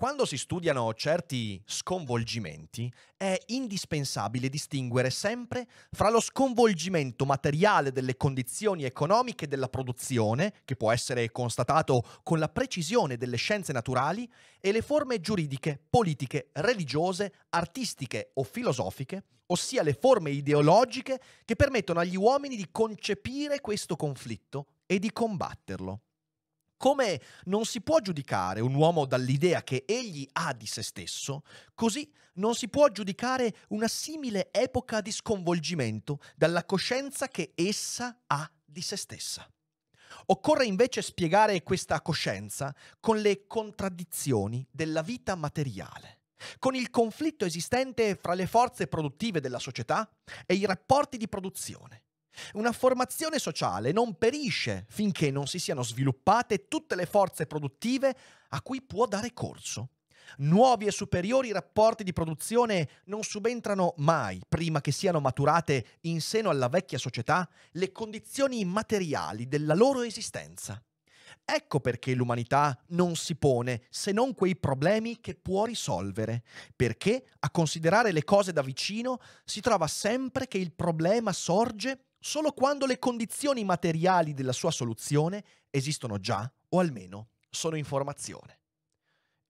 Quando si studiano certi sconvolgimenti, è indispensabile distinguere sempre fra lo sconvolgimento materiale delle condizioni economiche della produzione, che può essere constatato con la precisione delle scienze naturali, e le forme giuridiche, politiche, religiose, artistiche o filosofiche, ossia le forme ideologiche che permettono agli uomini di concepire questo conflitto e di combatterlo. Come non si può giudicare un uomo dall'idea che egli ha di se stesso, così non si può giudicare una simile epoca di sconvolgimento dalla coscienza che essa ha di se stessa. Occorre invece spiegare questa coscienza con le contraddizioni della vita materiale, con il conflitto esistente fra le forze produttive della società e i rapporti di produzione, una formazione sociale non perisce finché non si siano sviluppate tutte le forze produttive a cui può dare corso. Nuovi e superiori rapporti di produzione non subentrano mai prima che siano maturate in seno alla vecchia società le condizioni materiali della loro esistenza. Ecco perché l'umanità non si pone se non quei problemi che può risolvere, perché a considerare le cose da vicino si trova sempre che il problema sorge solo quando le condizioni materiali della sua soluzione esistono già o almeno sono in formazione.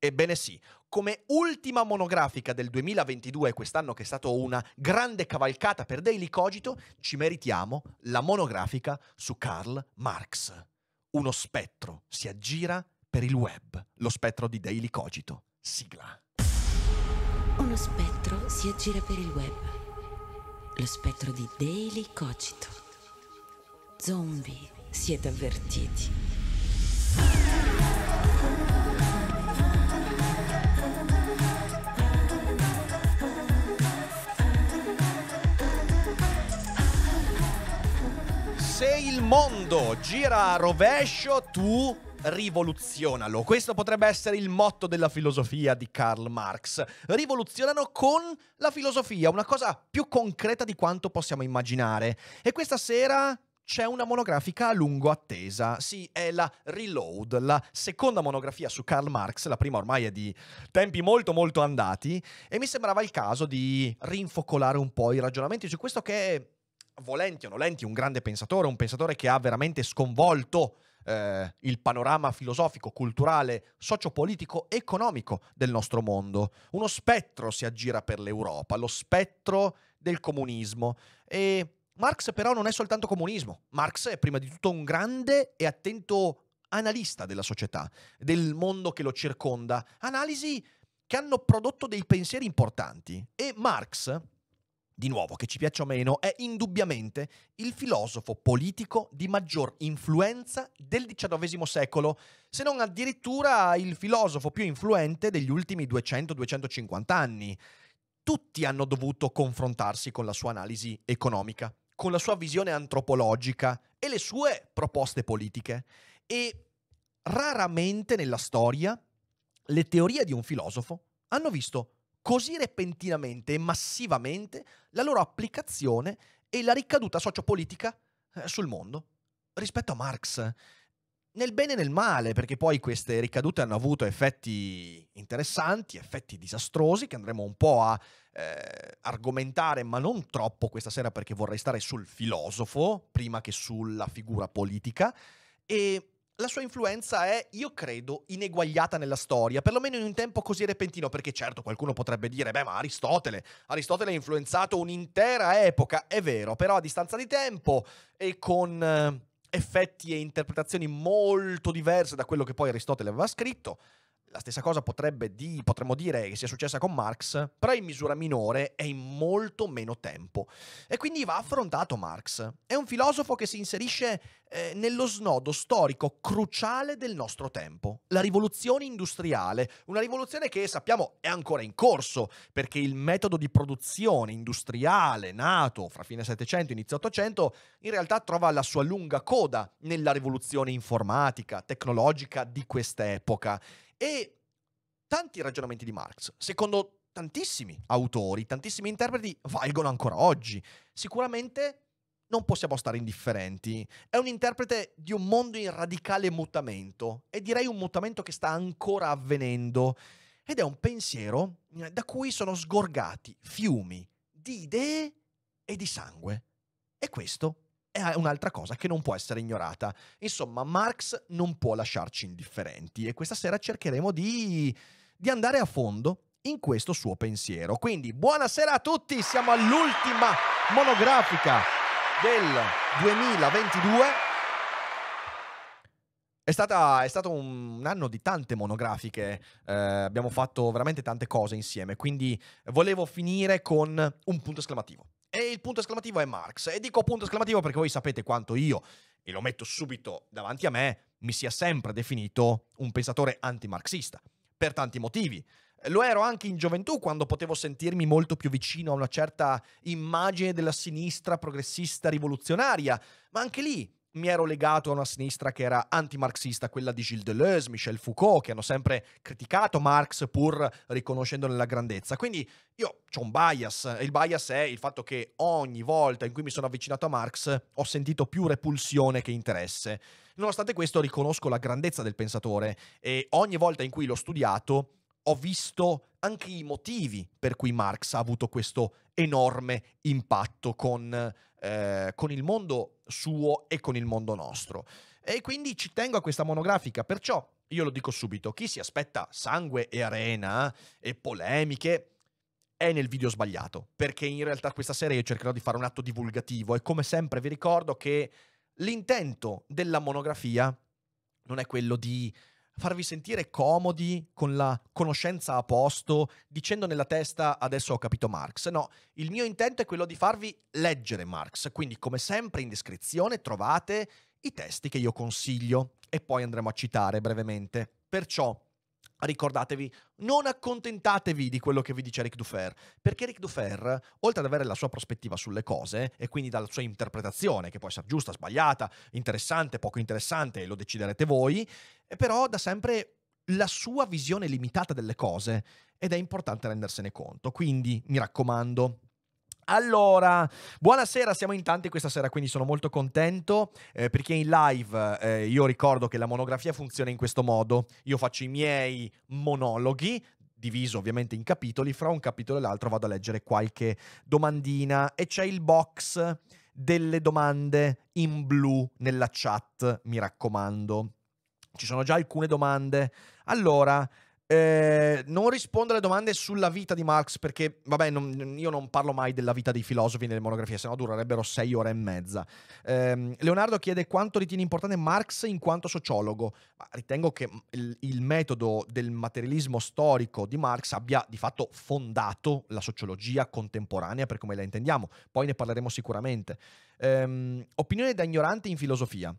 Ebbene sì, come ultima monografica del 2022, quest'anno che è stata una grande cavalcata per Daily Cogito, ci meritiamo la monografica su Karl Marx. Uno spettro si aggira per il web, lo spettro di Daily Cogito. Sigla. Uno spettro si aggira per il web lo spettro di Daily Cocito. Zombie, siete avvertiti. Se il mondo gira a rovescio, tu rivoluzionalo. Questo potrebbe essere il motto della filosofia di Karl Marx. Rivoluzionalo con la filosofia, una cosa più concreta di quanto possiamo immaginare. E questa sera c'è una monografica a lungo attesa. Sì, è la Reload, la seconda monografia su Karl Marx, la prima ormai è di tempi molto molto andati, e mi sembrava il caso di rinfocolare un po' i ragionamenti su questo che è, volenti o nolenti, un grande pensatore, un pensatore che ha veramente sconvolto eh, il panorama filosofico, culturale, sociopolitico, economico del nostro mondo. Uno spettro si aggira per l'Europa, lo spettro del comunismo. E Marx però non è soltanto comunismo, Marx è prima di tutto un grande e attento analista della società, del mondo che lo circonda, analisi che hanno prodotto dei pensieri importanti. E Marx di nuovo, che ci piaccia o meno, è indubbiamente il filosofo politico di maggior influenza del XIX secolo, se non addirittura il filosofo più influente degli ultimi 200-250 anni. Tutti hanno dovuto confrontarsi con la sua analisi economica, con la sua visione antropologica e le sue proposte politiche. E raramente nella storia le teorie di un filosofo hanno visto così repentinamente e massivamente la loro applicazione e la ricaduta sociopolitica eh, sul mondo rispetto a Marx. Nel bene e nel male, perché poi queste ricadute hanno avuto effetti interessanti, effetti disastrosi, che andremo un po' a eh, argomentare, ma non troppo questa sera perché vorrei stare sul filosofo prima che sulla figura politica. E la sua influenza è, io credo, ineguagliata nella storia, perlomeno in un tempo così repentino, perché certo qualcuno potrebbe dire, beh ma Aristotele, Aristotele ha influenzato un'intera epoca, è vero, però a distanza di tempo e con eh, effetti e interpretazioni molto diverse da quello che poi Aristotele aveva scritto, la stessa cosa potrebbe di, potremmo dire che sia successa con Marx, però in misura minore e in molto meno tempo. E quindi va affrontato Marx. È un filosofo che si inserisce eh, nello snodo storico cruciale del nostro tempo, la rivoluzione industriale, una rivoluzione che sappiamo è ancora in corso, perché il metodo di produzione industriale nato fra fine 700 e inizio 800 in realtà trova la sua lunga coda nella rivoluzione informatica, tecnologica di quest'epoca e tanti ragionamenti di Marx, secondo tantissimi autori, tantissimi interpreti, valgono ancora oggi. Sicuramente non possiamo stare indifferenti. È un interprete di un mondo in radicale mutamento e direi un mutamento che sta ancora avvenendo ed è un pensiero eh, da cui sono sgorgati fiumi di idee e di sangue. E questo è un'altra cosa che non può essere ignorata. Insomma, Marx non può lasciarci indifferenti e questa sera cercheremo di, di andare a fondo in questo suo pensiero. Quindi buonasera a tutti, siamo all'ultima monografica del 2022. È, stata, è, stato un anno di tante monografiche, eh, abbiamo fatto veramente tante cose insieme, quindi volevo finire con un punto esclamativo. E il punto esclamativo è Marx. E dico punto esclamativo perché voi sapete quanto io, e lo metto subito davanti a me, mi sia sempre definito un pensatore antimarxista, per tanti motivi. Lo ero anche in gioventù quando potevo sentirmi molto più vicino a una certa immagine della sinistra progressista rivoluzionaria, ma anche lì mi ero legato a una sinistra che era antimarxista, quella di Gilles Deleuze, Michel Foucault, che hanno sempre criticato Marx pur riconoscendone la grandezza. Quindi io ho un bias, e il bias è il fatto che ogni volta in cui mi sono avvicinato a Marx ho sentito più repulsione che interesse. Nonostante questo riconosco la grandezza del pensatore e ogni volta in cui l'ho studiato ho visto anche i motivi per cui Marx ha avuto questo enorme impatto con eh, con il mondo suo e con il mondo nostro. E quindi ci tengo a questa monografica, perciò io lo dico subito, chi si aspetta sangue e arena e polemiche è nel video sbagliato, perché in realtà questa sera io cercherò di fare un atto divulgativo e come sempre vi ricordo che l'intento della monografia non è quello di farvi sentire comodi con la conoscenza a posto, dicendo nella testa adesso ho capito Marx. No, il mio intento è quello di farvi leggere Marx, quindi come sempre in descrizione trovate i testi che io consiglio e poi andremo a citare brevemente. Perciò Ricordatevi, non accontentatevi di quello che vi dice Ric Dufer, perché Ric Dufer, oltre ad avere la sua prospettiva sulle cose, e quindi dalla sua interpretazione, che può essere giusta, sbagliata, interessante, poco interessante, lo deciderete voi, eh, però dà sempre la sua visione limitata delle cose ed è importante rendersene conto. Quindi, mi raccomando, allora, buonasera, siamo in tanti questa sera, quindi sono molto contento eh, perché in live eh, io ricordo che la monografia funziona in questo modo. Io faccio i miei monologhi diviso ovviamente in capitoli, fra un capitolo e l'altro vado a leggere qualche domandina e c'è il box delle domande in blu nella chat, mi raccomando. Ci sono già alcune domande. Allora, eh, non rispondo alle domande sulla vita di Marx perché, vabbè, non, io non parlo mai della vita dei filosofi nelle monografie, sennò durerebbero sei ore e mezza. Eh, Leonardo chiede quanto ritiene importante Marx in quanto sociologo. Ma ritengo che il, il, metodo del materialismo storico di Marx abbia di fatto fondato la sociologia contemporanea per come la intendiamo, poi ne parleremo sicuramente. Eh, opinione da ignorante in filosofia.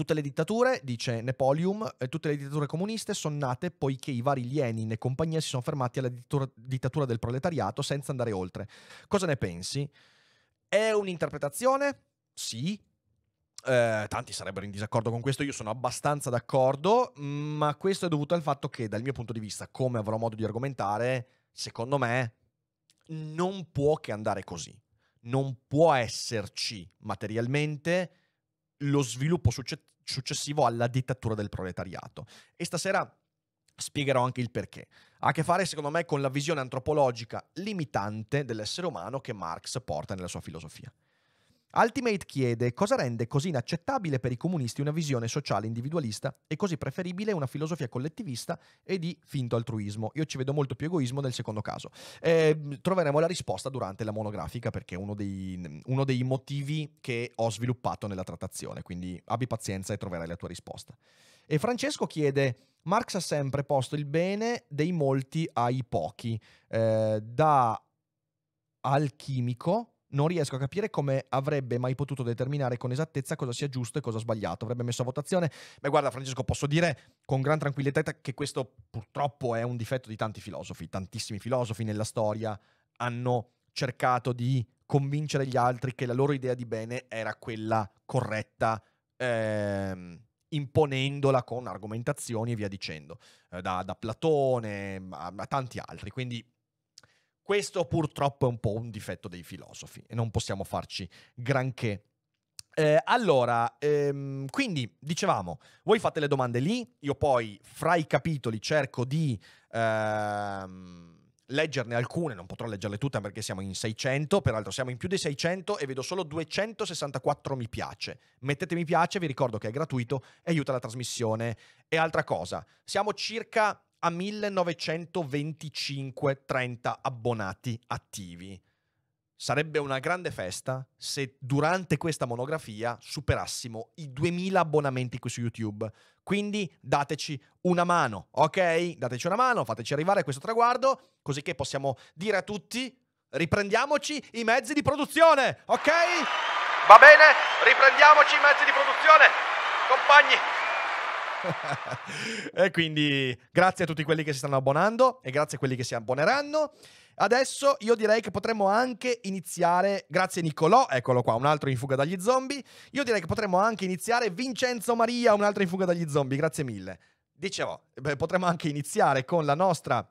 Tutte le dittature, dice Napoleon, eh, tutte le dittature comuniste sono nate poiché i vari Lenin e compagnia si sono fermati alla dittatura, dittatura del proletariato senza andare oltre. Cosa ne pensi? È un'interpretazione? Sì, eh, tanti sarebbero in disaccordo con questo, io sono abbastanza d'accordo, ma questo è dovuto al fatto che dal mio punto di vista, come avrò modo di argomentare, secondo me non può che andare così. Non può esserci materialmente lo sviluppo succe- successivo alla dittatura del proletariato. E stasera spiegherò anche il perché. Ha a che fare, secondo me, con la visione antropologica limitante dell'essere umano che Marx porta nella sua filosofia. Ultimate chiede cosa rende così inaccettabile per i comunisti una visione sociale individualista e così preferibile una filosofia collettivista e di finto altruismo. Io ci vedo molto più egoismo nel secondo caso. Eh, troveremo la risposta durante la monografica perché è uno dei, uno dei motivi che ho sviluppato nella trattazione, quindi abbi pazienza e troverai la tua risposta. E Francesco chiede... Marx ha sempre posto il bene dei molti ai pochi, eh, da alchimico non riesco a capire come avrebbe mai potuto determinare con esattezza cosa sia giusto e cosa sbagliato. Avrebbe messo a votazione. Beh, guarda, Francesco, posso dire con gran tranquillità che questo purtroppo è un difetto di tanti filosofi. Tantissimi filosofi nella storia hanno cercato di convincere gli altri che la loro idea di bene era quella corretta. Ehm, imponendola con argomentazioni e via dicendo, eh, da, da, Platone a, a tanti altri. Quindi questo purtroppo è un po' un difetto dei filosofi e non possiamo farci granché. Eh, allora, ehm, quindi dicevamo, voi fate le domande lì, io poi fra i capitoli cerco di ehm, leggerne alcune, non potrò leggerle tutte perché siamo in 600, peraltro siamo in più di 600 e vedo solo 264 mi piace. Mettete mi piace, vi ricordo che è gratuito e aiuta la trasmissione. E altra cosa, siamo circa a 1925-30 abbonati attivi. Sarebbe una grande festa se durante questa monografia superassimo i 2000 abbonamenti qui su YouTube. Quindi dateci una mano, ok? Dateci una mano, fateci arrivare a questo traguardo, così che possiamo dire a tutti riprendiamoci i mezzi di produzione, ok? Va bene? Riprendiamoci i mezzi di produzione, compagni. e quindi grazie a tutti quelli che si stanno abbonando e grazie a quelli che si abboneranno. Adesso io direi che potremmo anche iniziare, grazie Nicolò, eccolo qua, un altro in fuga dagli zombie. Io direi che potremmo anche iniziare Vincenzo Maria, un altro in fuga dagli zombie, grazie mille. Dicevo, potremmo anche iniziare con la nostra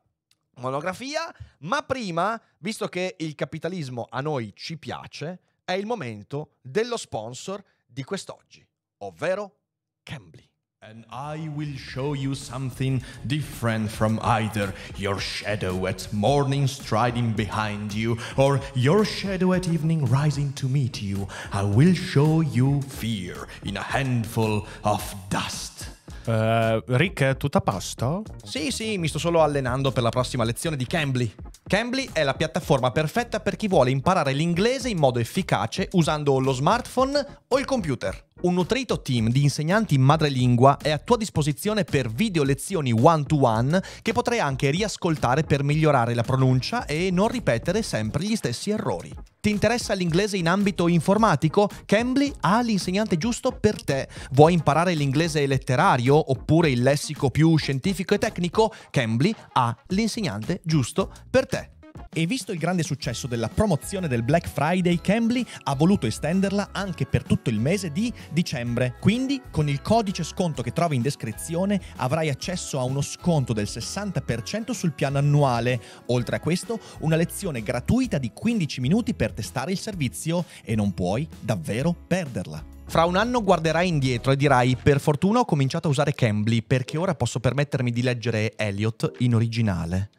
monografia, ma prima, visto che il capitalismo a noi ci piace, è il momento dello sponsor di quest'oggi, ovvero Cambly. And I will show you something different from either your shadow at morning striding behind you or your shadow at evening rising to meet you. I will show you fear in a handful of dust. Uh, Rick, tutto a posto? Sì, sì, mi sto solo allenando per la prossima lezione di Cambly. Cambly è la piattaforma perfetta per chi vuole imparare l'inglese in modo efficace usando lo smartphone o il computer. Un nutrito team di insegnanti in madrelingua è a tua disposizione per video lezioni one-to-one che potrai anche riascoltare per migliorare la pronuncia e non ripetere sempre gli stessi errori. Ti interessa l'inglese in ambito informatico? Cambly ha l'insegnante giusto per te. Vuoi imparare l'inglese letterario oppure il lessico più scientifico e tecnico? Cambly ha l'insegnante giusto per te. E visto il grande successo della promozione del Black Friday, Cambly ha voluto estenderla anche per tutto il mese di dicembre. Quindi, con il codice sconto che trovi in descrizione, avrai accesso a uno sconto del 60% sul piano annuale. Oltre a questo, una lezione gratuita di 15 minuti per testare il servizio e non puoi davvero perderla. Fra un anno guarderai indietro e dirai per fortuna ho cominciato a usare Cambly perché ora posso permettermi di leggere Elliot in originale.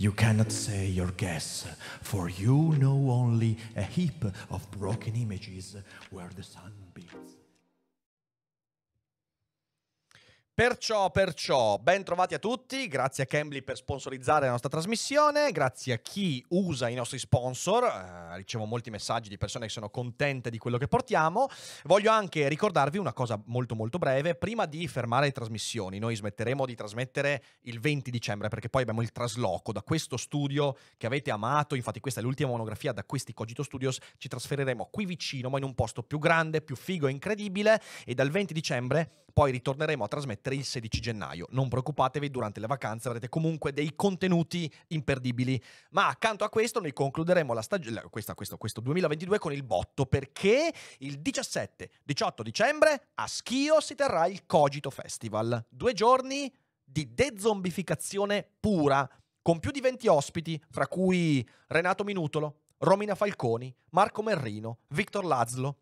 You cannot say your guess, for you know only a heap of broken images where the sun Perciò, perciò, ben trovati a tutti, grazie a Cambly per sponsorizzare la nostra trasmissione, grazie a chi usa i nostri sponsor, eh, ricevo molti messaggi di persone che sono contente di quello che portiamo. Voglio anche ricordarvi una cosa molto molto breve, prima di fermare le trasmissioni, noi smetteremo di trasmettere il 20 dicembre perché poi abbiamo il trasloco da questo studio che avete amato, infatti questa è l'ultima monografia da questi Cogito Studios, ci trasferiremo qui vicino ma in un posto più grande, più figo e incredibile e dal 20 dicembre poi ritorneremo a trasmettere il 16 gennaio. Non preoccupatevi, durante le vacanze avrete comunque dei contenuti imperdibili. Ma accanto a questo noi concluderemo la stagione, questa, questo, questo 2022 con il botto, perché il 17-18 dicembre a Schio si terrà il Cogito Festival. Due giorni di dezombificazione pura, con più di 20 ospiti, fra cui Renato Minutolo, Romina Falconi, Marco Merrino, Victor Lazlo,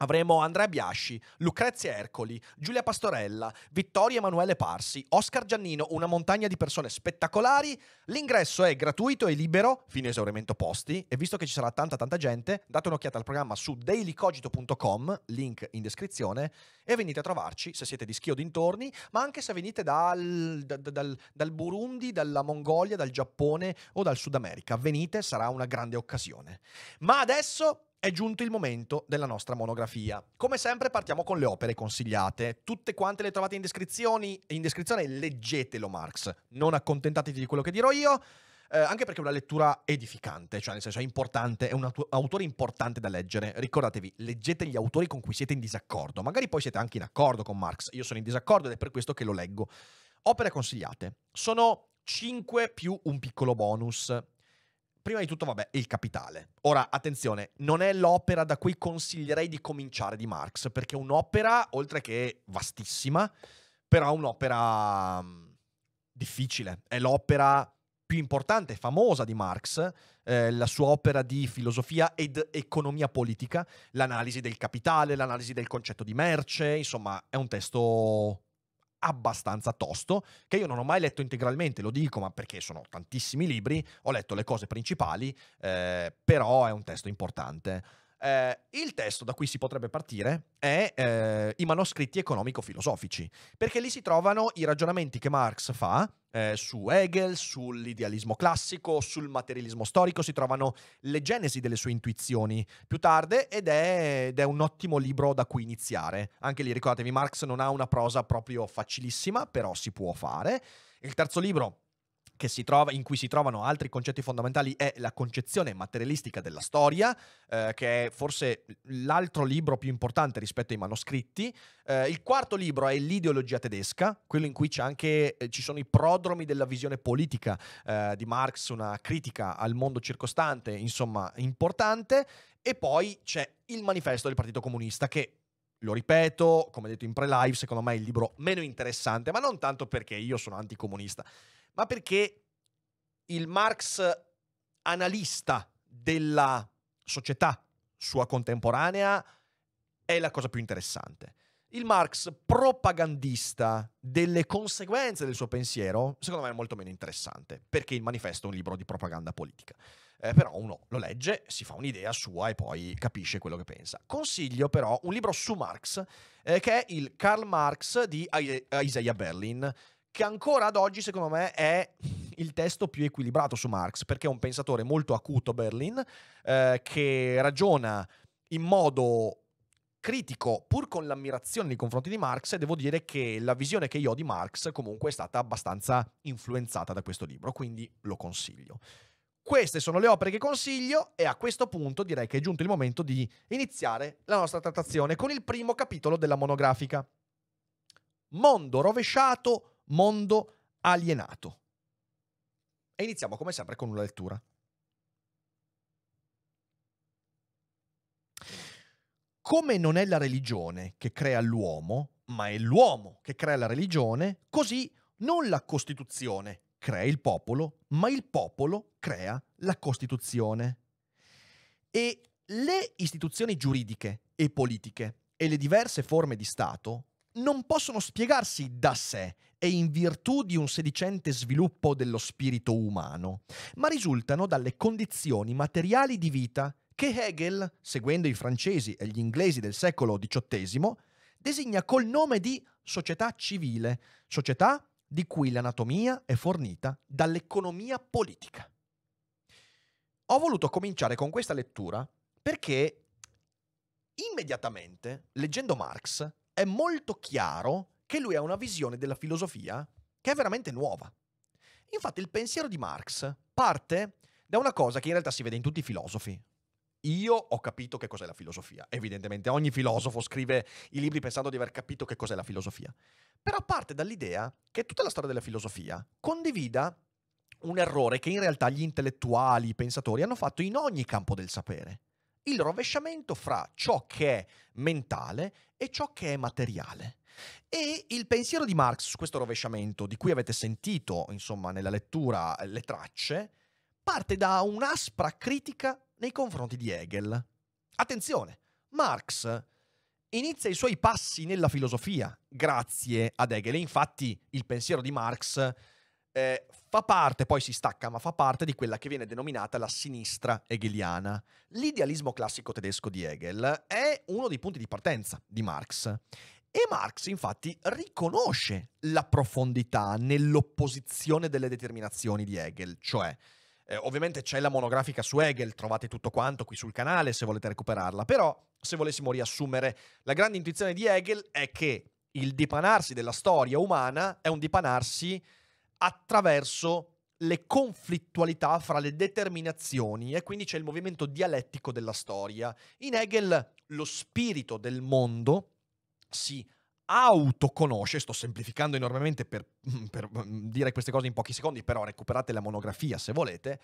Avremo Andrea Biasci, Lucrezia Ercoli, Giulia Pastorella, Vittorio Emanuele Parsi, Oscar Giannino, una montagna di persone spettacolari. L'ingresso è gratuito e libero, fino a esaurimento posti, e visto che ci sarà tanta tanta gente, date un'occhiata al programma su dailycogito.com, link in descrizione, e venite a trovarci se siete di Schio dintorni, ma anche se venite dal, dal, dal Burundi, dalla Mongolia, dal Giappone o dal Sud America. Venite, sarà una grande occasione. Ma adesso è giunto il momento della nostra monografia. Come sempre partiamo con le opere consigliate. Tutte quante le trovate in, in descrizione, leggetelo Marx. Non accontentatevi di quello che dirò io, eh, anche perché è una lettura edificante, cioè nel senso è importante, è un autore importante da leggere. Ricordatevi, leggete gli autori con cui siete in disaccordo. Magari poi siete anche in accordo con Marx. Io sono in disaccordo ed è per questo che lo leggo. Opere consigliate. Sono 5 più un piccolo bonus prima di tutto, vabbè, il capitale. Ora, attenzione, non è l'opera da cui consiglierei di cominciare di Marx, perché è un'opera, oltre che vastissima, però è un'opera mm, difficile. È l'opera più importante e famosa di Marx, eh, la sua opera di filosofia ed economia politica, l'analisi del capitale, l'analisi del concetto di merce, insomma, è un testo abbastanza tosto, che io non ho mai letto integralmente, lo dico, ma perché sono tantissimi libri, ho letto le cose principali, eh, però è un testo importante. Eh, il testo da cui si potrebbe partire è eh, i manoscritti economico-filosofici, perché lì si trovano i ragionamenti che Marx fa eh, su Hegel, sull'idealismo classico, sul materialismo storico, si trovano le genesi delle sue intuizioni più tarde ed è, ed è un ottimo libro da cui iniziare. Anche lì ricordatevi, Marx non ha una prosa proprio facilissima, però si può fare. Il terzo libro trova, in cui si trovano altri concetti fondamentali è la concezione materialistica della storia, eh, che è forse l'altro libro più importante rispetto ai manoscritti. Eh, il quarto libro è L'ideologia tedesca, quello in cui anche, eh, ci sono i prodromi della visione politica eh, di Marx, una critica al mondo circostante, insomma, importante. E poi c'è il manifesto del Partito Comunista, che lo ripeto, come detto in pre-live, secondo me è il libro meno interessante, ma non tanto perché io sono anticomunista, ma perché il Marx analista della società sua contemporanea è la cosa più interessante. Il Marx propagandista delle conseguenze del suo pensiero, secondo me è molto meno interessante, perché il manifesto è un libro di propaganda politica. Eh, però uno lo legge, si fa un'idea sua e poi capisce quello che pensa. Consiglio però un libro su Marx, eh, che è il Karl Marx di Isaiah Berlin, che ancora ad oggi secondo me è il testo più equilibrato su Marx, perché è un pensatore molto acuto Berlin, eh, che ragiona in modo critico, pur con l'ammirazione nei confronti di Marx, e devo dire che la visione che io ho di Marx comunque è stata abbastanza influenzata da questo libro, quindi lo consiglio. Queste sono le opere che consiglio e a questo punto direi che è giunto il momento di iniziare la nostra trattazione con il primo capitolo della monografica. Mondo rovesciato Mondo alienato. E iniziamo come sempre con una lettura. Come non è la religione che crea l'uomo, ma è l'uomo che crea la religione, così non la Costituzione crea il popolo, ma il popolo crea la Costituzione. E le istituzioni giuridiche e politiche e le diverse forme di Stato non possono spiegarsi da sé e in virtù di un sedicente sviluppo dello spirito umano, ma risultano dalle condizioni materiali di vita che Hegel, seguendo i francesi e gli inglesi del secolo XVIII, designa col nome di società civile, società di cui l'anatomia è fornita dall'economia politica. Ho voluto cominciare con questa lettura perché immediatamente, leggendo Marx, è molto chiaro che lui ha una visione della filosofia che è veramente nuova. Infatti il pensiero di Marx parte da una cosa che in realtà si vede in tutti i filosofi. Io ho capito che cos'è la filosofia. Evidentemente ogni filosofo scrive i libri pensando di aver capito che cos'è la filosofia. Però parte dall'idea che tutta la storia della filosofia condivida un errore che in realtà gli intellettuali, i pensatori hanno fatto in ogni campo del sapere il rovesciamento fra ciò che è mentale e ciò che è materiale. E il pensiero di Marx su questo rovesciamento, di cui avete sentito, insomma, nella lettura eh, le tracce, parte da un'aspra critica nei confronti di Hegel. Attenzione, Marx inizia i suoi passi nella filosofia grazie ad Hegel. Infatti, il pensiero di Marx eh, fa parte, poi si stacca, ma fa parte di quella che viene denominata la sinistra hegeliana. L'idealismo classico tedesco di Hegel è uno dei punti di partenza di Marx. E Marx infatti riconosce la profondità nell'opposizione delle determinazioni di Hegel, cioè eh, ovviamente c'è la monografica su Hegel, trovate tutto quanto qui sul canale se volete recuperarla, però se volessimo riassumere, la grande intuizione di Hegel è che il dipanarsi della storia umana è un dipanarsi attraverso le conflittualità fra le determinazioni e quindi c'è il movimento dialettico della storia. In Hegel lo spirito del mondo si autoconosce, sto semplificando enormemente per, per, mm, dire queste cose in pochi secondi, però recuperate la monografia se volete,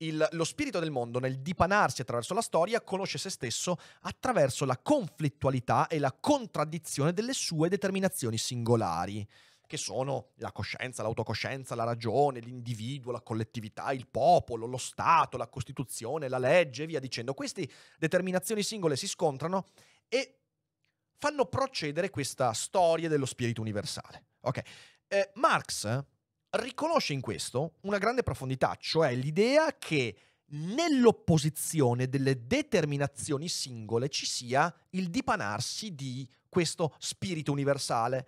il, lo spirito del mondo nel dipanarsi attraverso la storia conosce se stesso attraverso la conflittualità e la contraddizione delle sue determinazioni singolari che sono la coscienza, l'autocoscienza, la ragione, l'individuo, la collettività, il popolo, lo Stato, la Costituzione, la legge e via dicendo. Queste determinazioni singole si scontrano e fanno procedere questa storia dello spirito universale. Okay. Eh, Marx riconosce in questo una grande profondità, cioè l'idea che nell'opposizione delle determinazioni singole ci sia il dipanarsi di questo spirito universale.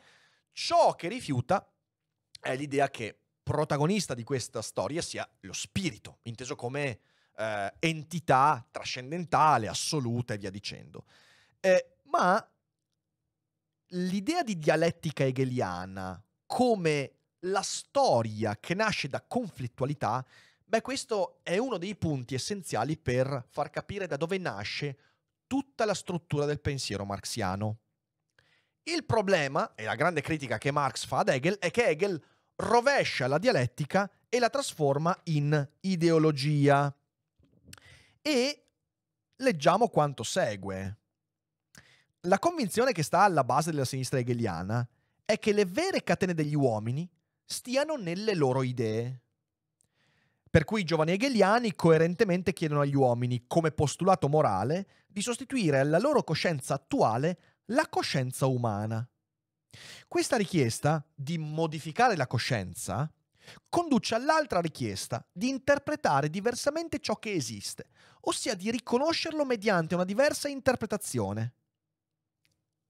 Ciò che rifiuta è l'idea che protagonista di questa storia sia lo spirito, inteso come eh, entità trascendentale, assoluta e via dicendo. Eh, ma l'idea di dialettica hegeliana come la storia che nasce da conflittualità, beh questo è uno dei punti essenziali per far capire da dove nasce tutta la struttura del pensiero marxiano. Il problema, e la grande critica che Marx fa ad Hegel, è che Hegel rovescia la dialettica e la trasforma in ideologia. E leggiamo quanto segue. La convinzione che sta alla base della sinistra hegeliana è che le vere catene degli uomini stiano nelle loro idee. Per cui i giovani hegeliani coerentemente chiedono agli uomini, come postulato morale, di sostituire alla loro coscienza attuale la coscienza umana. Questa richiesta di modificare la coscienza conduce all'altra richiesta di interpretare diversamente ciò che esiste, ossia di riconoscerlo mediante una diversa interpretazione.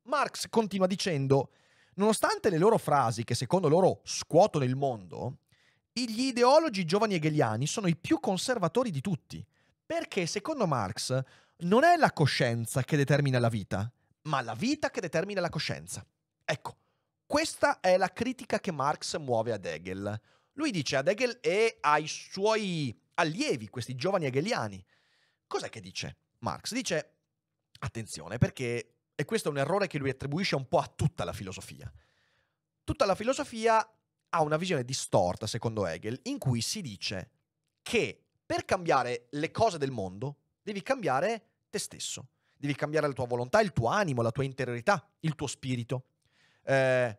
Marx continua dicendo, nonostante le loro frasi che secondo loro scuotono il mondo, gli ideologi giovani hegeliani sono i più conservatori di tutti, perché secondo Marx non è la coscienza che determina la vita, ma la vita che determina la coscienza. Ecco, questa è la critica che Marx muove ad Hegel. Lui dice ad Hegel e ai suoi allievi, questi giovani hegeliani. Cos'è che dice Marx? Dice, attenzione, perché, e questo è un errore che lui attribuisce un po' a tutta la filosofia, tutta la filosofia ha una visione distorta, secondo Hegel, in cui si dice che per cambiare le cose del mondo devi cambiare te stesso devi cambiare la tua volontà, il tuo animo, la tua interiorità, il tuo spirito. Eh,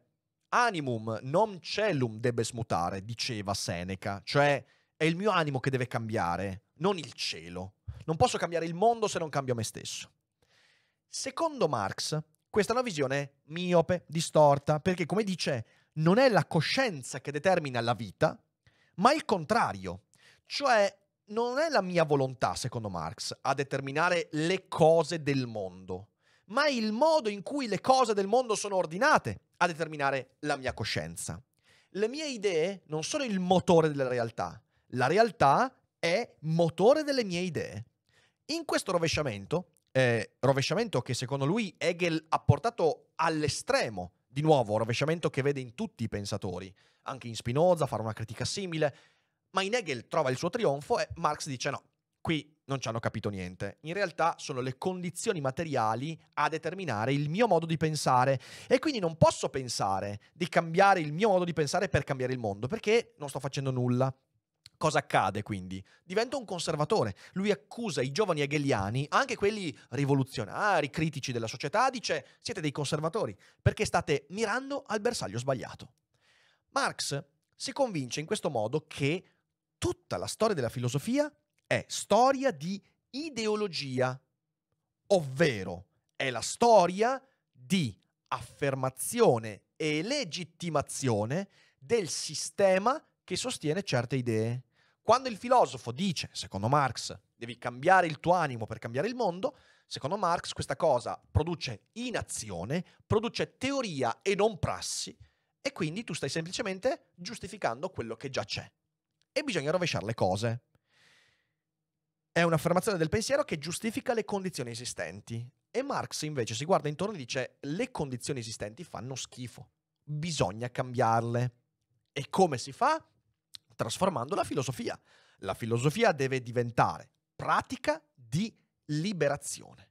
animum non celum debes mutare, diceva Seneca, cioè è il mio animo che deve cambiare, non il cielo. Non posso cambiare il mondo se non cambio me stesso. Secondo Marx, questa è una visione miope, distorta, perché come dice, non è la coscienza che determina la vita, ma il contrario, cioè non è la mia volontà, secondo Marx, a determinare le cose del mondo, ma è il modo in cui le cose del mondo sono ordinate a determinare la mia coscienza. Le mie idee non sono il motore della realtà, la realtà è motore delle mie idee. In questo rovesciamento, eh, rovesciamento che secondo lui Hegel ha portato all'estremo, di nuovo, rovesciamento che vede in tutti i pensatori, anche in Spinoza, fare una critica simile, ma in Hegel trova il suo trionfo e Marx dice no, qui non ci hanno capito niente. In realtà sono le condizioni materiali a determinare il mio modo di pensare e quindi non posso pensare di cambiare il mio modo di pensare per cambiare il mondo perché non sto facendo nulla. Cosa accade quindi? Diventa un conservatore. Lui accusa i giovani hegeliani, anche quelli rivoluzionari, critici della società, dice siete dei conservatori perché state mirando al bersaglio sbagliato. Marx si convince in questo modo che tutta la storia della filosofia è storia di ideologia, ovvero è la storia di affermazione e legittimazione del sistema che sostiene certe idee. Quando il filosofo dice, secondo Marx, devi cambiare il tuo animo per cambiare il mondo, secondo Marx questa cosa produce inazione, produce teoria e non prassi, e quindi tu stai semplicemente giustificando quello che già c'è e bisogna rovesciare le cose. È un'affermazione del pensiero che giustifica le condizioni esistenti. E Marx invece si guarda intorno e dice le condizioni esistenti fanno schifo, bisogna cambiarle. E come si fa? Trasformando la filosofia. La filosofia deve diventare pratica di liberazione.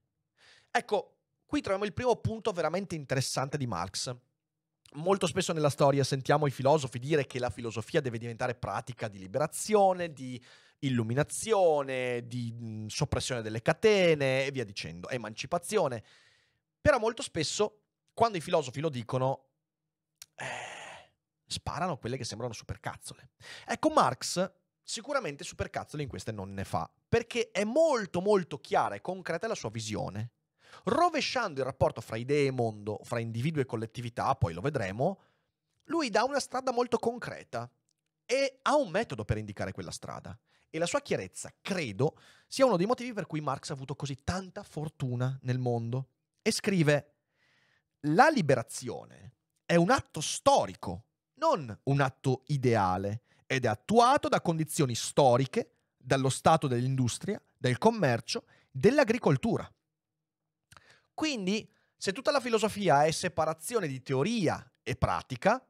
Ecco, qui troviamo il primo punto veramente interessante di Marx Molto spesso nella storia sentiamo i filosofi dire che la filosofia deve diventare pratica di liberazione, di illuminazione, di soppressione delle catene e via dicendo, emancipazione. Però molto spesso, quando i filosofi lo dicono, eh, sparano quelle che sembrano supercazzole. Ecco, Marx sicuramente supercazzole in queste non ne fa, perché è molto molto chiara e concreta la sua visione rovesciando il rapporto fra idee e mondo, fra individuo e collettività, poi lo vedremo, lui dà una strada molto concreta e ha un metodo per indicare quella strada. E la sua chiarezza, credo, sia uno dei motivi per cui Marx ha avuto così tanta fortuna nel mondo. E scrive, la liberazione è un atto storico, non un atto ideale, ed è attuato da condizioni storiche, dallo stato dell'industria, del commercio, dell'agricoltura. Quindi, se tutta la filosofia è separazione di teoria e pratica,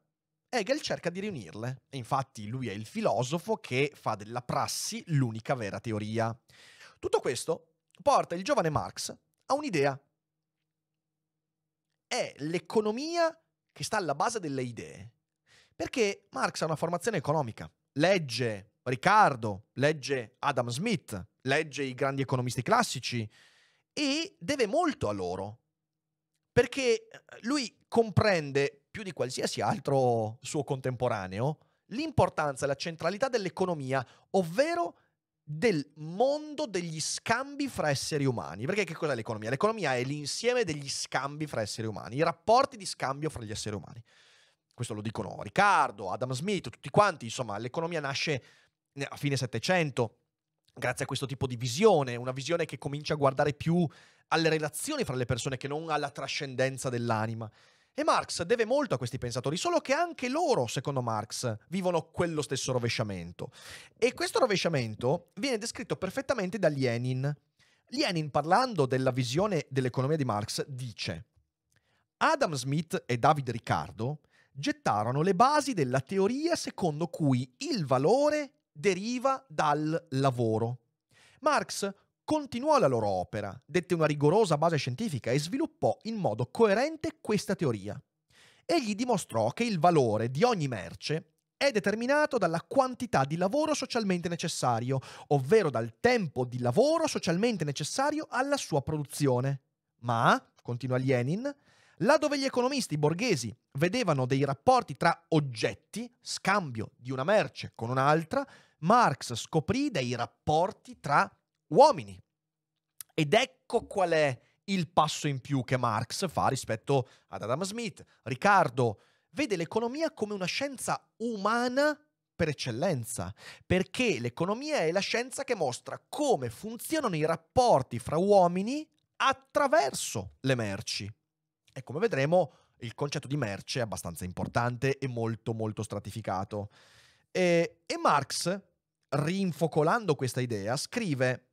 Hegel cerca di riunirle. E infatti lui è il filosofo che fa della prassi l'unica vera teoria. Tutto questo porta il giovane Marx a un'idea. È l'economia che sta alla base delle idee. Perché Marx ha una formazione economica. Legge Riccardo, legge Adam Smith, legge i grandi economisti classici, e deve molto a loro, perché eh, lui comprende più di qualsiasi altro suo contemporaneo l'importanza e la centralità dell'economia, ovvero del mondo degli scambi fra esseri umani. Perché che cos'è l'economia? L'economia è l'insieme degli scambi fra esseri umani, i rapporti di scambio fra gli esseri umani. Questo lo dicono Riccardo, Adam Smith, tutti quanti, insomma, l'economia nasce a fine Settecento grazie a questo tipo di visione, una visione che comincia a guardare più alle relazioni fra le persone che non alla trascendenza dell'anima. E Marx deve molto a questi pensatori, solo che anche loro, secondo Marx, vivono quello stesso rovesciamento. E questo rovesciamento viene descritto perfettamente da Lenin. Lenin, parlando della visione dell'economia di Marx, dice Adam Smith e David Ricardo gettarono le basi della teoria secondo cui il valore deriva dal lavoro. Marx continuò la loro opera, dette una rigorosa base scientifica e sviluppò in modo coerente questa teoria. Egli dimostrò che il valore di ogni merce è determinato dalla quantità di lavoro socialmente necessario, ovvero dal tempo di lavoro socialmente necessario alla sua produzione. Ma, continua Lenin, là dove gli economisti borghesi vedevano dei rapporti tra oggetti, scambio di una merce con un'altra, Marx scoprì dei rapporti tra uomini. Ed ecco qual è il passo in più che Marx fa rispetto ad Adam Smith. Riccardo vede l'economia come una scienza umana per eccellenza, perché l'economia è la scienza che mostra come funzionano i rapporti fra uomini attraverso le merci. E come vedremo, il concetto di merce è abbastanza importante e molto molto stratificato. E, e Marx rinfocolando questa idea, scrive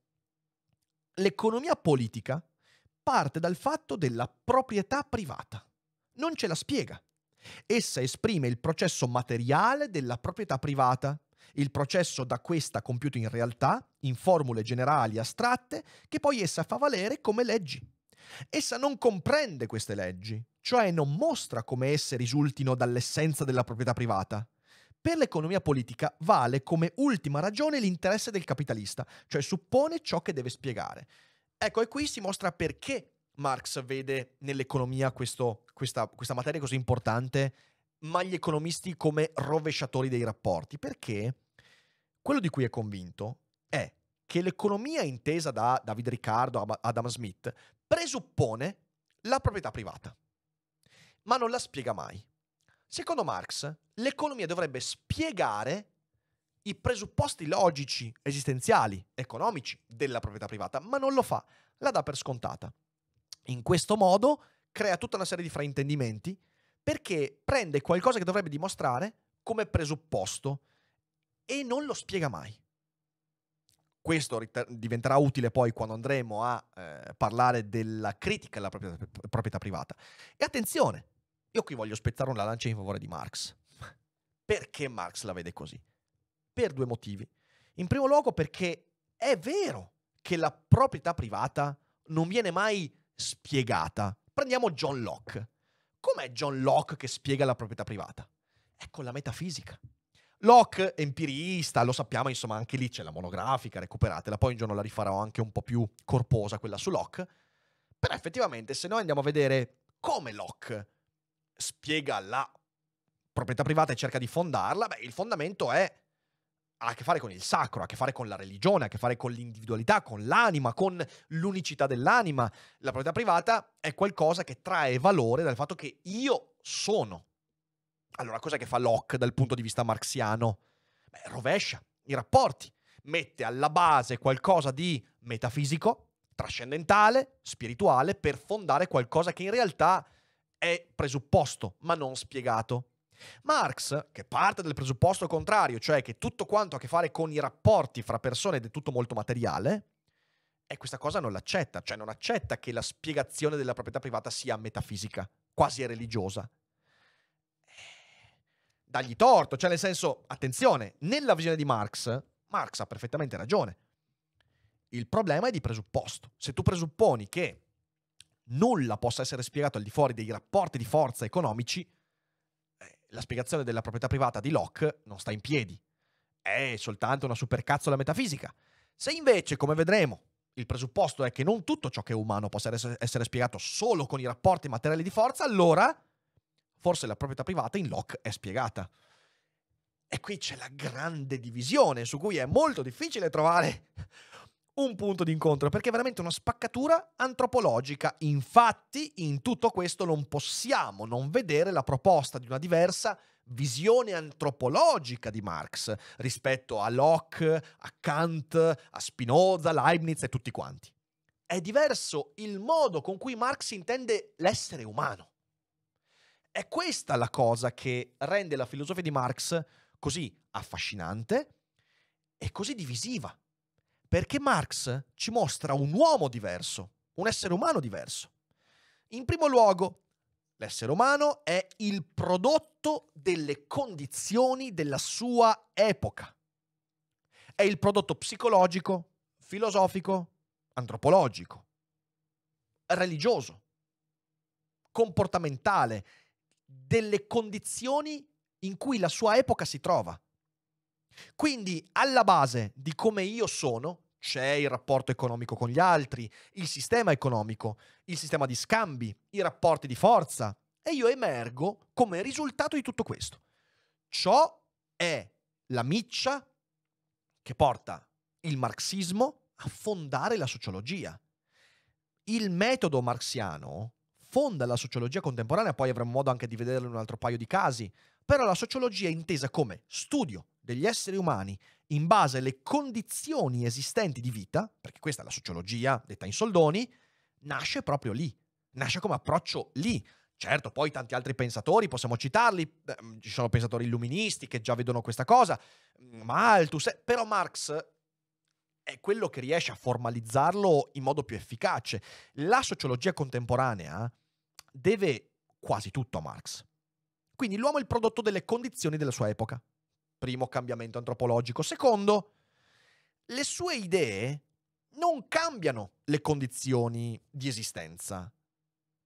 l'economia politica parte dal fatto della proprietà privata. Non ce la spiega. Essa esprime il processo materiale della proprietà privata, il processo da questa compiuto in realtà, in formule generali astratte, che poi essa fa valere come leggi. Essa non comprende queste leggi, cioè non mostra come esse risultino dall'essenza della proprietà privata, per l'economia politica vale come ultima ragione l'interesse del capitalista, cioè suppone ciò che deve spiegare. Ecco, e qui si mostra perché Marx vede nell'economia questo, questa, questa materia così importante, ma gli economisti come rovesciatori dei rapporti, perché quello di cui è convinto è che l'economia intesa da David Riccardo Adam Smith presuppone la proprietà privata, ma non la spiega mai. Secondo Marx, l'economia dovrebbe spiegare i presupposti logici, esistenziali, economici della proprietà privata, ma non lo fa, la dà per scontata. In questo modo crea tutta una serie di fraintendimenti perché prende qualcosa che dovrebbe dimostrare come presupposto e non lo spiega mai. Questo diventerà utile poi quando andremo a eh, parlare della critica alla proprietà privata. E attenzione, io qui voglio spezzare una lancia in favore di Marx. Perché Marx la vede così? Per due motivi. In primo luogo perché è vero che la proprietà privata non viene mai spiegata. Prendiamo John Locke. Com'è John Locke che spiega la proprietà privata? È con ecco la metafisica. Locke, empirista, lo sappiamo, insomma, anche lì c'è la monografica, recuperatela, poi un giorno la rifarò anche un po' più corposa quella su Locke. Però effettivamente, se noi andiamo a vedere come Locke spiega la proprietà privata e cerca di fondarla, beh, il fondamento è ha a che fare con il sacro, ha a che fare con la religione, ha a che fare con l'individualità, con l'anima, con l'unicità dell'anima. La proprietà privata è qualcosa che trae valore dal fatto che io sono. Allora, cosa che fa Locke dal punto di vista marxiano? Beh, rovescia i rapporti, mette alla base qualcosa di metafisico, trascendentale, spirituale, per fondare qualcosa che in realtà è presupposto, ma non spiegato. Marx, che parte dal presupposto contrario, cioè che tutto quanto ha a che fare con i rapporti fra persone ed è tutto molto materiale, e questa cosa non l'accetta, cioè non accetta che la spiegazione della proprietà privata sia metafisica, quasi religiosa. Eh, dagli torto, cioè nel senso, attenzione, nella visione di Marx, Marx ha perfettamente ragione. Il problema è di presupposto. Se tu presupponi che nulla possa essere spiegato al di fuori dei rapporti di forza economici, eh, la spiegazione della proprietà privata di Locke non sta in piedi. È soltanto una supercazzola metafisica. Se invece, come vedremo, il presupposto è che non tutto ciò che è umano possa essere spiegato solo con i rapporti materiali di forza, allora forse la proprietà privata in Locke è spiegata. E qui c'è la grande divisione su cui è molto difficile trovare un punto di incontro, perché è veramente una spaccatura antropologica. Infatti, in tutto questo non possiamo non vedere la proposta di una diversa visione antropologica di Marx rispetto a Locke, a Kant, a Spinoza, Leibniz e tutti quanti. È diverso il modo con cui Marx intende l'essere umano. È questa la cosa che rende la filosofia di Marx così affascinante e così divisiva. Perché Marx ci mostra un uomo diverso, un essere umano diverso. In primo luogo, l'essere umano è il prodotto delle condizioni della sua epoca. È il prodotto psicologico, filosofico, antropologico, religioso, comportamentale, delle condizioni in cui la sua epoca si trova. Quindi alla base di come io sono c'è il rapporto economico con gli altri, il sistema economico, il sistema di scambi, i rapporti di forza e io emergo come risultato di tutto questo. Ciò è la miccia che porta il marxismo a fondare la sociologia. Il metodo marxiano fonda la sociologia contemporanea, poi avremo modo anche di vederlo in un altro paio di casi, però la sociologia è intesa come studio degli esseri umani in base alle condizioni esistenti di vita, perché questa è la sociologia detta in soldoni, nasce proprio lì, nasce come approccio lì. Certo, poi tanti altri pensatori, possiamo citarli, ehm, ci sono pensatori illuministi che già vedono questa cosa, Malthus, eh, però Marx è quello che riesce a formalizzarlo in modo più efficace. La sociologia contemporanea deve quasi tutto a Marx. Quindi l'uomo è il prodotto delle condizioni della sua epoca. Primo cambiamento antropologico. Secondo, le sue idee non cambiano le condizioni di esistenza,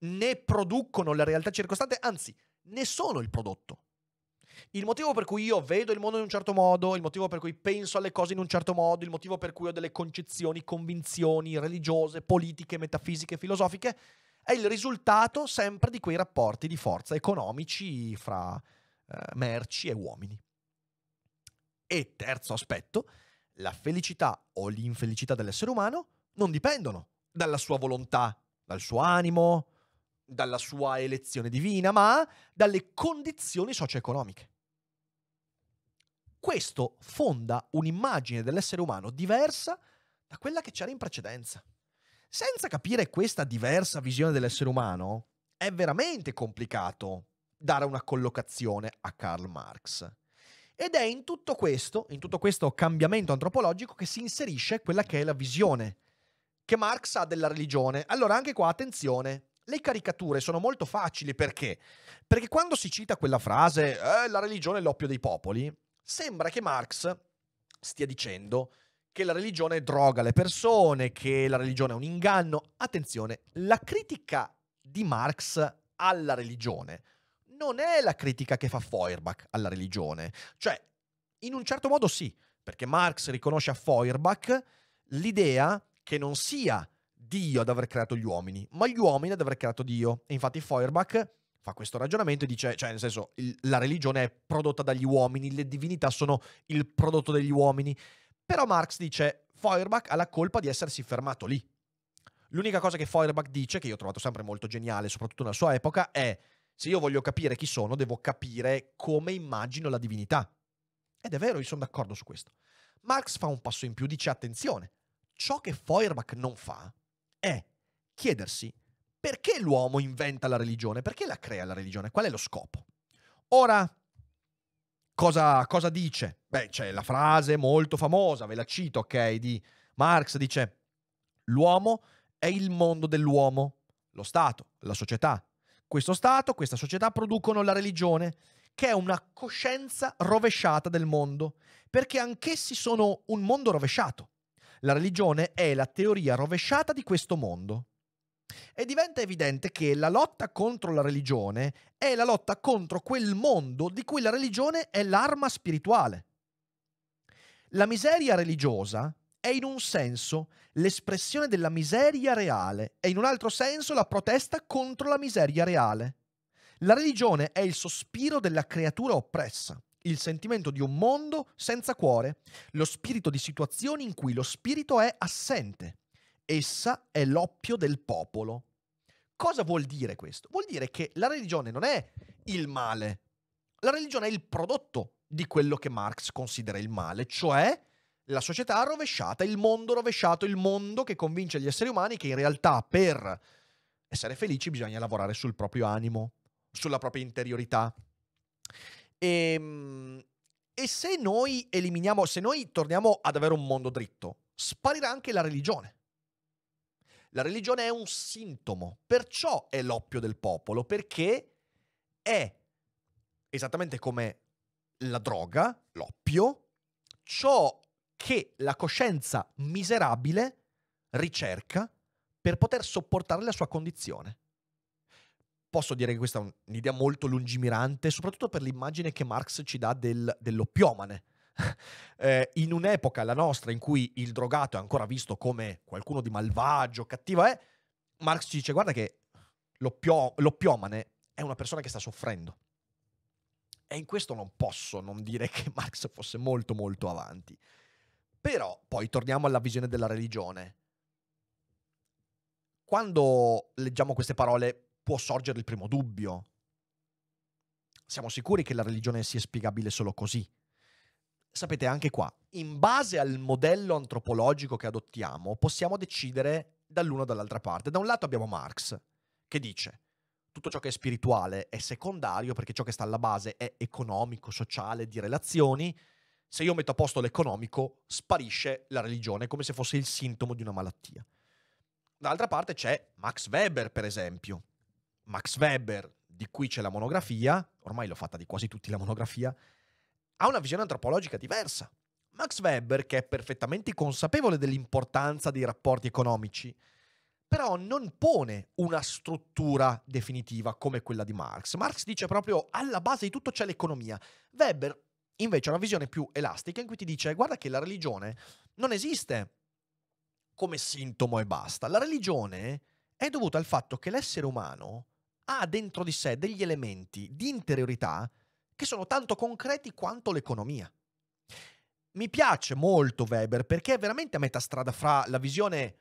né producono le realtà circostante, anzi, ne sono il prodotto. Il motivo per cui io vedo il mondo in un certo modo, il motivo per cui penso alle cose in un certo modo, il motivo per cui ho delle concezioni, convinzioni religiose, politiche, metafisiche, filosofiche, è il risultato sempre di quei rapporti di forza economici fra eh, merci e uomini. E terzo aspetto, la felicità o l'infelicità dell'essere umano non dipendono dalla sua volontà, dal suo animo, dalla sua elezione divina, ma dalle condizioni socio-economiche. Questo fonda un'immagine dell'essere umano diversa da quella che c'era in precedenza. Senza capire questa diversa visione dell'essere umano, è veramente complicato dare una collocazione a Karl Marx. Ed è in tutto questo, in tutto questo cambiamento antropologico, che si inserisce quella che è la visione che Marx ha della religione. Allora, anche qua attenzione, le caricature sono molto facili perché? Perché quando si cita quella frase, eh, la religione è l'oppio dei popoli, sembra che Marx stia dicendo che la religione droga le persone, che la religione è un inganno. Attenzione, la critica di Marx alla religione non è la critica che fa Feuerbach alla religione. Cioè, in un certo modo sì, perché Marx riconosce a Feuerbach l'idea che non sia Dio ad aver creato gli uomini, ma gli uomini ad aver creato Dio. E infatti Feuerbach fa questo ragionamento e dice, cioè nel senso, il, la religione è prodotta dagli uomini, le divinità sono il prodotto degli uomini. Però Marx dice, Feuerbach ha la colpa di essersi fermato lì. L'unica cosa che Feuerbach dice, che io ho trovato sempre molto geniale, soprattutto nella sua epoca, è se io voglio capire chi sono, devo capire come immagino la divinità. Ed è vero, io sono d'accordo su questo. Marx fa un passo in più, dice attenzione, ciò che Feuerbach non fa è chiedersi perché l'uomo inventa la religione, perché la crea la religione, qual è lo scopo. Ora, cosa, cosa dice? Beh, c'è la frase molto famosa, ve la cito, ok, di Marx, dice l'uomo è il mondo dell'uomo, lo Stato, la società, questo Stato, questa società producono la religione, che è una coscienza rovesciata del mondo, perché anch'essi sono un mondo rovesciato. La religione è la teoria rovesciata di questo mondo. E diventa evidente che la lotta contro la religione è la lotta contro quel mondo di cui la religione è l'arma spirituale. La miseria religiosa è in un senso l'espressione della miseria reale e in un altro senso la protesta contro la miseria reale. La religione è il sospiro della creatura oppressa, il sentimento di un mondo senza cuore, lo spirito di situazioni in cui lo spirito è assente. Essa è l'oppio del popolo. Cosa vuol dire questo? Vuol dire che la religione non è il male, la religione è il prodotto di quello che Marx considera il male, cioè la società rovesciata, il mondo rovesciato, il mondo che convince gli esseri umani che in realtà per essere felici bisogna lavorare sul proprio animo, sulla propria interiorità. E, ehm, e se noi eliminiamo, se noi torniamo ad avere un mondo dritto, sparirà anche la religione. La religione è un sintomo, perciò è l'oppio del popolo, perché è esattamente come la droga, l'oppio, ciò che la coscienza miserabile ricerca per poter sopportare la sua condizione. Posso dire che questa è un'idea molto lungimirante, soprattutto per l'immagine che Marx ci dà del, dell'oppiomane. eh, in un'epoca, la nostra, in cui il drogato è ancora visto come qualcuno di malvagio, cattivo, è, eh, Marx ci dice guarda che l'oppio, l'oppiomane è una persona che sta soffrendo. E in questo non posso non dire che Marx fosse molto molto avanti. Però poi torniamo alla visione della religione. Quando leggiamo queste parole può sorgere il primo dubbio. Siamo sicuri che la religione sia spiegabile solo così. Sapete, anche qua, in base al modello antropologico che adottiamo, possiamo decidere dall'una o dall'altra parte. Da un lato abbiamo Marx, che dice tutto ciò che è spirituale è secondario perché ciò che sta alla base è economico, sociale, di relazioni, se io metto a posto l'economico, sparisce la religione, come se fosse il sintomo di una malattia. Dall'altra parte c'è Max Weber, per esempio. Max Weber, di cui c'è la monografia, ormai l'ho fatta di quasi tutti la monografia, ha una visione antropologica diversa. Max Weber, che è perfettamente consapevole dell'importanza dei rapporti economici, però non pone una struttura definitiva come quella di Marx. Marx dice proprio alla base di tutto c'è l'economia. Weber Invece una visione più elastica in cui ti dice guarda che la religione non esiste come sintomo e basta. La religione è dovuta al fatto che l'essere umano ha dentro di sé degli elementi di interiorità che sono tanto concreti quanto l'economia. Mi piace molto Weber perché è veramente a metà strada fra la visione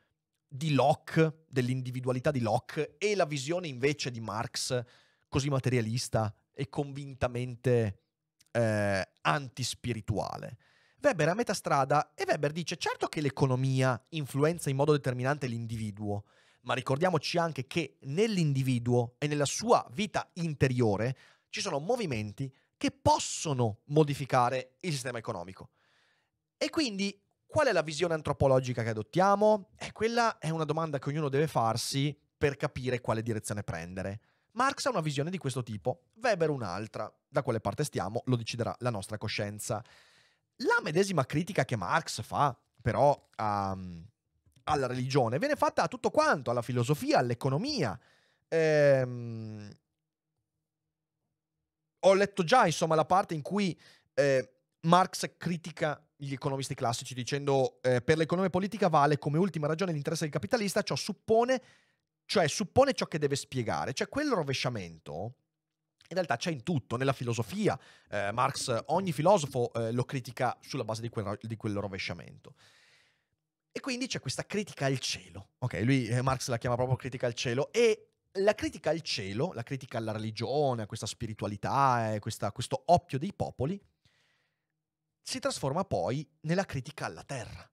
di Locke, dell'individualità di Locke, e la visione invece di Marx, così materialista e convintamente eh, antispirituale. Weber è a metà strada e Weber dice certo che l'economia influenza in modo determinante l'individuo, ma ricordiamoci anche che nell'individuo e nella sua vita interiore ci sono movimenti che possono modificare il sistema economico. E quindi qual è la visione antropologica che adottiamo? Eh, quella è una domanda che ognuno deve farsi per capire quale direzione prendere. Marx ha una visione di questo tipo, Weber un'altra. Da quale parte stiamo lo deciderà la nostra coscienza. La medesima critica che Marx fa, però, a, ehm, alla religione viene fatta a tutto quanto, alla filosofia, all'economia. Ehm, ho letto già, insomma, la parte in cui eh, Marx critica gli economisti classici dicendo eh, per l'economia politica vale come ultima ragione l'interesse del capitalista, ciò suppone cioè suppone ciò che deve spiegare, cioè quel rovesciamento in realtà c'è in tutto, nella filosofia. Eh, Marx, ogni filosofo eh, lo critica sulla base di quel, di quel, rovesciamento. E quindi c'è questa critica al cielo. Ok, lui eh, Marx la chiama proprio critica al cielo. E la critica al cielo, la critica alla religione, a questa spiritualità, eh, questa, questo oppio dei popoli, si trasforma poi nella critica alla terra.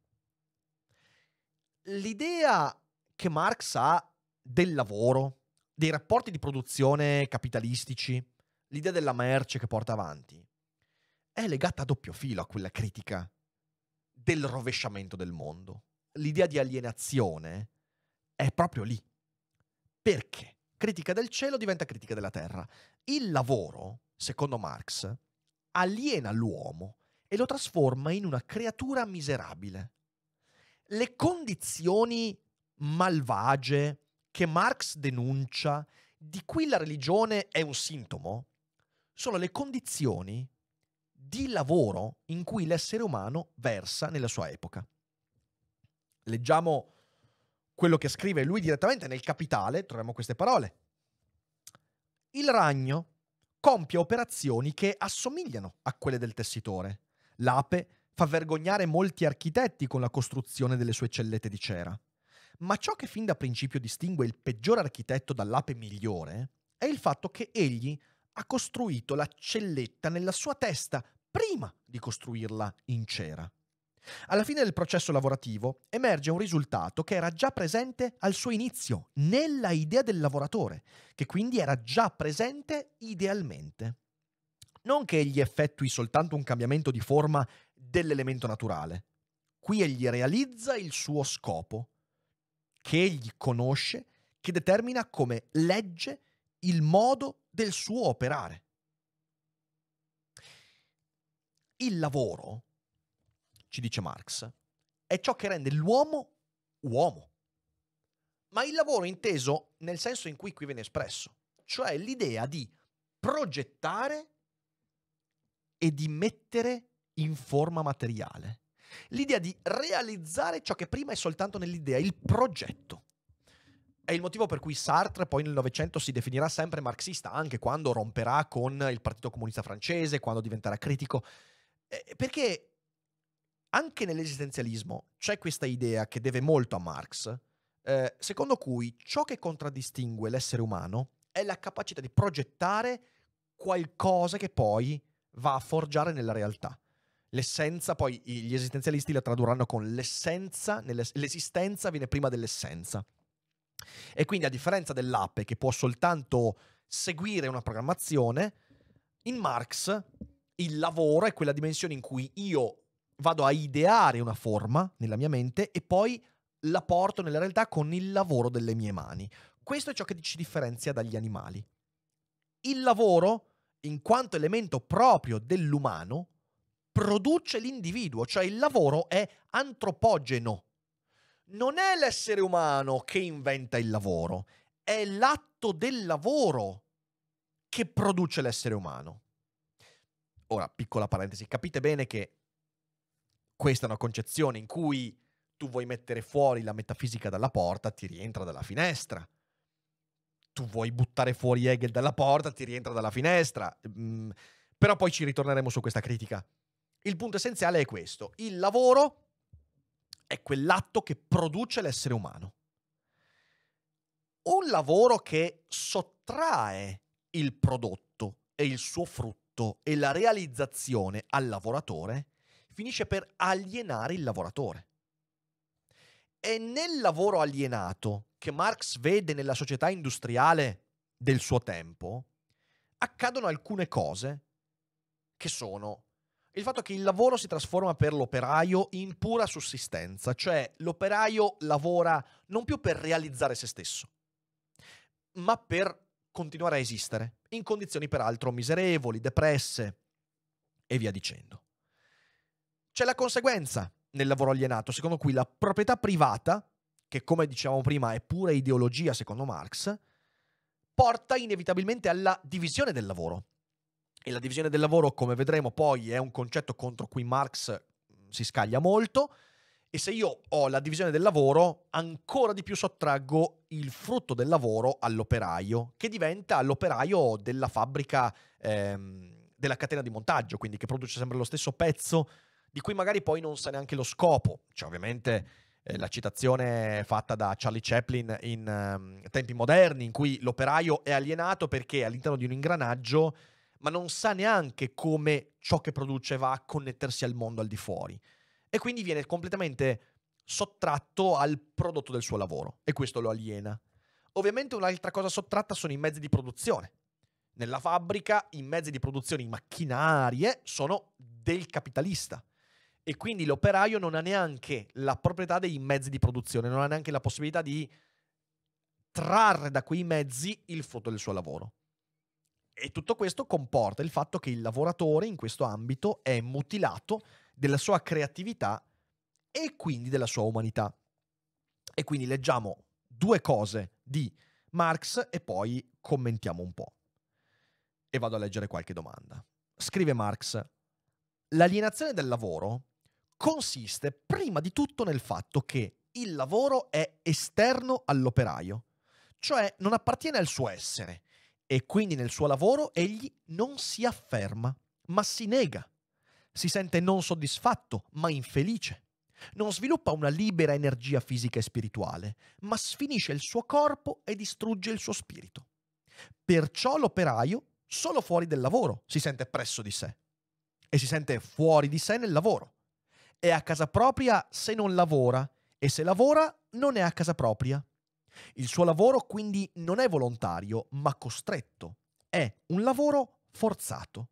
L'idea che Marx ha del lavoro, dei rapporti di produzione capitalistici, l'idea della merce che porta avanti, è legata a doppio filo a quella critica del rovesciamento del mondo. L'idea di alienazione è proprio lì. Perché? Critica del cielo diventa critica della terra. Il lavoro, secondo Marx, aliena l'uomo e lo trasforma in una creatura miserabile. Le condizioni malvagie che Marx denuncia, di cui la religione è un sintomo, sono le condizioni di lavoro in cui l'essere umano versa nella sua epoca. Leggiamo quello che scrive lui direttamente nel Capitale, troviamo queste parole. Il ragno compie operazioni che assomigliano a quelle del tessitore. L'ape fa vergognare molti architetti con la costruzione delle sue cellette di cera. Ma ciò che fin da principio distingue il peggior architetto dall'ape migliore è il fatto che egli ha costruito la celletta nella sua testa prima di costruirla in cera. Alla fine del processo lavorativo emerge un risultato che era già presente al suo inizio, nella idea del lavoratore, che quindi era già presente idealmente. Non che egli effettui soltanto un cambiamento di forma dell'elemento naturale. Qui egli realizza il suo scopo, che egli conosce, che determina come legge il modo del suo operare. Il lavoro, ci dice Marx, è ciò che rende l'uomo uomo. Ma il lavoro inteso nel senso in cui qui viene espresso, cioè l'idea di progettare e di mettere in forma materiale L'idea di realizzare ciò che prima è soltanto nell'idea, il progetto. È il motivo per cui Sartre poi nel Novecento si definirà sempre marxista, anche quando romperà con il Partito Comunista Francese, quando diventerà critico. Eh, perché anche nell'esistenzialismo c'è questa idea che deve molto a Marx, eh, secondo cui ciò che contraddistingue l'essere umano è la capacità di progettare qualcosa che poi va a forgiare nella realtà. L'essenza, poi gli esistenzialisti la tradurranno con l'essenza, l'esistenza viene prima dell'essenza. E quindi a differenza dell'ape che può soltanto seguire una programmazione, in Marx il lavoro è quella dimensione in cui io vado a ideare una forma nella mia mente e poi la porto nella realtà con il lavoro delle mie mani. Questo è ciò che ci differenzia dagli animali. Il lavoro, in quanto elemento proprio dell'umano, produce l'individuo, cioè il lavoro è antropogeno. Non è l'essere umano che inventa il lavoro, è l'atto del lavoro che produce l'essere umano. Ora, piccola parentesi, capite bene che questa è una concezione in cui tu vuoi mettere fuori la metafisica dalla porta, ti rientra dalla finestra. Tu vuoi buttare fuori Hegel dalla porta, ti rientra dalla finestra. Mm, però poi ci ritorneremo su questa critica. Il punto essenziale è questo. Il lavoro è quell'atto che produce l'essere umano. Un lavoro che sottrae il prodotto e il suo frutto e la realizzazione al lavoratore finisce per alienare il lavoratore. È nel lavoro alienato che Marx vede nella società industriale del suo tempo accadono alcune cose che sono il fatto che il lavoro si trasforma per l'operaio in pura sussistenza, cioè l'operaio lavora non più per realizzare se stesso, ma per continuare a esistere, in condizioni peraltro miserevoli, depresse e via dicendo. C'è la conseguenza nel lavoro alienato, secondo cui la proprietà privata, che come dicevamo prima è pura ideologia secondo Marx, porta inevitabilmente alla divisione del lavoro, e la divisione del lavoro, come vedremo poi, è un concetto contro cui Marx mm, si scaglia molto. E se io ho la divisione del lavoro, ancora di più sottraggo il frutto del lavoro all'operaio, che diventa l'operaio della fabbrica, ehm, della catena di montaggio, quindi che produce sempre lo stesso pezzo, di cui magari poi non sa neanche lo scopo. Cioè, ovviamente eh, la citazione fatta da Charlie Chaplin in ehm, tempi moderni, in cui l'operaio è alienato perché all'interno di un ingranaggio ma non sa neanche come ciò che produce va a connettersi al mondo al di fuori. E quindi viene completamente sottratto al prodotto del suo lavoro e questo lo aliena. Ovviamente un'altra cosa sottratta sono i mezzi di produzione. Nella fabbrica i mezzi di produzione, i macchinarie, eh, sono del capitalista e quindi l'operaio non ha neanche la proprietà dei mezzi di produzione, non ha neanche la possibilità di trarre da quei mezzi il frutto del suo lavoro. E tutto questo comporta il fatto che il lavoratore in questo ambito è mutilato della sua creatività e quindi della sua umanità. E quindi leggiamo due cose di Marx e poi commentiamo un po'. E vado a leggere qualche domanda. Scrive Marx, l'alienazione del lavoro consiste prima di tutto nel fatto che il lavoro è esterno all'operaio, cioè non appartiene al suo essere, e quindi nel suo lavoro egli non si afferma, ma si nega. Si sente non soddisfatto, ma infelice. Non sviluppa una libera energia fisica e spirituale, ma sfinisce il suo corpo e distrugge il suo spirito. Perciò l'operaio, solo fuori del lavoro, si sente presso di sé e si sente fuori di sé nel lavoro. È a casa propria se non lavora e se lavora non è a casa propria il suo lavoro quindi non è volontario, ma costretto. È un lavoro forzato.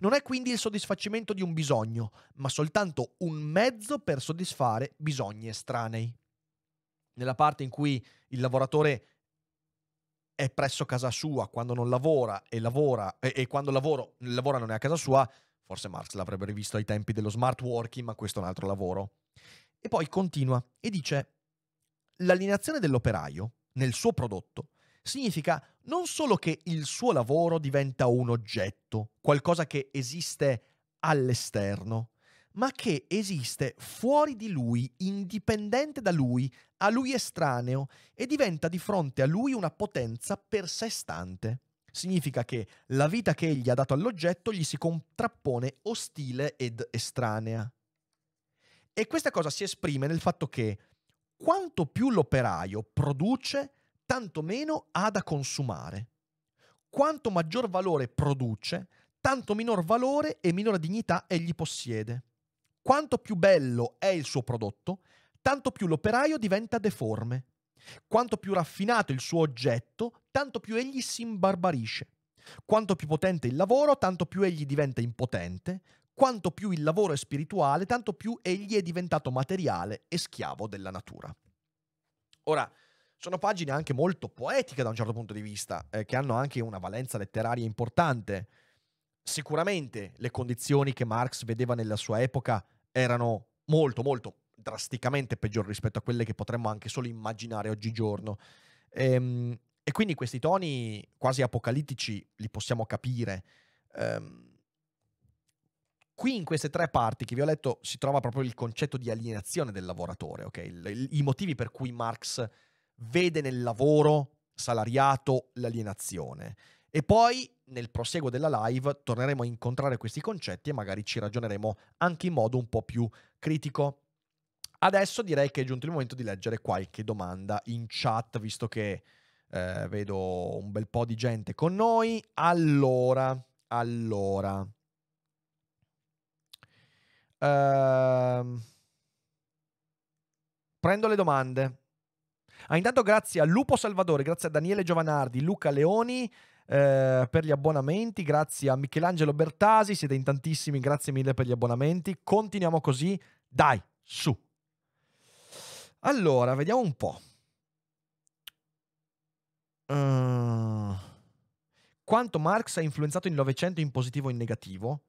Non è quindi il soddisfacimento di un bisogno, ma soltanto un mezzo per soddisfare bisogni estranei. Nella parte in cui il lavoratore è presso casa sua quando non lavora e lavora e, e quando lavoro, lavora non è a casa sua, forse Marx l'avrebbe rivisto ai tempi dello smart working, ma questo è un altro lavoro. E poi continua e dice l'allineazione dell'operaio nel suo prodotto significa non solo che il suo lavoro diventa un oggetto, qualcosa che esiste all'esterno, ma che esiste fuori di lui, indipendente da lui, a lui estraneo e diventa di fronte a lui una potenza per sé stante. Significa che la vita che egli ha dato all'oggetto gli si contrappone ostile ed estranea. E questa cosa si esprime nel fatto che quanto più l'operaio produce, tanto meno ha da consumare. Quanto maggior valore produce, tanto minor valore e minore dignità egli possiede. Quanto più bello è il suo prodotto, tanto più l'operaio diventa deforme. Quanto più raffinato il suo oggetto, tanto più egli si imbarbarisce. Quanto più potente il lavoro, tanto più egli diventa impotente. Quanto più il lavoro è spirituale, tanto più egli è diventato materiale e schiavo della natura. Ora, sono pagine anche molto poetiche da un certo punto di vista, eh, che hanno anche una valenza letteraria importante. Sicuramente le condizioni che Marx vedeva nella sua epoca erano molto, molto drasticamente peggiori rispetto a quelle che potremmo anche solo immaginare oggigiorno. Ehm, e quindi questi toni quasi apocalittici li possiamo capire. Ehm, qui in queste tre parti che vi ho letto si trova proprio il concetto di alienazione del lavoratore, okay? il, il, I motivi per cui Marx vede nel lavoro salariato l'alienazione. E poi nel proseguo della live torneremo a incontrare questi concetti e magari ci ragioneremo anche in modo un po' più critico. Adesso direi che è giunto il momento di leggere qualche domanda in chat, visto che eh, vedo un bel po' di gente con noi. Allora, allora. Ehm, prendo le domande. Ah, intanto grazie a Lupo Salvatore, grazie a Daniele Giovanardi, Luca Leoni eh, per gli abbonamenti, grazie a Michelangelo Bertasi, siete in tantissimi, grazie mille per gli abbonamenti. Continuiamo così, dai, su. Allora, vediamo un po'. Uh, quanto Marx ha influenzato il Novecento in positivo o in negativo?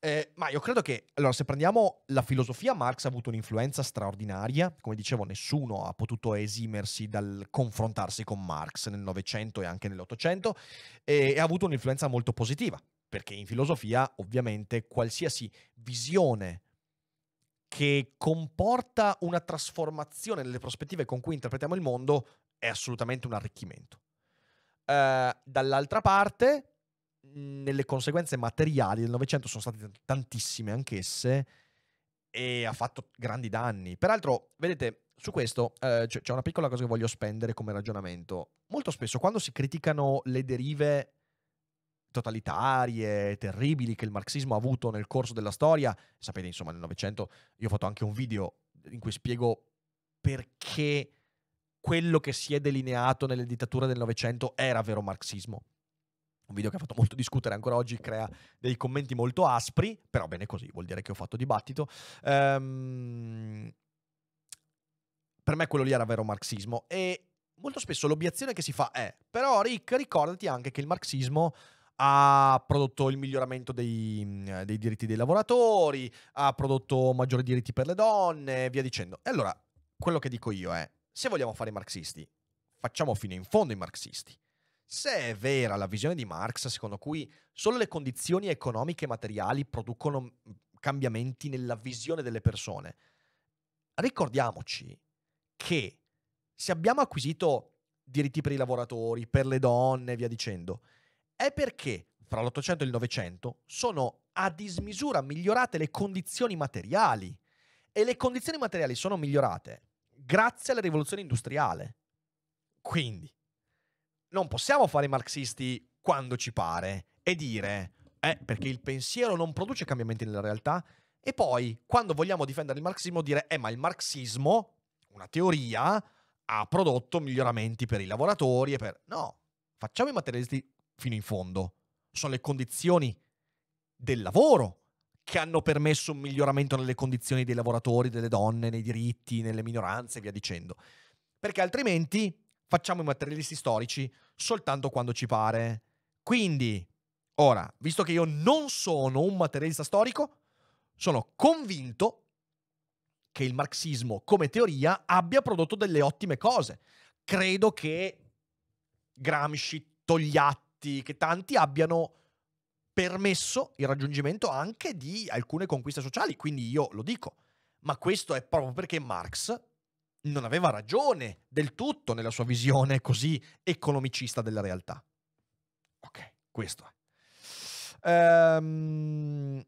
Eh, ma io credo che, allora, se prendiamo la filosofia, Marx ha avuto un'influenza straordinaria. Come dicevo, nessuno ha potuto esimersi dal confrontarsi con Marx nel Novecento e anche nell'Ottocento, e ha avuto un'influenza molto positiva, perché in filosofia, ovviamente, qualsiasi visione che comporta una trasformazione nelle prospettive con cui interpretiamo il mondo è assolutamente un arricchimento. Eh, dall'altra parte, nelle conseguenze materiali del Novecento sono state tantissime anch'esse e ha fatto grandi danni. Peraltro, vedete, su questo eh, c'è una piccola cosa che voglio spendere come ragionamento. Molto spesso quando si criticano le derive totalitarie, terribili che il marxismo ha avuto nel corso della storia, sapete, insomma, nel Novecento io ho fatto anche un video in cui spiego perché quello che si è delineato nelle dittature del Novecento era vero marxismo un video che ha fatto molto discutere ancora oggi, crea dei commenti molto aspri, però bene così, vuol dire che ho fatto dibattito. Ehm, per me quello lì era vero marxismo e molto spesso l'obiezione che si fa è, però Rick, ricordati anche che il marxismo ha prodotto il miglioramento dei, dei diritti dei lavoratori, ha prodotto maggiori diritti per le donne, e via dicendo. E allora, quello che dico io è, se vogliamo fare i marxisti, facciamo fino in fondo i marxisti se è vera la visione di Marx, secondo cui solo le condizioni economiche e materiali producono cambiamenti nella visione delle persone, ricordiamoci che se abbiamo acquisito diritti per i lavoratori, per le donne e via dicendo, è perché fra l'Ottocento e il Novecento sono a dismisura migliorate le condizioni materiali e le condizioni materiali sono migliorate grazie alla rivoluzione industriale. Quindi, non possiamo fare i marxisti quando ci pare e dire, eh, perché il pensiero non produce cambiamenti nella realtà, e poi, quando vogliamo difendere il marxismo, dire, eh, ma il marxismo, una teoria, ha prodotto miglioramenti per i lavoratori e per... No, facciamo i materialisti fino in fondo. Sono le condizioni del lavoro che hanno permesso un miglioramento nelle condizioni dei lavoratori, delle donne, nei diritti, nelle minoranze e via dicendo. Perché altrimenti facciamo i materialisti storici soltanto quando ci pare. Quindi, ora, visto che io non sono un materialista storico, sono convinto che il marxismo come teoria abbia prodotto delle ottime cose. Credo che Gramsci, Togliatti, che tanti abbiano permesso il raggiungimento anche di alcune conquiste sociali, quindi io lo dico. Ma questo è proprio perché Marx non aveva ragione del tutto nella sua visione così economicista della realtà. Ok, questo è. Ehm,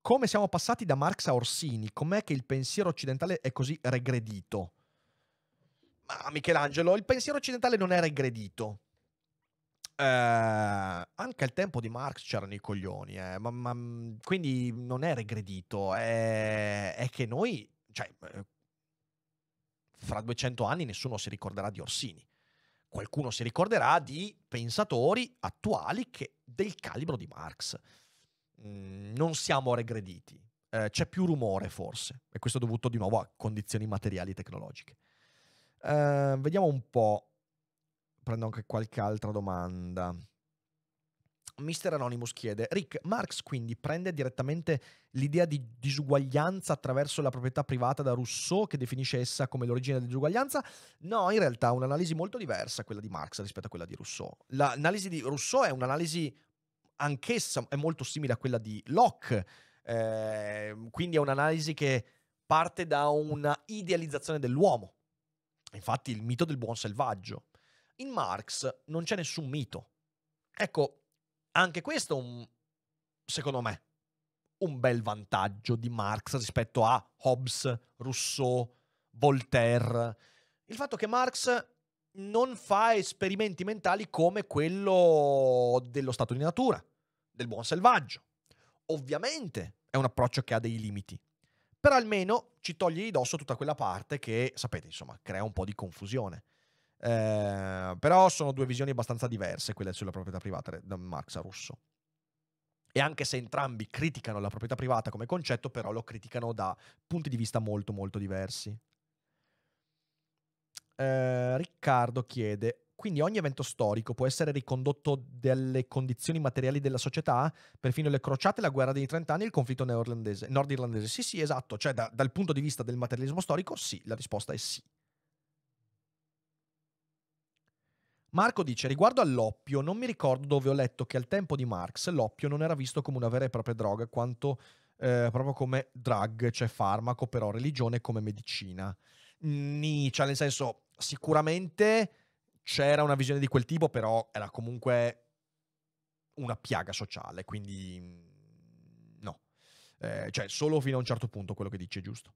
come siamo passati da Marx a Orsini? Com'è che il pensiero occidentale è così regredito? Ma Michelangelo, il pensiero occidentale non è regredito. Ehm, anche al tempo di Marx c'erano i coglioni, eh, ma, ma, quindi non è regredito, è, è che noi cioè, fra 200 anni nessuno si ricorderà di Orsini. Qualcuno si ricorderà di pensatori attuali che, del calibro di Marx. Mm, non siamo regrediti. Eh, c'è più rumore forse, e questo è dovuto di nuovo a condizioni materiali e tecnologiche. Eh, vediamo un po'. Prendo anche qualche altra domanda. Mister Anonymous chiede, Rick, Marx quindi prende direttamente l'idea di disuguaglianza attraverso la proprietà privata da Rousseau, che definisce essa come l'origine della disuguaglianza? No, in realtà è un'analisi molto diversa quella di Marx rispetto a quella di Rousseau. L'analisi di Rousseau è un'analisi anch'essa, è molto simile a quella di Locke, eh, quindi è un'analisi che parte da una idealizzazione dell'uomo. Infatti il mito del buon selvaggio. In Marx non c'è nessun mito. Ecco, anche questo, un, secondo me, un bel vantaggio di Marx rispetto a Hobbes, Rousseau, Voltaire. Il fatto che Marx non fa esperimenti mentali come quello dello stato di natura, del buon selvaggio. Ovviamente è un approccio che ha dei limiti, però almeno ci toglie di dosso tutta quella parte che, sapete, insomma, crea un po' di confusione. Eh, però sono due visioni abbastanza diverse quelle sulla proprietà privata da Marx a Russo. E anche se entrambi criticano la proprietà privata come concetto, però lo criticano da punti di vista molto molto diversi. Eh, Riccardo chiede, quindi ogni evento storico può essere ricondotto dalle condizioni materiali della società, perfino le crociate, la guerra dei trent'anni e il conflitto nordirlandese. Sì, sì, esatto, cioè da, dal punto di vista del materialismo storico, sì, la risposta è sì. Marco dice, riguardo all'oppio, non mi ricordo dove ho letto che al tempo di Marx l'oppio non era visto come una vera e propria droga, quanto eh, proprio come drug, cioè farmaco, però religione come medicina. Ni, cioè nel senso, sicuramente c'era una visione di quel tipo, però era comunque una piaga sociale, quindi mm, no. Eh, cioè, solo fino a un certo punto quello che dice è giusto.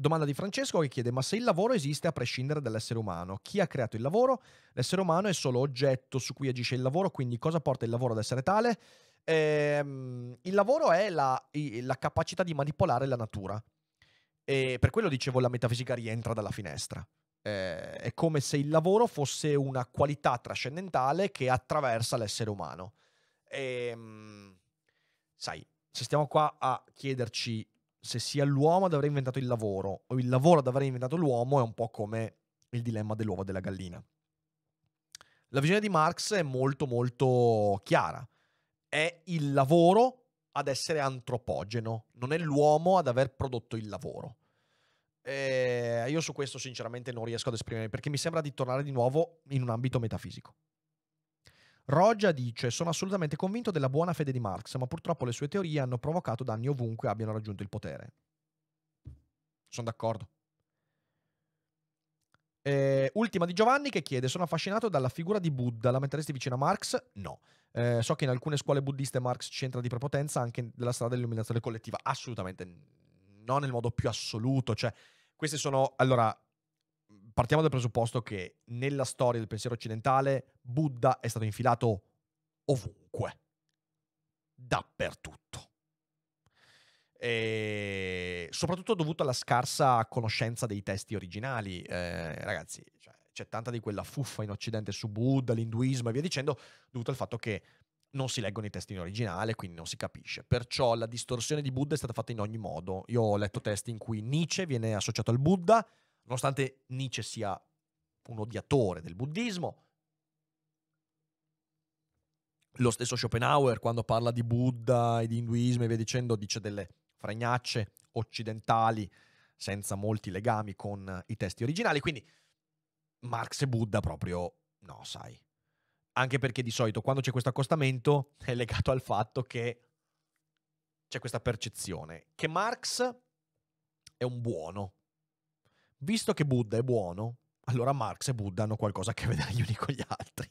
Domanda di Francesco che chiede: Ma se il lavoro esiste a prescindere dall'essere umano, chi ha creato il lavoro? L'essere umano è solo oggetto su cui agisce il lavoro, quindi cosa porta il lavoro ad essere tale? Ehm, il lavoro è la, la, capacità di manipolare la natura. E per quello dicevo la metafisica rientra dalla finestra. Ehm, è come se il lavoro fosse una qualità trascendentale che attraversa l'essere umano. Ehm, sai, se stiamo qua a chiederci se sia l'uomo ad aver inventato il lavoro o il lavoro ad aver inventato l'uomo è un po' come il dilemma dell'uovo e della gallina. La visione di Marx è molto molto chiara. È il lavoro ad essere antropogeno, non è l'uomo ad aver prodotto il lavoro. E eh, io su questo sinceramente non riesco ad esprimermi perché mi sembra di tornare di nuovo in un ambito metafisico. Rogia dice: Sono assolutamente convinto della buona fede di Marx, ma purtroppo le sue teorie hanno provocato danni ovunque abbiano raggiunto il potere. Sono d'accordo. Eh, ultima di Giovanni che chiede: Sono affascinato dalla figura di Buddha. La metteresti vicino a Marx? No. Eh, so che in alcune scuole buddiste Marx c'entra di prepotenza anche nella strada dell'illuminazione collettiva. Assolutamente non nel modo più assoluto. Cioè, queste sono. Allora, partiamo dal presupposto che nella storia del pensiero occidentale Buddha è stato infilato ovunque, dappertutto. E soprattutto dovuto alla scarsa conoscenza dei testi originali. Eh, ragazzi, cioè, c'è tanta di quella fuffa in Occidente su Buddha, l'induismo e via dicendo, dovuto al fatto che non si leggono i testi in originale, quindi non si capisce. Perciò la distorsione di Buddha è stata fatta in ogni modo. Io ho letto testi in cui Nietzsche viene associato al Buddha, nonostante Nietzsche sia un odiatore del buddismo, lo stesso Schopenhauer quando parla di Buddha e di induismo e via dicendo dice delle fregnacce occidentali senza molti legami con i testi originali, quindi Marx e Buddha proprio no, sai. Anche perché di solito quando c'è questo accostamento è legato al fatto che c'è questa percezione che Marx è un buono, visto che Buddha è buono, allora Marx e Buddha hanno qualcosa a che vedere gli uni con gli altri.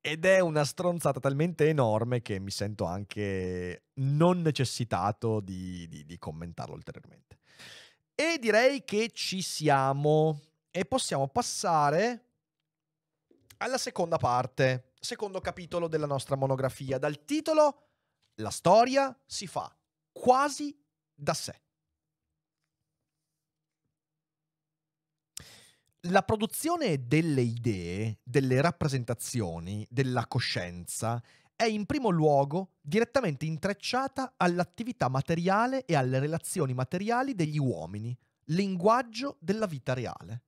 Ed è una stronzata talmente enorme che mi sento anche non necessitato di, di, di commentarlo ulteriormente. E direi che ci siamo e possiamo passare alla seconda parte, secondo capitolo della nostra monografia, dal titolo La storia si fa quasi da sé. la produzione delle idee, delle rappresentazioni, della coscienza è in primo luogo direttamente intrecciata all'attività materiale e alle relazioni materiali degli uomini, linguaggio della vita reale.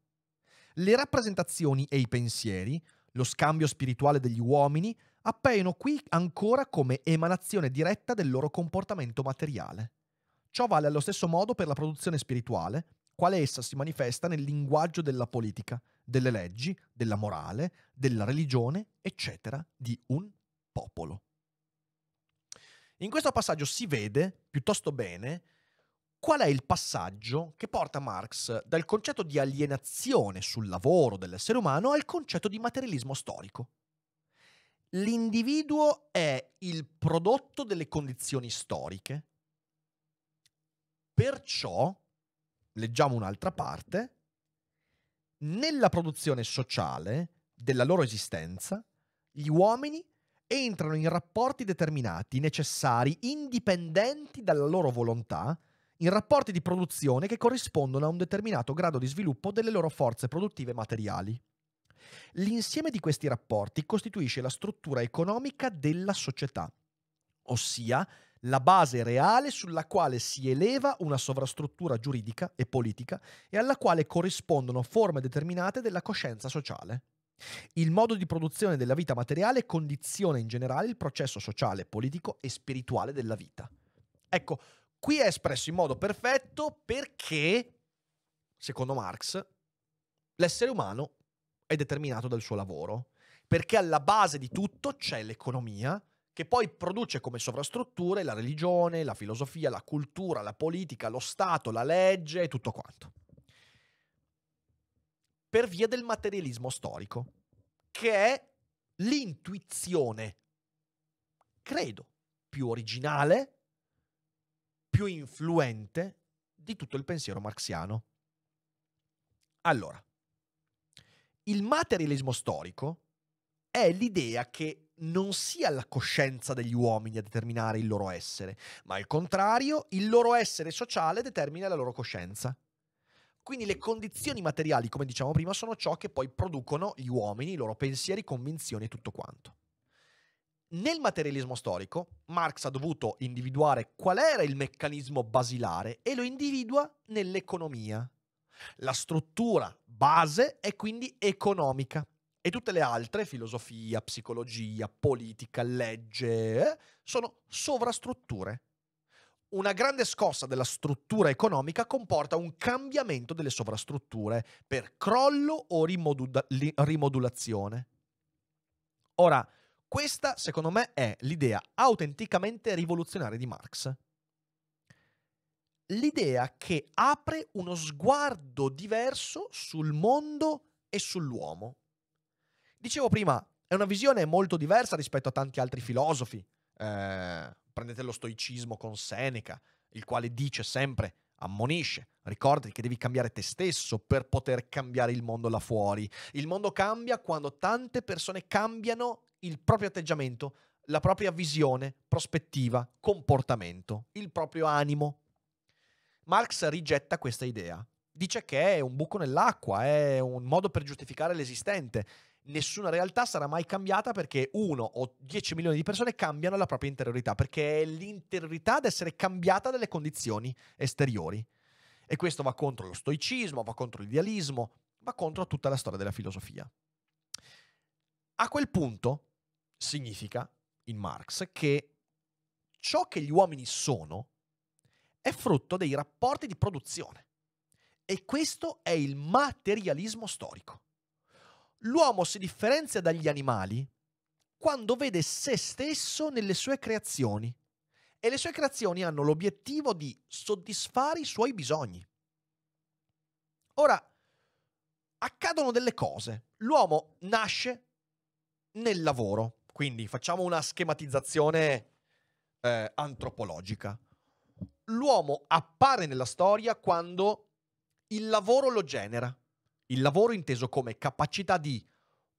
Le rappresentazioni e i pensieri, lo scambio spirituale degli uomini, appaiono qui ancora come emanazione diretta del loro comportamento materiale. Ciò vale allo stesso modo per la produzione spirituale, quale essa si manifesta nel linguaggio della politica, delle leggi, della morale, della religione, eccetera, di un popolo. In questo passaggio si vede piuttosto bene qual è il passaggio che porta Marx dal concetto di alienazione sul lavoro dell'essere umano al concetto di materialismo storico. L'individuo è il prodotto delle condizioni storiche, perciò leggiamo un'altra parte, nella produzione sociale della loro esistenza, gli uomini entrano in rapporti determinati, necessari, indipendenti dalla loro volontà, in rapporti di produzione che corrispondono a un determinato grado di sviluppo delle loro forze produttive materiali. L'insieme di questi rapporti costituisce la struttura economica della società, ossia la base reale sulla quale si eleva una sovrastruttura giuridica e politica e alla quale corrispondono forme determinate della coscienza sociale. Il modo di produzione della vita materiale condiziona in generale il processo sociale, politico e spirituale della vita. Ecco, qui è espresso in modo perfetto perché, secondo Marx, l'essere umano è determinato dal suo lavoro, perché alla base di tutto c'è l'economia che poi produce come sovrastrutture la religione, la filosofia, la cultura, la politica, lo Stato, la legge e tutto quanto. Per via del materialismo storico, che è l'intuizione, credo, più originale, più influente di tutto il pensiero marxiano. Allora, il materialismo storico è l'idea che non sia la coscienza degli uomini a determinare il loro essere, ma al contrario, il loro essere sociale determina la loro coscienza. Quindi le condizioni materiali, come diciamo prima, sono ciò che poi producono gli uomini, i loro pensieri, convinzioni e tutto quanto. Nel materialismo storico, Marx ha dovuto individuare qual era il meccanismo basilare e lo individua nell'economia. La struttura base è quindi economica. E tutte le altre, filosofia, psicologia, politica, legge, eh, sono sovrastrutture. Una grande scossa della struttura economica comporta un cambiamento delle sovrastrutture per crollo o rimodula- rimodulazione. Ora, questa secondo me è l'idea autenticamente rivoluzionaria di Marx. L'idea che apre uno sguardo diverso sul mondo e sull'uomo. Dicevo prima, è una visione molto diversa rispetto a tanti altri filosofi. Eh, prendete lo stoicismo con Seneca, il quale dice sempre, ammonisce, ricordati che devi cambiare te stesso per poter cambiare il mondo là fuori. Il mondo cambia quando tante persone cambiano il proprio atteggiamento, la propria visione, prospettiva, comportamento, il proprio animo. Marx rigetta questa idea. Dice che è un buco nell'acqua, è un modo per giustificare l'esistente nessuna realtà sarà mai cambiata perché uno o dieci milioni di persone cambiano la propria interiorità, perché è l'interiorità ad essere cambiata dalle condizioni esteriori. E questo va contro lo stoicismo, va contro l'idealismo, va contro tutta la storia della filosofia. A quel punto significa, in Marx, che ciò che gli uomini sono è frutto dei rapporti di produzione. E questo è il materialismo storico l'uomo si differenzia dagli animali quando vede se stesso nelle sue creazioni e le sue creazioni hanno l'obiettivo di soddisfare i suoi bisogni. Ora, accadono delle cose. L'uomo nasce nel lavoro, quindi facciamo una schematizzazione eh, antropologica. L'uomo appare nella storia quando il lavoro lo genera, il lavoro inteso come capacità di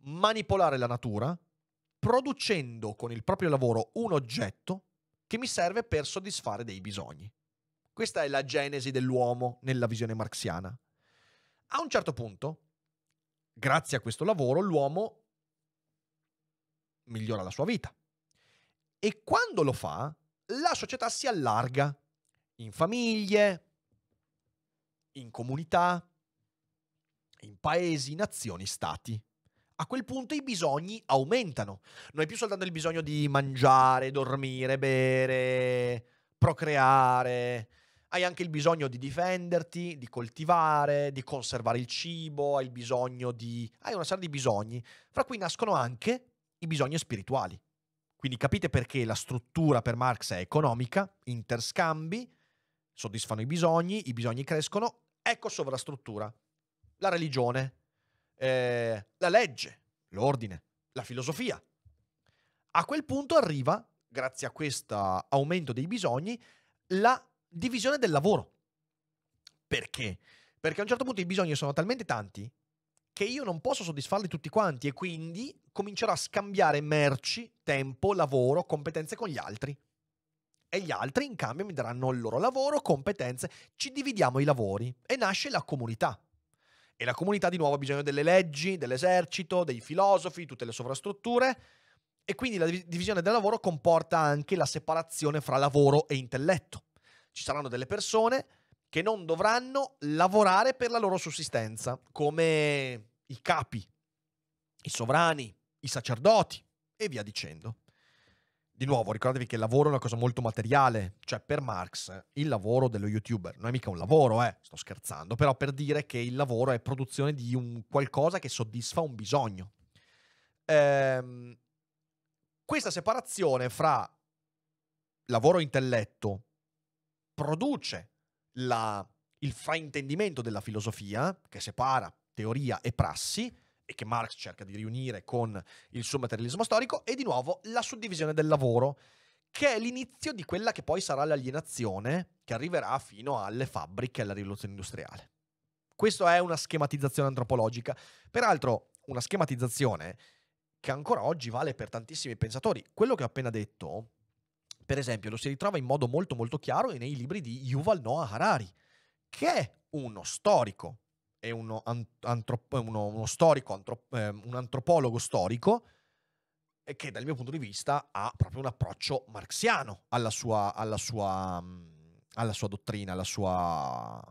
manipolare la natura, producendo con il proprio lavoro un oggetto che mi serve per soddisfare dei bisogni. Questa è la genesi dell'uomo nella visione marxiana. A un certo punto, grazie a questo lavoro, l'uomo migliora la sua vita. E quando lo fa, la società si allarga in famiglie, in comunità, in paesi, nazioni, stati. A quel punto i bisogni aumentano. Non è più soltanto il bisogno di mangiare, dormire, bere, procreare. Hai anche il bisogno di difenderti, di coltivare, di conservare il cibo, hai il bisogno di... hai una serie di bisogni, fra cui nascono anche i bisogni spirituali. Quindi capite perché la struttura per Marx è economica, interscambi, soddisfano i bisogni, i bisogni crescono, ecco sovrastruttura la religione, eh, la legge, l'ordine, la filosofia. A quel punto arriva, grazie a questo aumento dei bisogni, la divisione del lavoro. Perché? Perché a un certo punto i bisogni sono talmente tanti che io non posso soddisfarli tutti quanti e quindi comincerò a scambiare merci, tempo, lavoro, competenze con gli altri. E gli altri in cambio mi daranno il loro lavoro, competenze, ci dividiamo i lavori e nasce la comunità. E la comunità di nuovo ha bisogno delle leggi, dell'esercito, dei filosofi, tutte le sovrastrutture. E quindi la divisione del lavoro comporta anche la separazione fra lavoro e intelletto. Ci saranno delle persone che non dovranno lavorare per la loro sussistenza, come i capi, i sovrani, i sacerdoti e via dicendo. Di nuovo, ricordatevi che il lavoro è una cosa molto materiale, cioè per Marx il lavoro dello youtuber non è mica un lavoro, eh, sto scherzando, però per dire che il lavoro è produzione di un qualcosa che soddisfa un bisogno. Ehm, questa separazione fra lavoro e intelletto produce la, il fraintendimento della filosofia, che separa teoria e prassi, e che Marx cerca di riunire con il suo materialismo storico, e di nuovo la suddivisione del lavoro, che è l'inizio di quella che poi sarà l'alienazione che arriverà fino alle fabbriche e alla rivoluzione industriale. Questa è una schematizzazione antropologica, peraltro una schematizzazione che ancora oggi vale per tantissimi pensatori. Quello che ho appena detto, per esempio, lo si ritrova in modo molto molto chiaro nei libri di Yuval Noah Harari, che è uno storico è uno, antrop- uno, uno storico, antrop- eh, un antropologo storico che dal mio punto di vista ha proprio un approccio marxiano alla sua, alla sua, mhmm, alla sua dottrina, alla sua,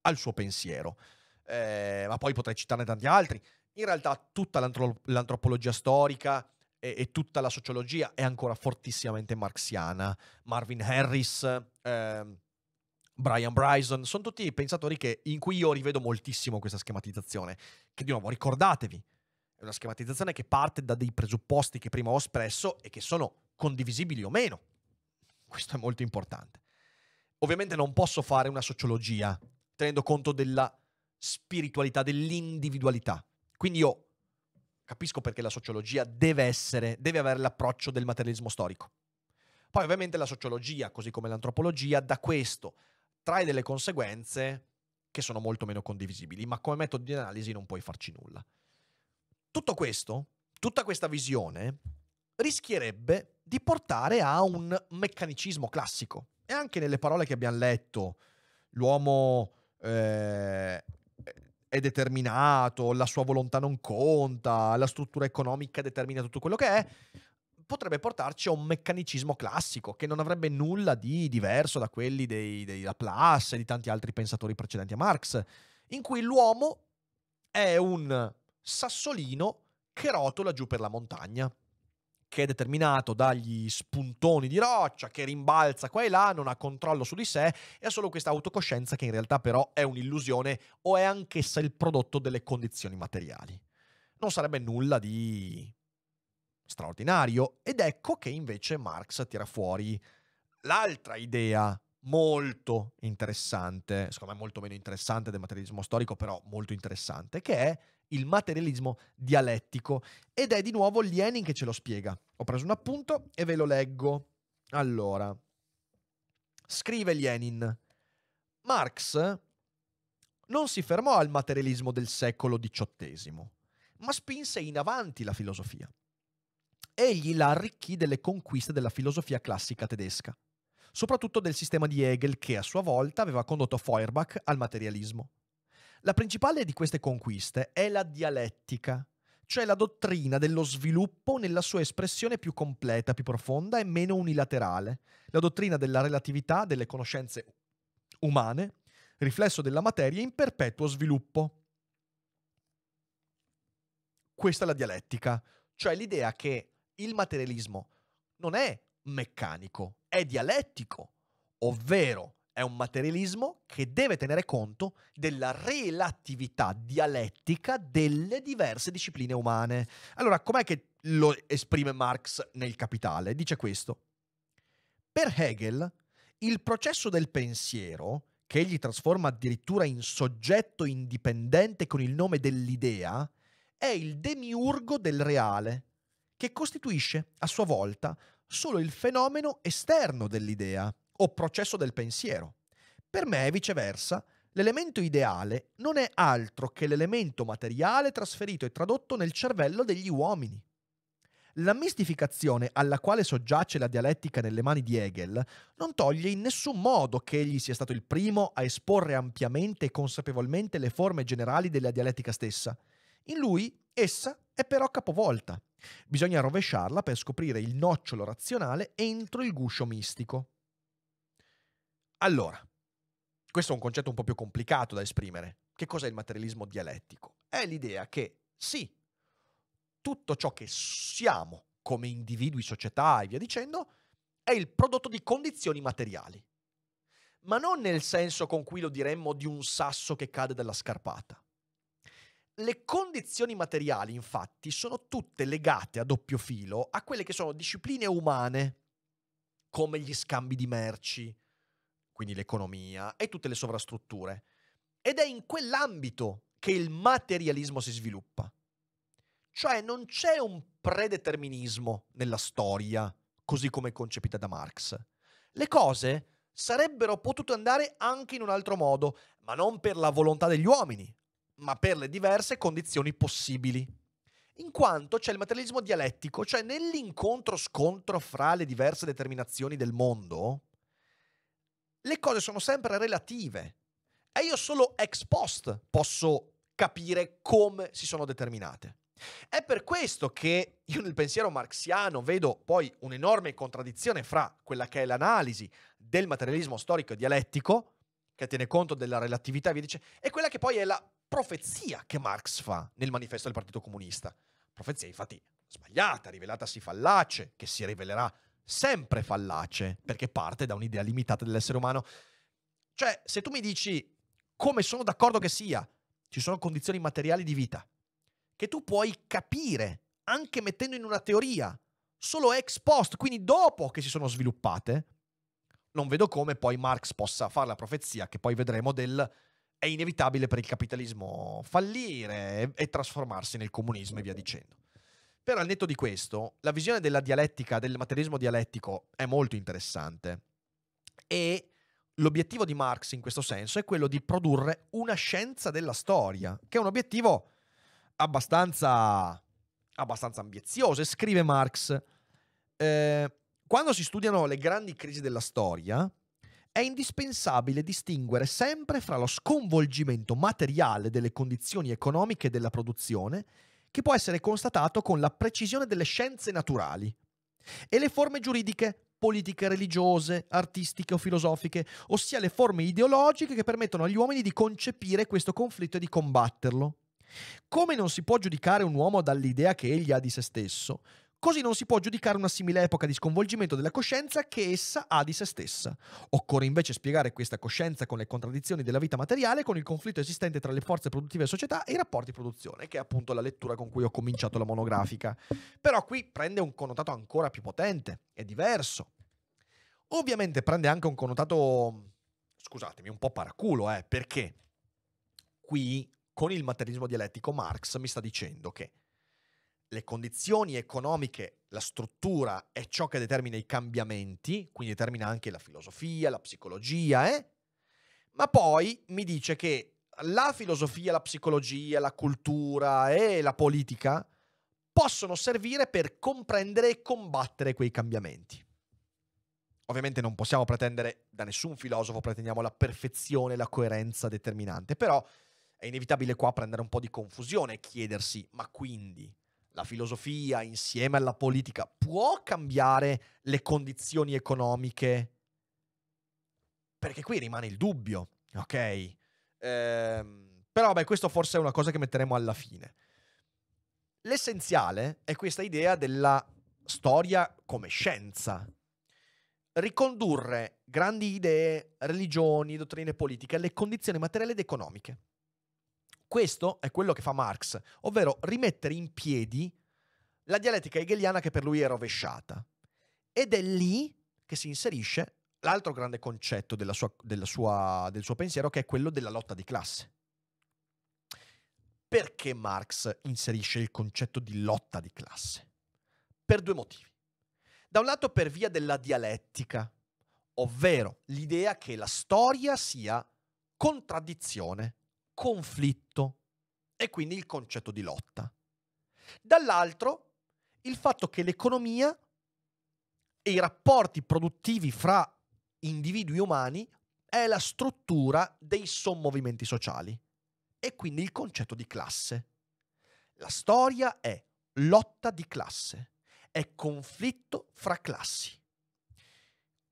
al suo pensiero. Eh, ma poi potrei citarne tanti altri. In realtà tutta l'antro- l'antropologia storica e-, e, tutta la sociologia è ancora fortissimamente marxiana. Marvin Harris... Eh, Brian Bryson, sono tutti pensatori che, in cui io rivedo moltissimo questa schematizzazione, che di nuovo ricordatevi, è una schematizzazione che parte da dei presupposti che prima ho espresso e che sono condivisibili o meno. Questo è molto importante. Ovviamente non posso fare una sociologia tenendo conto della spiritualità, dell'individualità. Quindi io capisco perché la sociologia deve essere, deve avere l'approccio del materialismo storico. Poi ovviamente la sociologia, così come l'antropologia, da questo trae delle conseguenze che sono molto meno condivisibili, ma come metodo di analisi non puoi farci nulla. Tutto questo, tutta questa visione, rischierebbe di portare a un meccanicismo classico. E anche nelle parole che abbiamo letto, l'uomo eh, è determinato, la sua volontà non conta, la struttura economica determina tutto quello che è, potrebbe portarci a un meccanicismo classico che non avrebbe nulla di diverso da quelli dei, dei Laplace e di tanti altri pensatori precedenti a Marx, in cui l'uomo è un sassolino che rotola giù per la montagna, che è determinato dagli spuntoni di roccia, che rimbalza qua e là, non ha controllo su di sé e ha solo questa autocoscienza che in realtà però è un'illusione o è anch'essa il prodotto delle condizioni materiali. Non sarebbe nulla di straordinario ed ecco che invece Marx tira fuori l'altra idea molto interessante, secondo me molto meno interessante del materialismo storico, però molto interessante, che è il materialismo dialettico ed è di nuovo Lenin che ce lo spiega. Ho preso un appunto e ve lo leggo. Allora, scrive Lenin, Marx non si fermò al materialismo del secolo XVIII, ma spinse in avanti la filosofia egli la arricchì delle conquiste della filosofia classica tedesca, soprattutto del sistema di Hegel che a sua volta aveva condotto Feuerbach al materialismo. La principale di queste conquiste è la dialettica, cioè la dottrina dello sviluppo nella sua espressione più completa, più profonda e meno unilaterale, la dottrina della relatività delle conoscenze umane, riflesso della materia in perpetuo sviluppo. Questa è la dialettica, cioè l'idea che il materialismo non è meccanico, è dialettico, ovvero è un materialismo che deve tenere conto della relatività dialettica delle diverse discipline umane. Allora, com'è che lo esprime Marx nel Capitale? Dice questo. Per Hegel, il processo del pensiero, che egli trasforma addirittura in soggetto indipendente con il nome dell'idea, è il demiurgo del reale, che costituisce a sua volta solo il fenomeno esterno dell'idea o processo del pensiero. Per me, viceversa, l'elemento ideale non è altro che l'elemento materiale trasferito e tradotto nel cervello degli uomini. La mistificazione alla quale soggiace la dialettica nelle mani di Hegel non toglie in nessun modo che egli sia stato il primo a esporre ampiamente e consapevolmente le forme generali della dialettica stessa. In lui Essa è però capovolta. Bisogna rovesciarla per scoprire il nocciolo razionale entro il guscio mistico. Allora, questo è un concetto un po' più complicato da esprimere. Che cos'è il materialismo dialettico? È l'idea che sì, tutto ciò che siamo come individui, società e via dicendo, è il prodotto di condizioni materiali. Ma non nel senso con cui lo diremmo di un sasso che cade dalla scarpata. Le condizioni materiali, infatti, sono tutte legate a doppio filo a quelle che sono discipline umane, come gli scambi di merci, quindi l'economia e tutte le sovrastrutture. Ed è in quell'ambito che il materialismo si sviluppa. Cioè non c'è un predeterminismo nella storia, così come concepita da Marx. Le cose sarebbero potute andare anche in un altro modo, ma non per la volontà degli uomini, ma per le diverse condizioni possibili. In quanto c'è il materialismo dialettico, cioè nell'incontro-scontro fra le diverse determinazioni del mondo, le cose sono sempre relative e io solo ex post posso capire come si sono determinate. È per questo che io nel pensiero marxiano vedo poi un'enorme contraddizione fra quella che è l'analisi del materialismo storico e dialettico, che tiene conto della relatività via dice, e quella che poi è la profezia che Marx fa nel manifesto del Partito Comunista. Profezia infatti sbagliata, rivelatasi fallace, che si rivelerà sempre fallace, perché parte da un'idea limitata dell'essere umano. Cioè, se tu mi dici, come sono d'accordo che sia, ci sono condizioni materiali di vita, che tu puoi capire, anche mettendo in una teoria, solo ex post, quindi dopo che si sono sviluppate, non vedo come poi Marx possa fare la profezia che poi vedremo del è inevitabile per il capitalismo fallire e, e trasformarsi nel comunismo e via dicendo. Però al netto di questo, la visione della dialettica, del materialismo dialettico è molto interessante e l'obiettivo di Marx in questo senso è quello di produrre una scienza della storia, che è un obiettivo abbastanza, abbastanza ambizioso. E scrive Marx, eh, quando si studiano le grandi crisi della storia, è indispensabile distinguere sempre fra lo sconvolgimento materiale delle condizioni economiche della produzione, che può essere constatato con la precisione delle scienze naturali, e le forme giuridiche, politiche, religiose, artistiche o filosofiche, ossia le forme ideologiche che permettono agli uomini di concepire questo conflitto e di combatterlo. Come non si può giudicare un uomo dall'idea che egli ha di se stesso, Così non si può giudicare una simile epoca di sconvolgimento della coscienza che essa ha di se stessa. Occorre invece spiegare questa coscienza con le contraddizioni della vita materiale, con il conflitto esistente tra le forze produttive e società e i rapporti di produzione, che è appunto la lettura con cui ho cominciato la monografica. Però qui prende un connotato ancora più potente, è diverso. Ovviamente prende anche un connotato, scusatemi, un po' paraculo, eh, perché qui con il materialismo dialettico Marx mi sta dicendo che le condizioni economiche, la struttura è ciò che determina i cambiamenti, quindi determina anche la filosofia, la psicologia, eh? ma poi mi dice che la filosofia, la psicologia, la cultura e la politica possono servire per comprendere e combattere quei cambiamenti. Ovviamente non possiamo pretendere da nessun filosofo, pretendiamo la perfezione, la coerenza determinante, però è inevitabile qua prendere un po' di confusione e chiedersi, ma quindi la filosofia insieme alla politica può cambiare le condizioni economiche? Perché qui rimane il dubbio, ok? Ehm, però beh, questo forse è una cosa che metteremo alla fine. L'essenziale è questa idea della storia come scienza. Ricondurre grandi idee, religioni, dottrine politiche alle condizioni materiali ed economiche. Questo è quello che fa Marx, ovvero rimettere in piedi la dialettica hegeliana che per lui è rovesciata. Ed è lì che si inserisce l'altro grande concetto della sua, della sua, del suo pensiero, che è quello della lotta di classe. Perché Marx inserisce il concetto di lotta di classe? Per due motivi. Da un lato per via della dialettica, ovvero l'idea che la storia sia contraddizione conflitto e quindi il concetto di lotta. Dall'altro, il fatto che l'economia e i rapporti produttivi fra individui umani è la struttura dei sommovimenti sociali e quindi il concetto di classe. La storia è lotta di classe, è conflitto fra classi.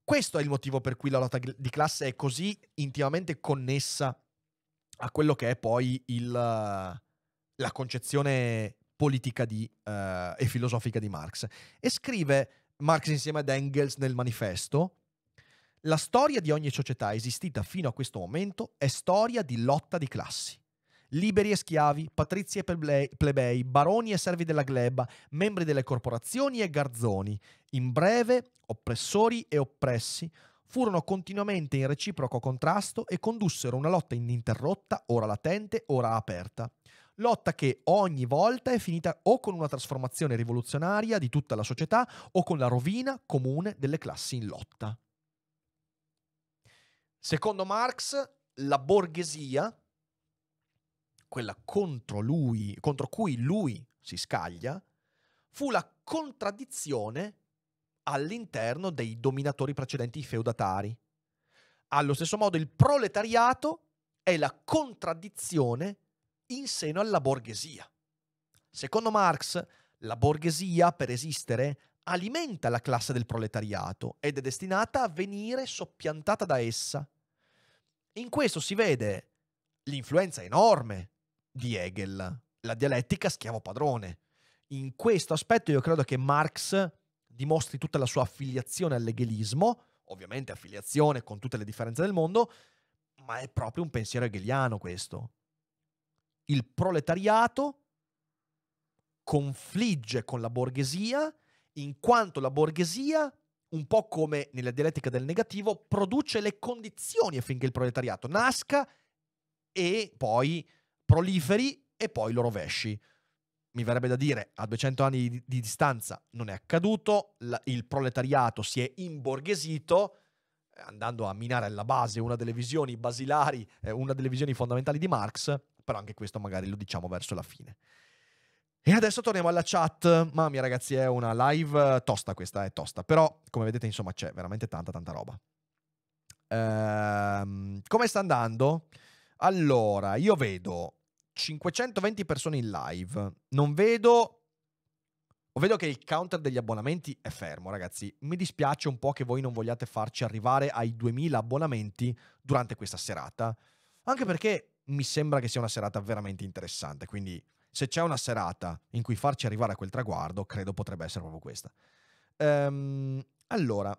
Questo è il motivo per cui la lotta di classe è così intimamente connessa a quello che è poi il, la concezione politica di, uh, e filosofica di Marx. E scrive Marx insieme ad Engels nel manifesto, la storia di ogni società esistita fino a questo momento è storia di lotta di classi. Liberi e schiavi, patrizi e plebei, baroni e servi della gleba, membri delle corporazioni e garzoni, in breve, oppressori e oppressi, furono continuamente in reciproco contrasto e condussero una lotta ininterrotta, ora latente, ora aperta. Lotta che ogni volta è finita o con una trasformazione rivoluzionaria di tutta la società o con la rovina comune delle classi in lotta. Secondo Marx, la borghesia, quella contro, lui, contro cui lui si scaglia, fu la contraddizione all'interno dei dominatori precedenti, i feudatari. Allo stesso modo il proletariato è la contraddizione in seno alla borghesia. Secondo Marx, la borghesia, per esistere, alimenta la classe del proletariato ed è destinata a venire soppiantata da essa. In questo si vede l'influenza enorme di Hegel, la dialettica schiavo padrone. In questo aspetto io credo che Marx dimostri tutta la sua affiliazione al leghelismo, ovviamente affiliazione con tutte le differenze del mondo, ma è proprio un pensiero hegeliano questo. Il proletariato confligge con la borghesia in quanto la borghesia, un po' come nella dialettica del negativo, produce le condizioni affinché il proletariato nasca e poi proliferi e poi lo rovesci mi verrebbe da dire, a 200 anni di, di distanza non è accaduto, la, il proletariato si è imborghesito, eh, andando a minare alla base una delle visioni basilari, eh, una delle visioni fondamentali di Marx, però anche questo magari lo diciamo verso la fine. E adesso torniamo alla chat. Mamma mia ragazzi, è una live tosta questa, è tosta, però come vedete insomma c'è veramente tanta tanta roba. Ehm, come sta andando? Allora, io vedo 520 persone in live. Non vedo. O vedo che il counter degli abbonamenti è fermo, ragazzi. Mi dispiace un po' che voi non vogliate farci arrivare ai 2000 abbonamenti durante questa serata. Anche perché mi sembra che sia una serata veramente interessante. Quindi, se c'è una serata in cui farci arrivare a quel traguardo, credo potrebbe essere proprio questa. Ehm, allora,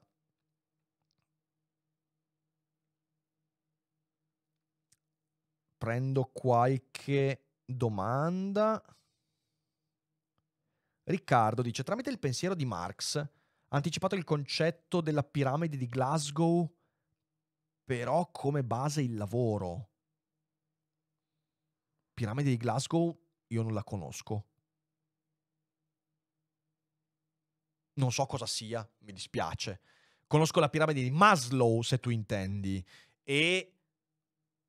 prendo qualche domanda. Riccardo dice, tramite il pensiero di Marx, ha anticipato il concetto della piramide di Glasgow, però come base il lavoro. Piramide di Glasgow io non la conosco. Non so cosa sia, mi dispiace. Conosco la piramide di Maslow, se tu intendi, e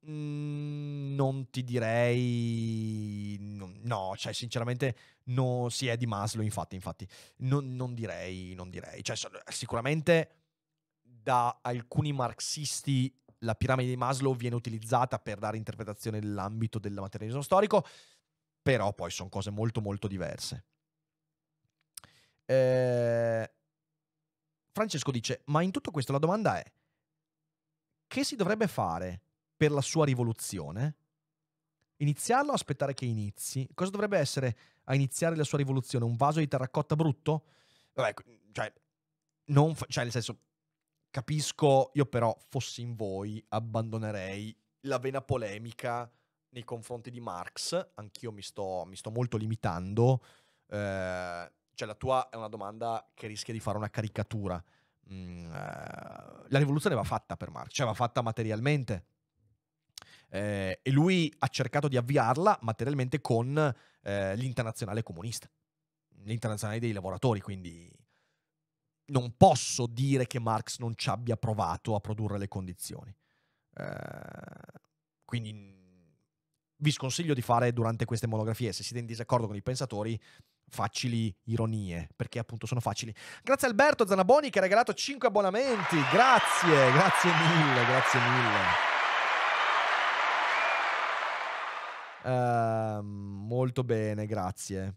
Mm, non ti direi. No, cioè, sinceramente, no, si sì, è di Maslow, infatti, infatti. Non, non direi, non direi. Cioè, sicuramente da alcuni marxisti la piramide di Maslow viene utilizzata per dare interpretazione nell'ambito del materialismo storico, però poi sono cose molto molto diverse. Eh, Francesco dice, ma in tutto questo la domanda è, che si dovrebbe fare per la sua rivoluzione? Iniziarlo o aspettare che inizi? Cosa dovrebbe essere a iniziare la sua rivoluzione? Un vaso di terracotta brutto? Vabbè, ecco, cioè, non fa- cioè nel senso, capisco, io però, fossi in voi, abbandonerei la vena polemica nei confronti di Marx. Anch'io mi sto, mi sto molto limitando. Eh, cioè, la tua è una domanda che rischia di fare una caricatura. Mm, eh, la rivoluzione va fatta per Marx, cioè va fatta materialmente eh, e lui ha cercato di avviarla materialmente con eh, l'internazionale comunista, l'internazionale dei lavoratori, quindi non posso dire che Marx non ci abbia provato a produrre le condizioni. Eh, quindi vi sconsiglio di fare durante queste monografie, se siete in disaccordo con i pensatori, facili ironie, perché appunto sono facili. Grazie Alberto Zanaboni che ha regalato 5 abbonamenti, grazie, grazie mille, grazie mille. Uh, molto bene, grazie.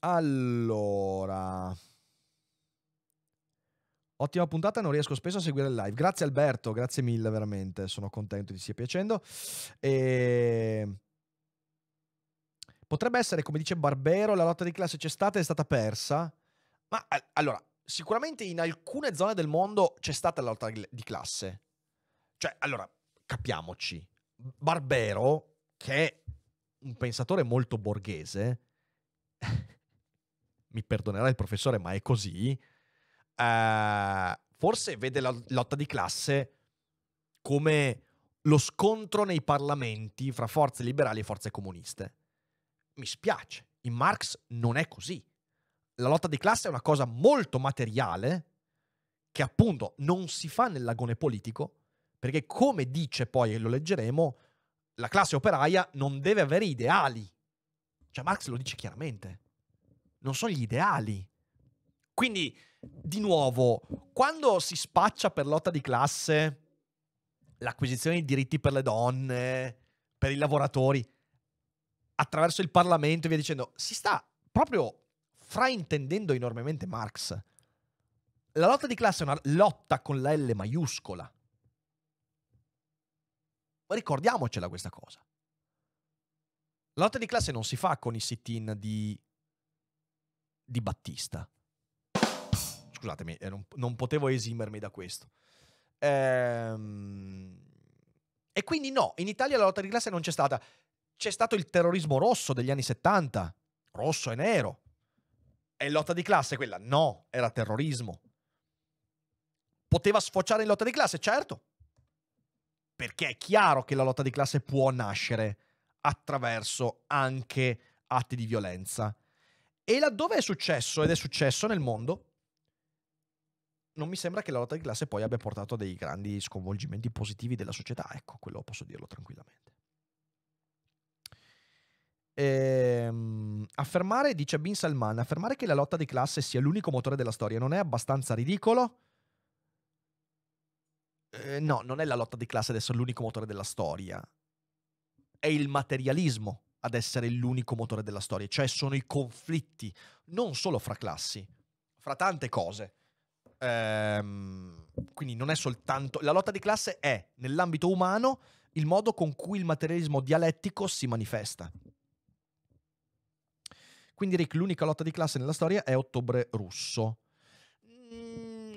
Allora. Ottima puntata, non riesco spesso a seguire il live. Grazie Alberto, grazie mille veramente, sono contento che ti stia piacendo. E... Ehm, potrebbe essere, come dice Barbero, la lotta di classe c'è stata e è stata persa. Ma allora, sicuramente in alcune zone del mondo c'è stata la lotta di classe. Cioè, allora, capiamoci, Barbero, che è un pensatore molto borghese, mi perdonerà il professore, ma è così, eh, forse vede la lotta di classe come lo scontro nei parlamenti fra forze liberali e forze comuniste. Mi spiace, in Marx non è così. La lotta di classe è una cosa molto materiale che appunto non si fa nell'agone politico, perché come dice poi, e lo leggeremo, la classe operaia non deve avere ideali. Cioè Marx lo dice chiaramente. Non sono gli ideali. Quindi, di nuovo, quando si spaccia per lotta di classe l'acquisizione di diritti per le donne, per i lavoratori, attraverso il Parlamento e via dicendo, si sta proprio fraintendendo enormemente Marx. La lotta di classe è una lotta con la L maiuscola ricordiamocela questa cosa. La lotta di classe non si fa con i sit-in di, di Battista. Scusatemi, eh, non, non, potevo esimermi da questo. Ehm... E quindi no, in Italia la lotta di classe non c'è stata. C'è stato il terrorismo rosso degli anni 70, rosso e nero. È lotta di classe quella? No, era terrorismo. Poteva sfociare in lotta di classe, certo, perché è chiaro che la lotta di classe può nascere attraverso anche atti di violenza. E laddove è successo, ed è successo nel mondo, non mi sembra che la lotta di classe poi abbia portato a dei grandi sconvolgimenti positivi della società. Ecco, quello posso dirlo tranquillamente. Ehm, affermare, dice Bin Salman, affermare che la lotta di classe sia l'unico motore della storia non è abbastanza ridicolo? Eh, no, non è la lotta di classe ad essere l'unico motore della storia. È il materialismo ad essere l'unico motore della storia, cioè sono i conflitti, non solo fra classi, fra tante cose. Ehm, quindi non è soltanto... La lotta di classe è, nell'ambito umano, il modo con cui il materialismo dialettico si manifesta. Quindi Rick, l'unica lotta di classe nella storia è Ottobre Russo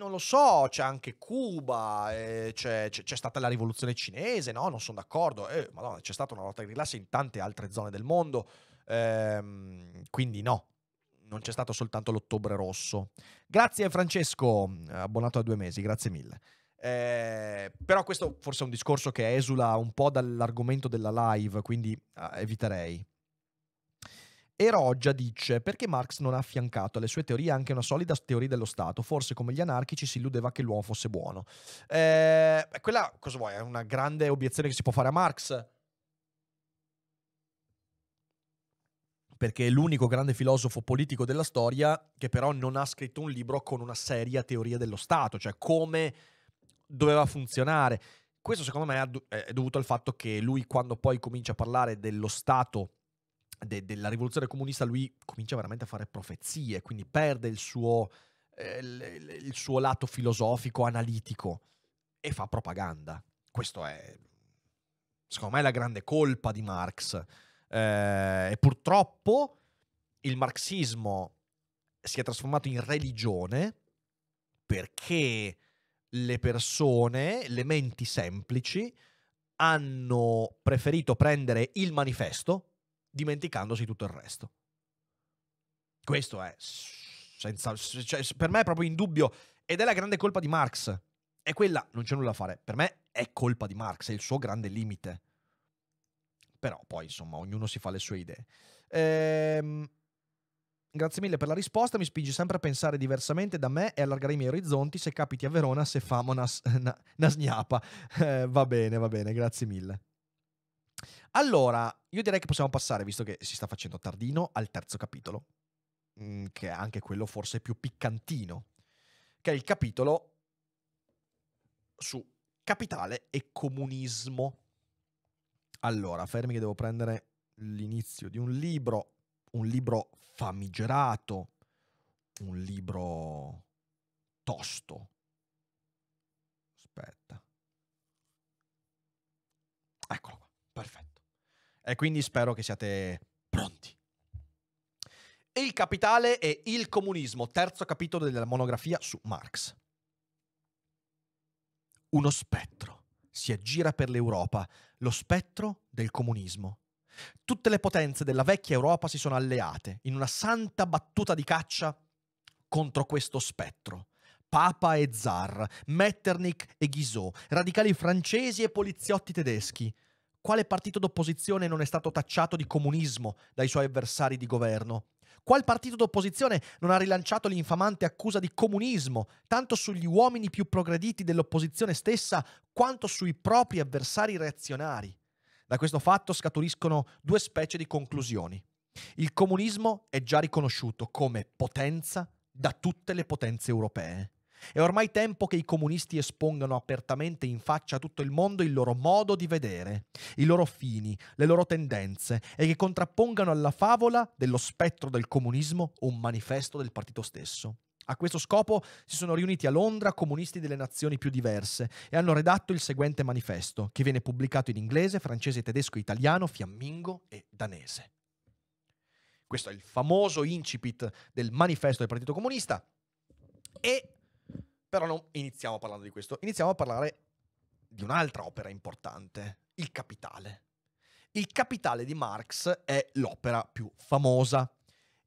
non lo so, c'è anche Cuba, eh, c'è, c'è, c'è, stata la rivoluzione cinese, no? Non sono d'accordo, eh, madonna, c'è stata una lotta di classe in tante altre zone del mondo, ehm, quindi no, non c'è stato soltanto l'ottobre rosso. Grazie Francesco, abbonato a due mesi, grazie mille. Eh, però questo forse è un discorso che esula un po' dall'argomento della live, quindi ah, eviterei. E Roggia dice: Perché Marx non ha affiancato alle sue teorie anche una solida teoria dello Stato? Forse come gli anarchici si illudeva che l'uomo fosse buono. Eh, quella, cosa vuoi? È una grande obiezione che si può fare a Marx. Perché è l'unico grande filosofo politico della storia che però non ha scritto un libro con una seria teoria dello Stato, cioè come doveva funzionare. Questo secondo me è dovuto al fatto che lui quando poi comincia a parlare dello Stato de- della rivoluzione comunista lui comincia veramente a fare profezie, quindi perde il suo, eh, l- il suo lato filosofico, analitico e fa propaganda. Questo è, secondo me, la grande colpa di Marx. Eh, e purtroppo il marxismo si è trasformato in religione perché le persone, le menti semplici, hanno preferito prendere il manifesto, dimenticandosi tutto il resto. Questo è senza, cioè, per me è proprio indubbio ed è la grande colpa di Marx. È quella non c'è nulla da fare. Per me è colpa di Marx, è il suo grande limite. Però poi, insomma, ognuno si fa le sue idee. Ehm, grazie mille per la risposta. Mi spingi sempre a pensare diversamente da me e allargare i miei orizzonti. Se capiti a Verona, se famo una, una, una sgnapa. Eh, va bene, va bene, grazie mille. Allora, io direi che possiamo passare, visto che si sta facendo tardino, al terzo capitolo, mm, che è anche quello forse più piccantino, che è il capitolo su capitale e comunismo. Allora, fermi che devo prendere l'inizio di un libro, un libro famigerato, un libro tosto. Aspetta. Eccolo qua. Perfetto. E quindi spero che siate pronti. Il capitale e il comunismo, terzo capitolo della monografia su Marx. Uno spettro si aggira per l'Europa, lo spettro del comunismo. Tutte le potenze della vecchia Europa si sono alleate in una santa battuta di caccia contro questo spettro. Papa e zar, Metternich e Guizot, radicali francesi e poliziotti tedeschi. Quale partito d'opposizione non è stato tacciato di comunismo dai suoi avversari di governo? Qual partito d'opposizione non ha rilanciato l'infamante accusa di comunismo, tanto sugli uomini più progrediti dell'opposizione stessa quanto sui propri avversari reazionari? Da questo fatto scaturiscono due specie di conclusioni. Il comunismo è già riconosciuto come potenza da tutte le potenze europee. È ormai tempo che i comunisti espongano apertamente in faccia a tutto il mondo il loro modo di vedere, i loro fini, le loro tendenze e che contrappongano alla favola dello spettro del comunismo un manifesto del partito stesso. A questo scopo si sono riuniti a Londra comunisti delle nazioni più diverse e hanno redatto il seguente manifesto, che viene pubblicato in inglese, francese, tedesco, italiano, fiammingo e danese. Questo è il famoso incipit del manifesto del Partito Comunista e però non iniziamo parlando di questo, iniziamo a parlare di un'altra opera importante, Il Capitale. Il Capitale di Marx è l'opera più famosa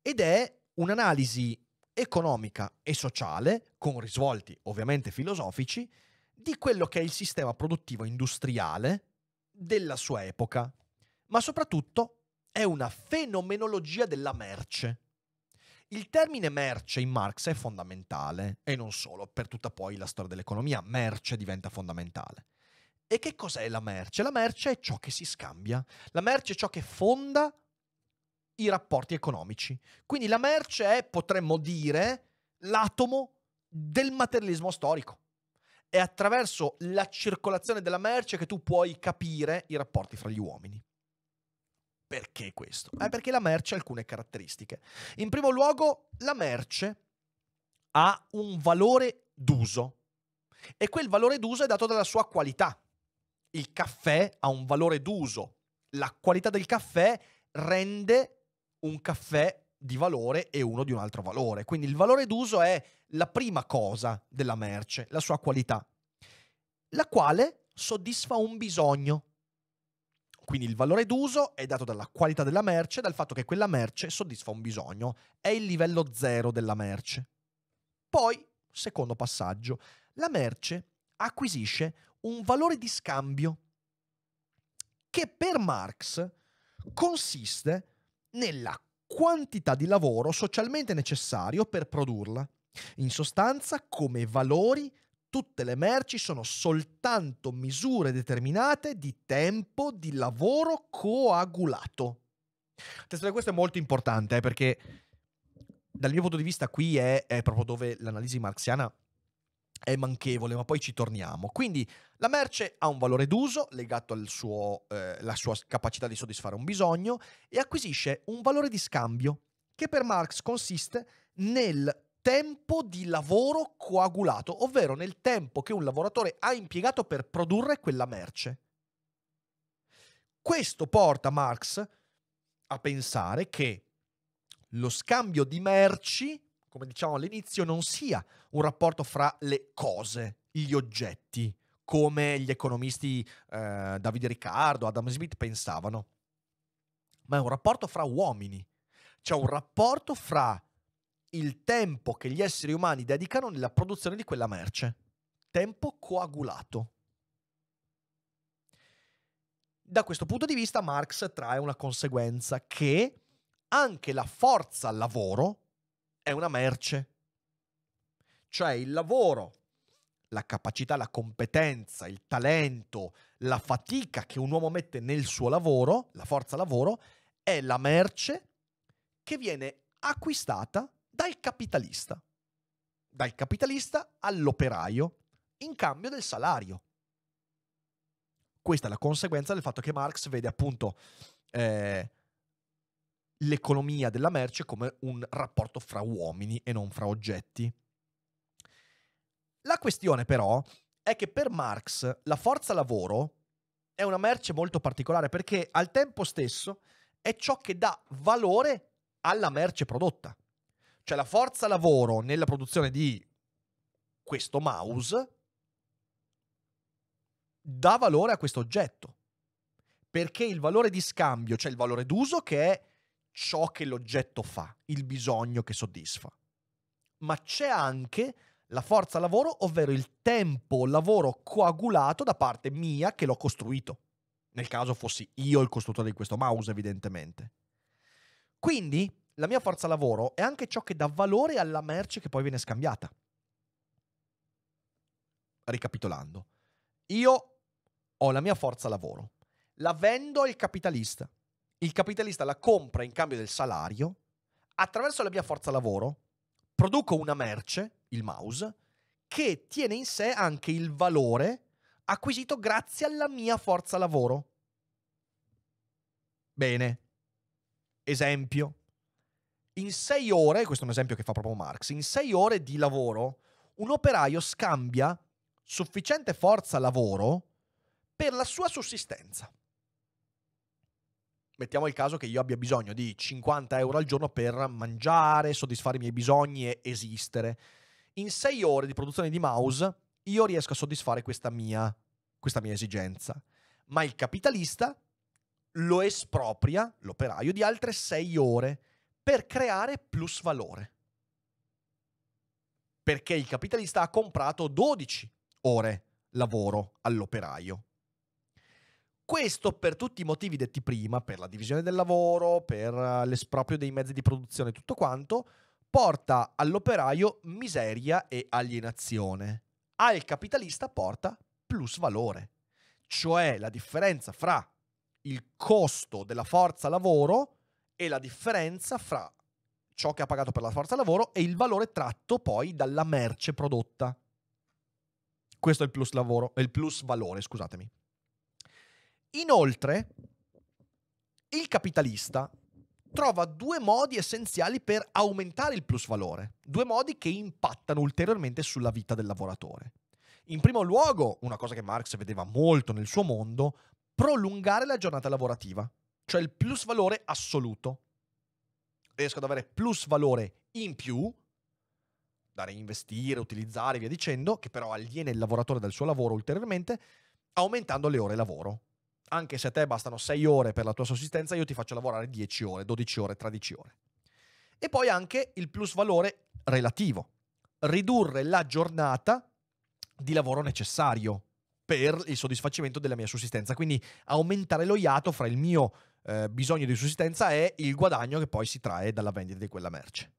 ed è un'analisi economica e sociale, con risvolti ovviamente filosofici, di quello che è il sistema produttivo industriale della sua epoca, ma soprattutto è una fenomenologia della merce. Il termine merce in Marx è fondamentale, e non solo, per tutta poi la storia dell'economia, merce diventa fondamentale. E che cos'è la merce? La merce è ciò che si scambia, la merce è ciò che fonda i rapporti economici. Quindi la merce è, potremmo dire, l'atomo del materialismo storico. È attraverso la circolazione della merce che tu puoi capire i rapporti fra gli uomini. Perché questo? È perché la merce ha alcune caratteristiche. In primo luogo, la merce ha un valore d'uso e quel valore d'uso è dato dalla sua qualità. Il caffè ha un valore d'uso. La qualità del caffè rende un caffè di valore e uno di un altro valore. Quindi il valore d'uso è la prima cosa della merce, la sua qualità, la quale soddisfa un bisogno. Quindi il valore d'uso è dato dalla qualità della merce, dal fatto che quella merce soddisfa un bisogno. È il livello zero della merce. Poi, secondo passaggio, la merce acquisisce un valore di scambio che per Marx consiste nella quantità di lavoro socialmente necessario per produrla, in sostanza come valori tutte le merci sono soltanto misure determinate di tempo di lavoro coagulato. Attenzione, questo è molto importante eh, perché dal mio punto di vista qui è, è proprio dove l'analisi marxiana è manchevole, ma poi ci torniamo. Quindi la merce ha un valore d'uso legato alla eh, sua capacità di soddisfare un bisogno e acquisisce un valore di scambio che per Marx consiste nel tempo di lavoro coagulato, ovvero nel tempo che un lavoratore ha impiegato per produrre quella merce. Questo porta Marx a pensare che lo scambio di merci, come diciamo all'inizio, non sia un rapporto fra le cose, gli oggetti, come gli economisti eh, Davide Riccardo, Adam Smith pensavano, ma è un rapporto fra uomini, cioè un rapporto fra il tempo che gli esseri umani dedicano nella produzione di quella merce. Tempo coagulato. Da questo punto di vista Marx trae una conseguenza che anche la forza al lavoro è una merce. Cioè il lavoro, la capacità, la competenza, il talento, la fatica che un uomo mette nel suo lavoro, la forza lavoro, è la merce che viene acquistata dal capitalista. Dal capitalista all'operaio in cambio del salario. Questa è la conseguenza del fatto che Marx vede appunto eh, l'economia della merce come un rapporto fra uomini e non fra oggetti. La questione però è che per Marx la forza lavoro è una merce molto particolare perché al tempo stesso è ciò che dà valore alla merce prodotta. Cioè la forza lavoro nella produzione di questo mouse dà valore a questo oggetto. Perché il valore di scambio, cioè il valore d'uso, che è ciò che l'oggetto fa, il bisogno che soddisfa. Ma c'è anche la forza lavoro, ovvero il tempo lavoro coagulato da parte mia che l'ho costruito. Nel caso fossi io il costruttore di questo mouse, evidentemente. Quindi la mia forza lavoro è anche ciò che dà valore alla merce che poi viene scambiata. Ricapitolando, io ho la mia forza lavoro, la vendo al capitalista. Il capitalista la compra in cambio del salario. Attraverso la mia forza lavoro produco una merce, il mouse, che tiene in sé anche il valore acquisito grazie alla mia forza lavoro. Bene. Esempio in sei ore, questo è un esempio che fa proprio Marx, in sei ore di lavoro un operaio scambia sufficiente forza lavoro per la sua sussistenza. Mettiamo il caso che io abbia bisogno di 50 euro al giorno per mangiare, soddisfare i miei bisogni e esistere. In sei ore di produzione di mouse io riesco a soddisfare questa mia, questa mia esigenza. Ma il capitalista lo espropria, l'operaio, di altre sei ore per creare plus valore. Perché il capitalista ha comprato 12 ore lavoro all'operaio. Questo per tutti i motivi detti prima, per la divisione del lavoro, per eh, l'esproprio dei mezzi di produzione e tutto quanto, porta all'operaio miseria e alienazione. Al capitalista porta plus valore, cioè la differenza fra il costo della forza lavoro è la differenza fra ciò che ha pagato per la forza lavoro e il valore tratto poi dalla merce prodotta. Questo è il plus lavoro, il plus valore, scusatemi. Inoltre, il capitalista trova due modi essenziali per aumentare il plus valore, due modi che impattano ulteriormente sulla vita del lavoratore. In primo luogo, una cosa che Marx vedeva molto nel suo mondo, prolungare la giornata lavorativa cioè il plus valore assoluto. Riesco ad avere plus valore in più da reinvestire, utilizzare via dicendo, che però aliena il lavoratore dal suo lavoro ulteriormente, aumentando le ore lavoro. Anche se a te bastano 6 ore per la tua sussistenza, io ti faccio lavorare 10 ore, 12 ore, 13 ore. E poi anche il plus valore relativo, ridurre la giornata di lavoro necessario per il soddisfacimento della mia sussistenza, quindi aumentare lo iato fra il mio eh, bisogno di sussistenza è il guadagno che poi si trae dalla vendita di quella merce.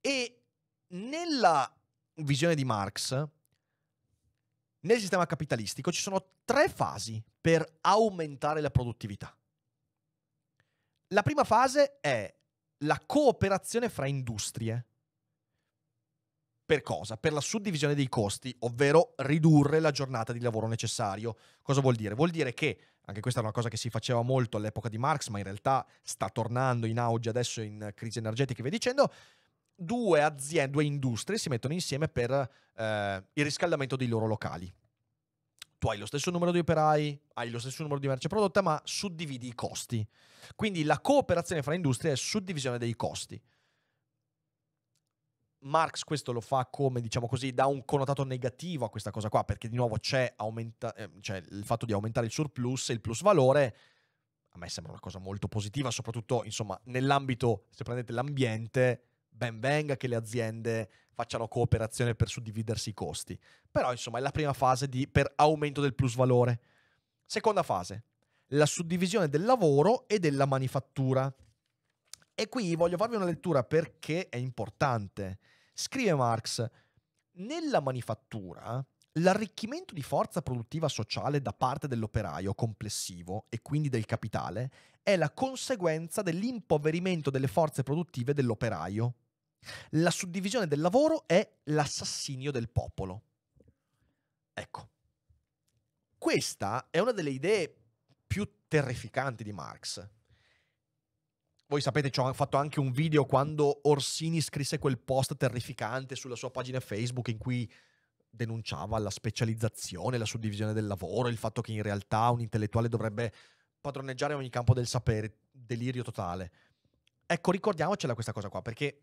E nella visione di Marx, nel sistema capitalistico ci sono tre fasi per aumentare la produttività. La prima fase è la cooperazione fra industrie. Per cosa? Per la suddivisione dei costi, ovvero ridurre la giornata di lavoro necessario. Cosa vuol dire? Vuol dire che anche questa è una cosa che si faceva molto all'epoca di Marx, ma in realtà sta tornando in auge adesso in crisi energetica e via dicendo. Due aziende, due industrie si mettono insieme per eh, il riscaldamento dei loro locali. Tu hai lo stesso numero di operai, hai lo stesso numero di merce prodotta, ma suddividi i costi. Quindi la cooperazione fra industrie è suddivisione dei costi. Marx questo lo fa come, diciamo così, dà un connotato negativo a questa cosa qua, perché di nuovo c'è, aumenta- ehm, c'è il fatto di aumentare il surplus e il plus valore. A me sembra una cosa molto positiva, soprattutto, insomma, nell'ambito, se prendete l'ambiente, ben venga che le aziende facciano cooperazione per suddividersi i costi. Però, insomma, è la prima fase di, per aumento del plus valore. Seconda fase, la suddivisione del lavoro e della manifattura. E qui voglio farvi una lettura perché è importante. Scrive Marx, nella manifattura l'arricchimento di forza produttiva sociale da parte dell'operaio complessivo e quindi del capitale è la conseguenza dell'impoverimento delle forze produttive dell'operaio. La suddivisione del lavoro è l'assassinio del popolo. Ecco, questa è una delle idee più terrificanti di Marx voi sapete, ci ho fatto anche un video quando Orsini scrisse quel post terrificante sulla sua pagina Facebook in cui denunciava la specializzazione, la suddivisione del lavoro, il fatto che in realtà un intellettuale dovrebbe padroneggiare ogni campo del sapere, delirio totale. Ecco, ricordiamocela questa cosa qua, perché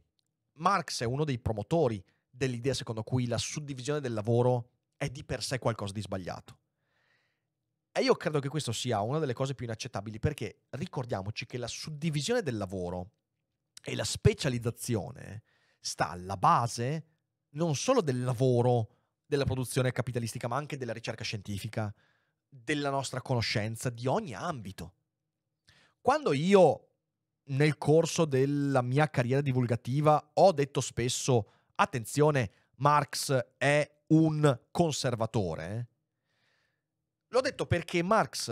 Marx è uno dei promotori dell'idea secondo cui la suddivisione del lavoro è di per sé qualcosa di sbagliato. E io credo che questo sia una delle cose più inaccettabili perché ricordiamoci che la suddivisione del lavoro e la specializzazione sta alla base non solo del lavoro, della produzione capitalistica, ma anche della ricerca scientifica, della nostra conoscenza, di ogni ambito. Quando io nel corso della mia carriera divulgativa ho detto spesso, attenzione, Marx è un conservatore, L'ho detto perché Marx,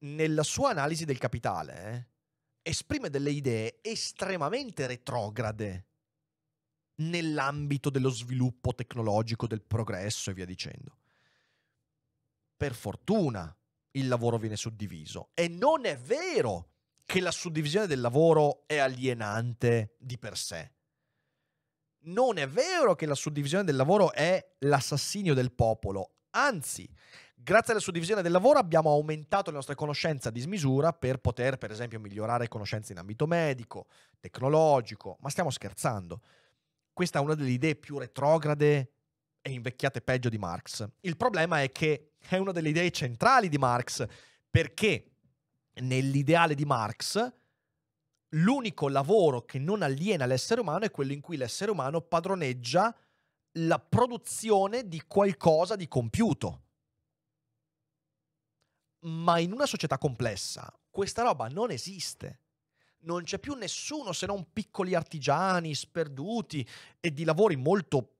nella sua analisi del capitale, eh, esprime delle idee estremamente retrograde nell'ambito dello sviluppo tecnologico, del progresso e via dicendo. Per fortuna il lavoro viene suddiviso e non è vero che la suddivisione del lavoro è alienante di per sé. Non è vero che la suddivisione del lavoro è l'assassinio del popolo, anzi Grazie alla suddivisione del lavoro abbiamo aumentato le nostre conoscenze a dismisura per poter, per esempio, migliorare conoscenze in ambito medico, tecnologico, ma stiamo scherzando. Questa è una delle idee più retrograde e invecchiate peggio di Marx. Il problema è che è una delle idee centrali di Marx, perché nell'ideale di Marx l'unico lavoro che non aliena l'essere umano è quello in cui l'essere umano padroneggia la produzione di qualcosa di compiuto ma in una società complessa questa roba non esiste. Non c'è più nessuno se non piccoli artigiani sperduti e di lavori molto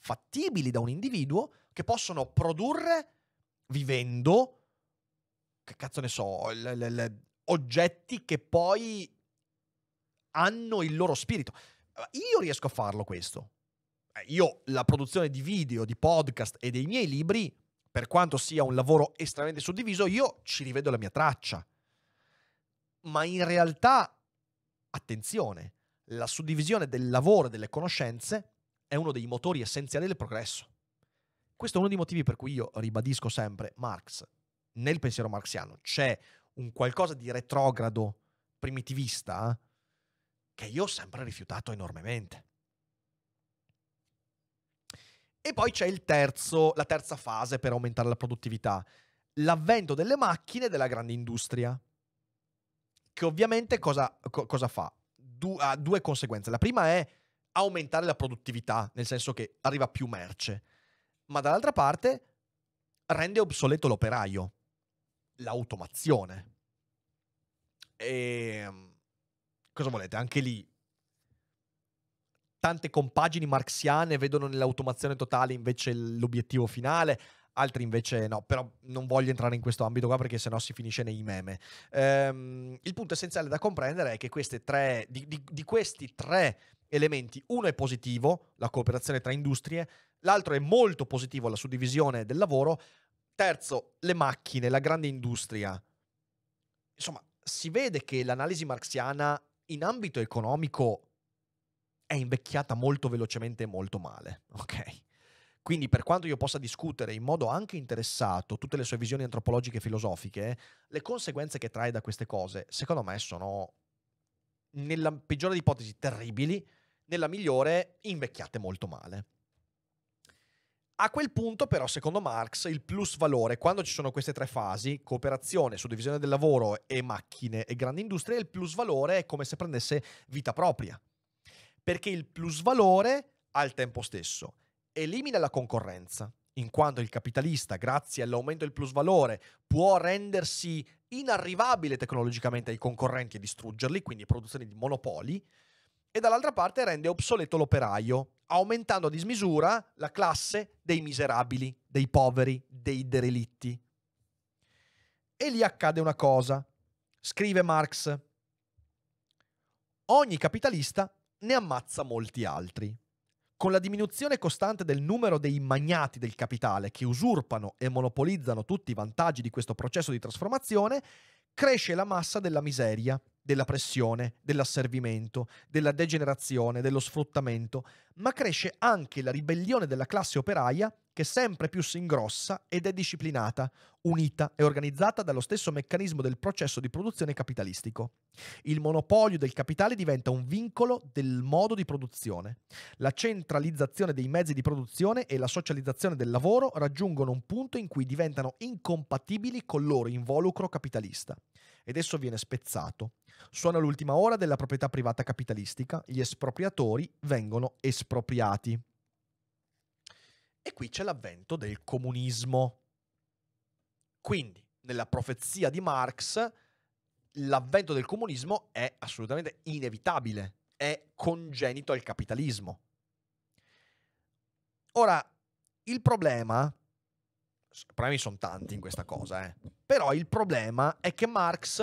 fattibili da un individuo che possono produrre vivendo, che cazzo ne so, le, le, le, oggetti che poi hanno il loro spirito. Io riesco a farlo questo. Eh, io la produzione di video, di podcast e dei miei libri per quanto sia un lavoro estremamente suddiviso, io ci rivedo la mia traccia. Ma in realtà, attenzione, la suddivisione del lavoro e delle conoscenze è uno dei motori essenziali del progresso. Questo è uno dei motivi per cui io ribadisco sempre Marx. Nel pensiero marxiano c'è un qualcosa di retrogrado, primitivista, eh, che io ho sempre rifiutato enormemente. E poi c'è terzo, la terza fase per aumentare la produttività, l'avvento delle macchine della grande industria, che ovviamente cosa, co- cosa fa? Du- ha due conseguenze. La prima è aumentare la produttività, nel senso che arriva più merce, ma dall'altra parte rende obsoleto l'operaio, l'automazione. E ehm, cosa volete? Anche lì tante compagini marxiane vedono nell'automazione totale invece l'obiettivo finale, altri invece no, però non voglio entrare in questo ambito qua perché sennò si finisce nei meme. Ehm, il punto essenziale da comprendere è che tre, di, di, di questi tre elementi, uno è positivo, la cooperazione tra industrie, l'altro è molto positivo, la suddivisione del lavoro, terzo, le macchine, la grande industria. Insomma, si vede che l'analisi marxiana in ambito economico è invecchiata molto velocemente e molto male, ok? Quindi per quanto io possa discutere in modo anche interessato tutte le sue visioni antropologiche e filosofiche, le conseguenze che trae da queste cose, secondo me, sono, nella peggiore ipotesi, terribili, nella migliore, invecchiate molto male. A quel punto però, secondo Marx, il plus valore, quando ci sono queste tre fasi, cooperazione, suddivisione del lavoro e macchine e grandi industrie, il plus valore è come se prendesse vita propria, perché il plusvalore al tempo stesso elimina la concorrenza, in quanto il capitalista, grazie all'aumento del plusvalore, può rendersi inarrivabile tecnologicamente ai concorrenti e distruggerli, quindi produzione di monopoli, e dall'altra parte rende obsoleto l'operaio, aumentando a dismisura la classe dei miserabili, dei poveri, dei derelitti. E lì accade una cosa. Scrive Marx. Ogni capitalista ne ammazza molti altri. Con la diminuzione costante del numero dei magnati del capitale che usurpano e monopolizzano tutti i vantaggi di questo processo di trasformazione, cresce la massa della miseria, della pressione, dell'asservimento, della degenerazione, dello sfruttamento, ma cresce anche la ribellione della classe operaia che sempre più si ingrossa ed è disciplinata, unita e organizzata dallo stesso meccanismo del processo di produzione capitalistico. Il monopolio del capitale diventa un vincolo del modo di produzione. La centralizzazione dei mezzi di produzione e la socializzazione del lavoro raggiungono un punto in cui diventano incompatibili col loro involucro capitalista. Ed esso viene spezzato. Suona l'ultima ora della proprietà privata capitalistica, gli espropriatori vengono espropriati. E qui c'è l'avvento del comunismo. Quindi, nella profezia di Marx, l'avvento del comunismo è assolutamente inevitabile, è congenito al capitalismo. Ora, il problema, i problemi sono tanti in questa cosa, eh, però il problema è che Marx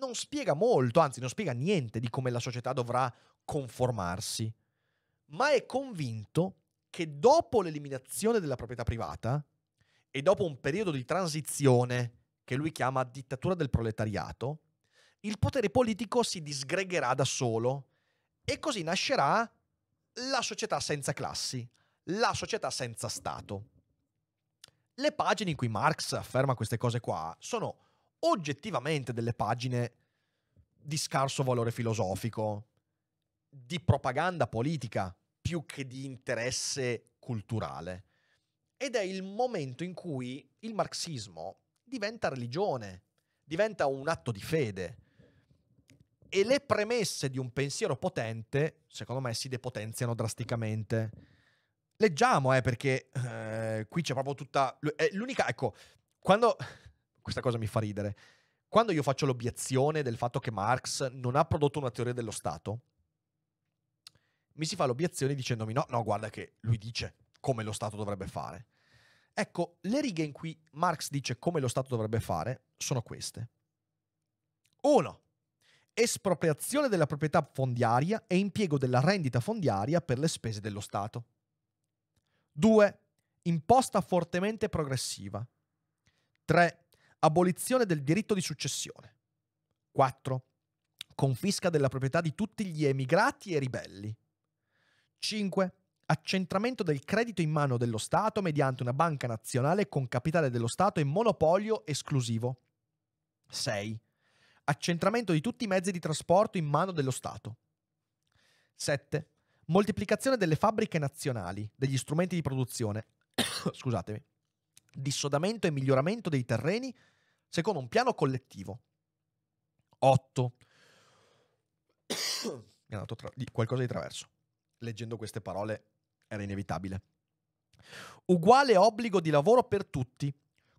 non spiega molto, anzi non spiega niente di come la società dovrà conformarsi, ma è convinto che dopo l'eliminazione della proprietà privata e dopo un periodo di transizione che lui chiama dittatura del proletariato, il potere politico si disgregherà da solo e così nascerà la società senza classi, la società senza Stato. Le pagine in cui Marx afferma queste cose qua sono oggettivamente delle pagine di scarso valore filosofico, di propaganda politica, più che di interesse culturale. Ed è il momento in cui il marxismo diventa religione, diventa un atto di fede. E le premesse di un pensiero potente, secondo me, si depotenziano drasticamente. Leggiamo, eh, perché eh, qui c'è proprio tutta... l'unica... Ecco, quando... Questa cosa mi fa ridere. Quando io faccio l'obiezione del fatto che Marx non ha prodotto una teoria dello Stato, mi si fa l'obiezione dicendomi no, no, guarda che lui dice come lo Stato dovrebbe fare. Ecco, le righe in cui Marx dice come lo Stato dovrebbe fare sono queste. 1. Espropriazione della proprietà fondiaria e impiego della rendita fondiaria per le spese dello Stato. 2. Imposta fortemente progressiva. 3. Abolizione del diritto di successione. 4. Confisca della proprietà di tutti gli emigrati e ribelli. 5. Accentramento del credito in mano dello Stato mediante una banca nazionale con capitale dello Stato e monopolio esclusivo. 6. Accentramento di tutti i mezzi di trasporto in mano dello Stato. 7. Moltiplicazione delle fabbriche nazionali, degli strumenti di produzione, scusatemi, dissodamento e miglioramento dei terreni secondo un piano collettivo. 8. Mi è andato tra- di qualcosa di traverso leggendo queste parole era inevitabile. Uguale obbligo di lavoro per tutti.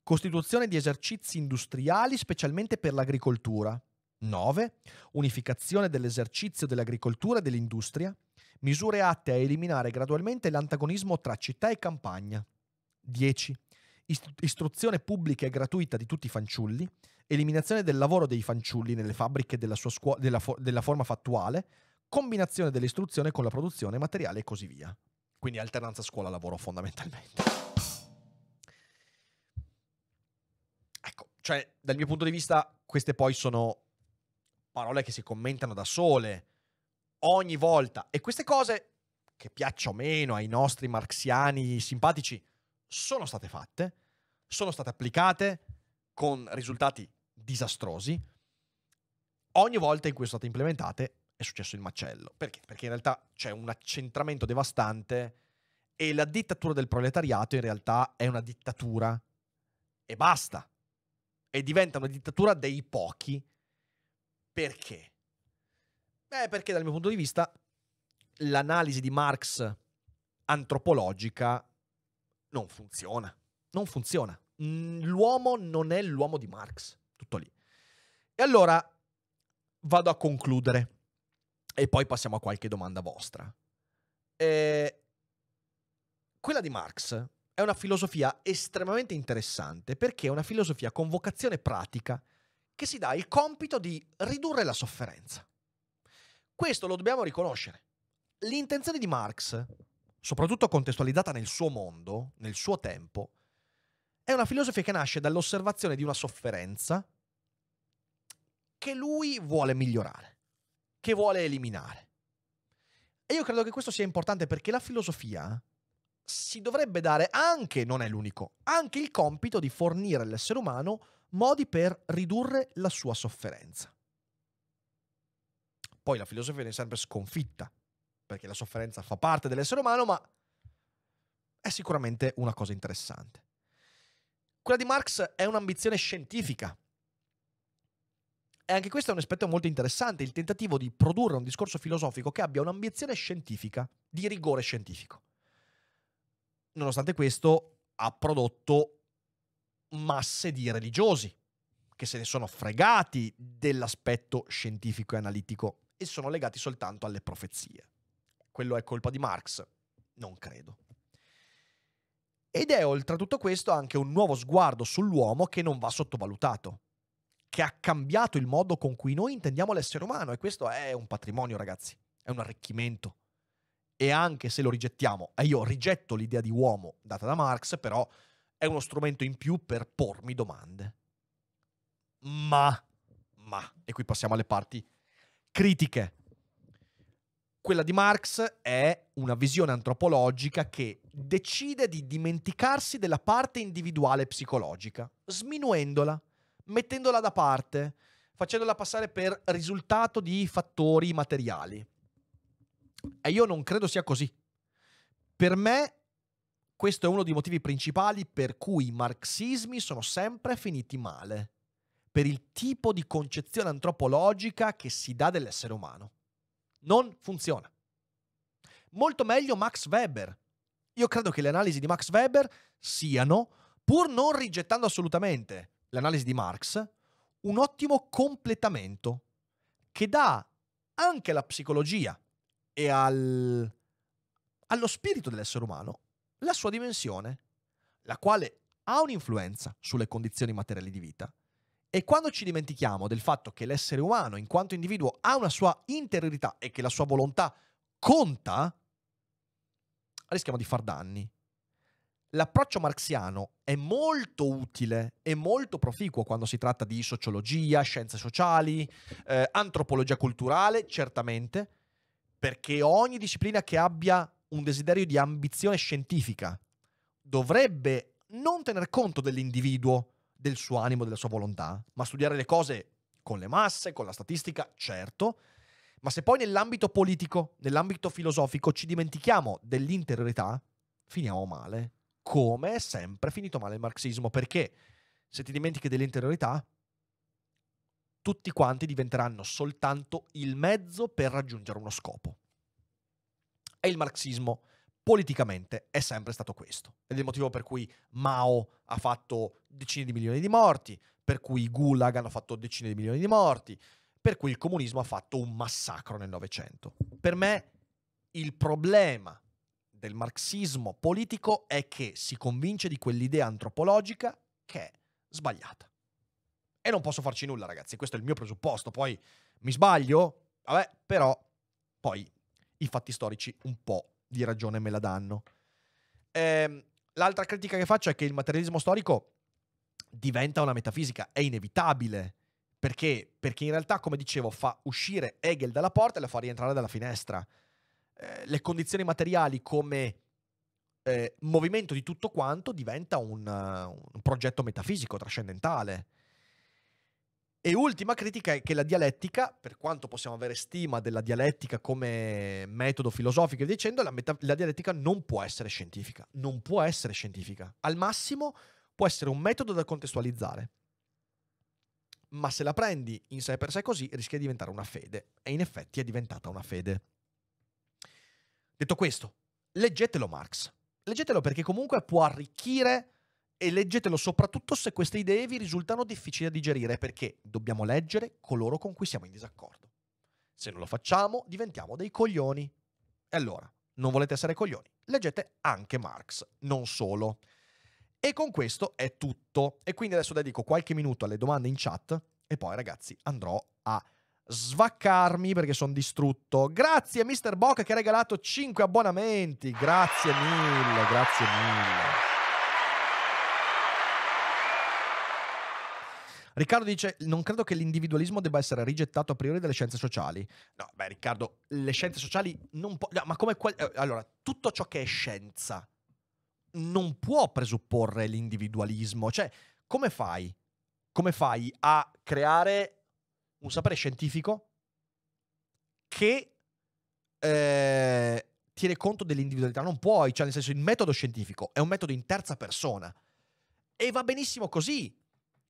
Costituzione di esercizi industriali specialmente per l'agricoltura. 9. Unificazione dell'esercizio dell'agricoltura e dell'industria. Misure atte a eliminare gradualmente l'antagonismo tra città e campagna. 10. Istruzione pubblica e gratuita di tutti i fanciulli. Eliminazione del lavoro dei fanciulli nelle fabbriche della, scuo- della, fo- della forma fattuale combinazione dell'istruzione con la produzione materiale e così via. Quindi alternanza scuola-lavoro fondamentalmente. Ecco, cioè dal mio punto di vista queste poi sono parole che si commentano da sole ogni volta e queste cose che piaccia o meno ai nostri marxiani simpatici sono state fatte, sono state applicate con risultati disastrosi. Ogni volta in cui sono state implementate è successo il macello. Perché? Perché in realtà c'è un accentramento devastante e la dittatura del proletariato in realtà è una dittatura e basta. E diventa una dittatura dei pochi. Perché? Beh, perché dal mio punto di vista l'analisi di Marx antropologica non funziona. Non funziona. L'uomo non è l'uomo di Marx. Tutto lì. E allora vado a concludere. E poi passiamo a qualche domanda vostra. Eh, quella di Marx è una filosofia estremamente interessante perché è una filosofia con vocazione pratica che si dà il compito di ridurre la sofferenza. Questo lo dobbiamo riconoscere. L'intenzione di Marx, soprattutto contestualizzata nel suo mondo, nel suo tempo, è una filosofia che nasce dall'osservazione di una sofferenza che lui vuole migliorare che vuole eliminare. E io credo che questo sia importante perché la filosofia si dovrebbe dare anche, non è l'unico, anche il compito di fornire all'essere umano modi per ridurre la sua sofferenza. Poi la filosofia viene sempre sconfitta, perché la sofferenza fa parte dell'essere umano, ma è sicuramente una cosa interessante. Quella di Marx è un'ambizione scientifica, e anche questo è un aspetto molto interessante, il tentativo di produrre un discorso filosofico che abbia un'ambizione scientifica, di rigore scientifico. Nonostante questo, ha prodotto masse di religiosi che se ne sono fregati dell'aspetto scientifico e analitico e sono legati soltanto alle profezie. Quello è colpa di Marx? Non credo. Ed è oltre a tutto questo anche un nuovo sguardo sull'uomo che non va sottovalutato che ha cambiato il modo con cui noi intendiamo l'essere umano e questo è un patrimonio, ragazzi, è un arricchimento. E anche se lo rigettiamo, e io rigetto l'idea di uomo data da Marx, però è uno strumento in più per pormi domande. Ma, ma, e qui passiamo alle parti critiche. Quella di Marx è una visione antropologica che decide di dimenticarsi della parte individuale psicologica, sminuendola mettendola da parte, facendola passare per risultato di fattori materiali. E io non credo sia così. Per me questo è uno dei motivi principali per cui i marxismi sono sempre finiti male, per il tipo di concezione antropologica che si dà dell'essere umano. Non funziona. Molto meglio Max Weber. Io credo che le analisi di Max Weber siano, pur non rigettando assolutamente l'analisi di Marx, un ottimo completamento che dà anche alla psicologia e al, allo spirito dell'essere umano la sua dimensione, la quale ha un'influenza sulle condizioni materiali di vita. E quando ci dimentichiamo del fatto che l'essere umano, in quanto individuo, ha una sua interiorità e che la sua volontà conta, rischiamo di far danni l'approccio marxiano è molto utile e molto proficuo quando si tratta di sociologia, scienze sociali, eh, antropologia culturale, certamente, perché ogni disciplina che abbia un desiderio di ambizione scientifica dovrebbe non tener conto dell'individuo, del suo animo, della sua volontà, ma studiare le cose con le masse, con la statistica, certo, ma se poi nell'ambito politico, nell'ambito filosofico ci dimentichiamo dell'interiorità, finiamo male come è sempre finito male il marxismo, perché se ti dimentichi dell'interiorità, tutti quanti diventeranno soltanto il mezzo per raggiungere uno scopo. E il marxismo politicamente è sempre stato questo. Ed è il motivo per cui Mao ha fatto decine di milioni di morti, per cui i gulag hanno fatto decine di milioni di morti, per cui il comunismo ha fatto un massacro nel Novecento. Per me il problema del marxismo politico è che si convince di quell'idea antropologica che è sbagliata. E non posso farci nulla, ragazzi, questo è il mio presupposto. Poi mi sbaglio? Vabbè, però poi i fatti storici un po' di ragione me la danno. Ehm, l'altra critica che faccio è che il materialismo storico diventa una metafisica, è inevitabile. Perché? Perché in realtà, come dicevo, fa uscire Hegel dalla porta e la fa rientrare dalla finestra. Eh, le condizioni materiali come eh, movimento di tutto quanto diventa un, uh, un progetto metafisico, trascendentale. E ultima critica è che la dialettica, per quanto possiamo avere stima della dialettica come metodo filosofico e dicendo, la, meta- la, dialettica non può essere scientifica. Non può essere scientifica. Al massimo può essere un metodo da contestualizzare. Ma se la prendi in sé per sé così, rischia di diventare una fede. E in effetti è diventata una fede. Detto questo, leggetelo Marx. Leggetelo perché comunque può arricchire e leggetelo soprattutto se queste idee vi risultano difficili da digerire perché dobbiamo leggere coloro con cui siamo in disaccordo. Se non lo facciamo diventiamo dei coglioni. E allora, non volete essere coglioni? Leggete anche Marx, non solo. E con questo è tutto. E quindi adesso dedico qualche minuto alle domande in chat e poi ragazzi andrò a svaccarmi perché sono distrutto. Grazie Mr. Bock che ha regalato 5 abbonamenti. Grazie mille, grazie mille. Riccardo dice: Non credo che l'individualismo debba essere rigettato a priori dalle scienze sociali. No, beh, Riccardo, le scienze sociali non può. No, ma come. Qual... Eh, allora, tutto ciò che è scienza non può presupporre l'individualismo. Cioè, come fai? Come fai a creare un sapere scientifico che eh, tiene conto dell'individualità. Non puoi, cioè nel senso il metodo scientifico è un metodo in terza persona e va benissimo così.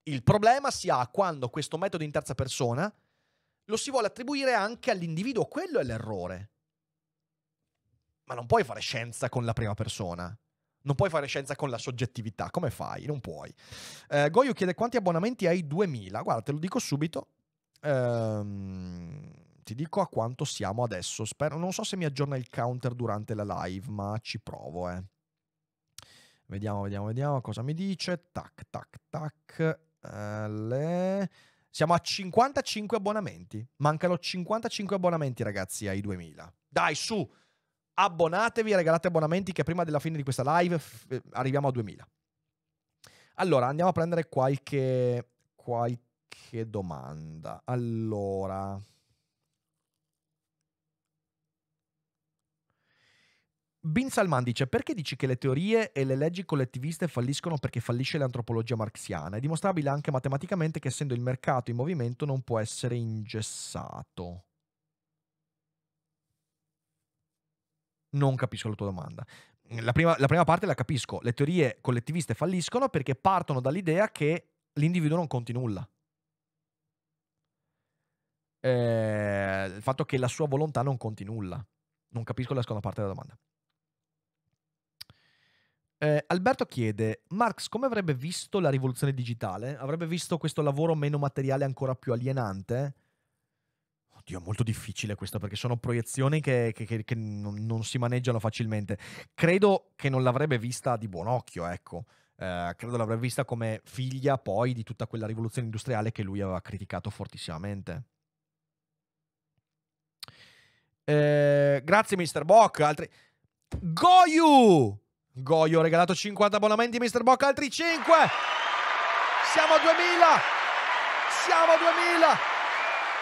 Il problema si ha quando questo metodo in terza persona lo si vuole attribuire anche all'individuo, quello è l'errore. Ma non puoi fare scienza con la prima persona. Non puoi fare scienza con la soggettività. Come fai? Non puoi. Eh, Goyu chiede quanti abbonamenti hai? 2000. Guarda, te lo dico subito. Ehm, ti dico a quanto siamo adesso. Spero, non so se mi aggiorna il counter durante la live, ma ci provo, eh. Vediamo, vediamo, vediamo cosa mi dice. Tac, tac, tac. le... Siamo a 55 abbonamenti. Mancano 55 abbonamenti, ragazzi, ai 2000. Dai, su! Abbonatevi, regalate abbonamenti che prima della fine di questa live eh, arriviamo a 2000. Allora, andiamo a prendere qualche, qualche qualche domanda. Allora... Bin Salman dice perché dici che le teorie e le leggi collettiviste falliscono perché fallisce l'antropologia marxiana? È dimostrabile anche matematicamente che essendo il mercato in movimento non può essere ingessato. Non capisco la tua domanda. La prima, la prima parte la capisco. Le teorie collettiviste falliscono perché partono dall'idea che l'individuo non conti nulla eh, il fatto che la sua volontà non conti nulla. Non capisco la seconda parte della domanda. Eh, Alberto chiede, Marx come avrebbe visto la rivoluzione digitale? Avrebbe visto questo lavoro meno materiale ancora più alienante? Oddio, è molto difficile questo perché sono proiezioni che, che, che, che non, non, si maneggiano facilmente. Credo che non l'avrebbe vista di buon occhio, ecco. Eh, credo l'avrebbe vista come figlia poi di tutta quella rivoluzione industriale che lui aveva criticato fortissimamente. Eh, grazie, Mr. Bock. Altri... Goyu! Goyu ha regalato 50 abbonamenti, Mr. Bock, altri 5! Siamo a 2000! Siamo a 2000!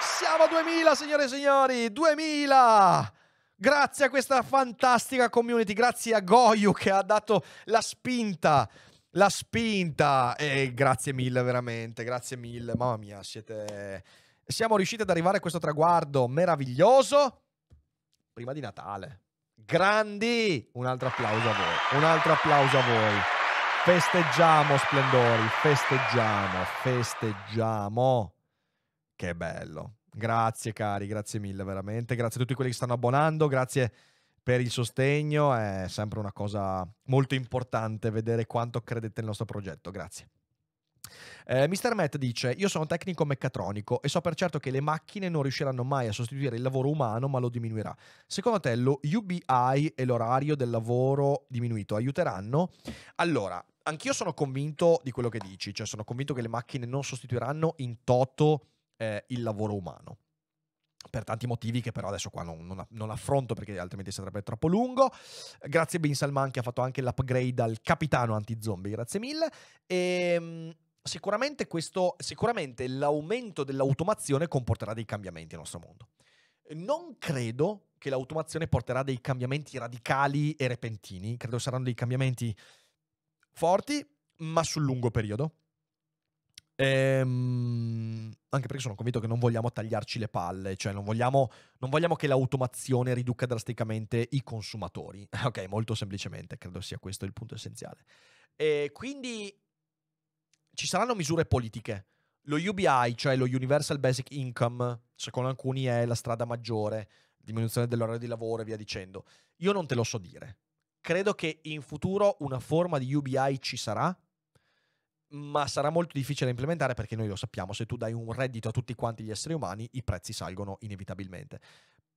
Siamo a 2000, signore e signori! 2000! Grazie a questa fantastica community, grazie a Goyu che ha dato la spinta la spinta e grazie mille veramente, grazie mille, mamma mia, siete... siamo riusciti ad arrivare a questo traguardo meraviglioso prima di Natale. Grandi! Un altro applauso a voi. Un altro applauso a voi. Festeggiamo, splendori. Festeggiamo, festeggiamo. Che bello. Grazie cari, grazie mille veramente. Grazie a tutti quelli che stanno abbonando, grazie per il sostegno. È sempre una cosa molto importante vedere quanto credete nel nostro progetto. Grazie. Eh, Mr. Matt dice: Io sono tecnico meccatronico e so per certo che le macchine non riusciranno mai a sostituire il lavoro umano, ma lo diminuirà. Secondo te lo UBI e l'orario del lavoro diminuito aiuteranno? Allora, anch'io sono convinto di quello che dici, cioè sono convinto che le macchine non sostituiranno in toto eh, il lavoro umano per tanti motivi che però adesso qua non, non, non, affronto perché altrimenti sarebbe troppo lungo. Grazie Bin Salman che ha fatto anche l'upgrade al capitano anti-zombie, grazie mille. E, ehm, sicuramente, questo, sicuramente l'aumento dell'automazione comporterà dei cambiamenti nel nostro mondo. Non credo che l'automazione porterà dei cambiamenti radicali e repentini, credo saranno dei cambiamenti forti, ma sul lungo periodo. Ehm, anche perché sono convinto che non vogliamo tagliarci le palle, cioè non vogliamo, non vogliamo che l'automazione riduca drasticamente i consumatori. Ok, molto semplicemente, credo sia questo il punto essenziale. E quindi ci saranno misure politiche. Lo UBI, cioè lo Universal Basic Income, secondo alcuni è la strada maggiore, diminuzione dell'orario di lavoro e via dicendo. Io non te lo so dire. Credo che in futuro una forma di UBI ci sarà, ma sarà molto difficile da implementare perché noi lo sappiamo, se tu dai un reddito a tutti quanti gli esseri umani, i prezzi salgono inevitabilmente.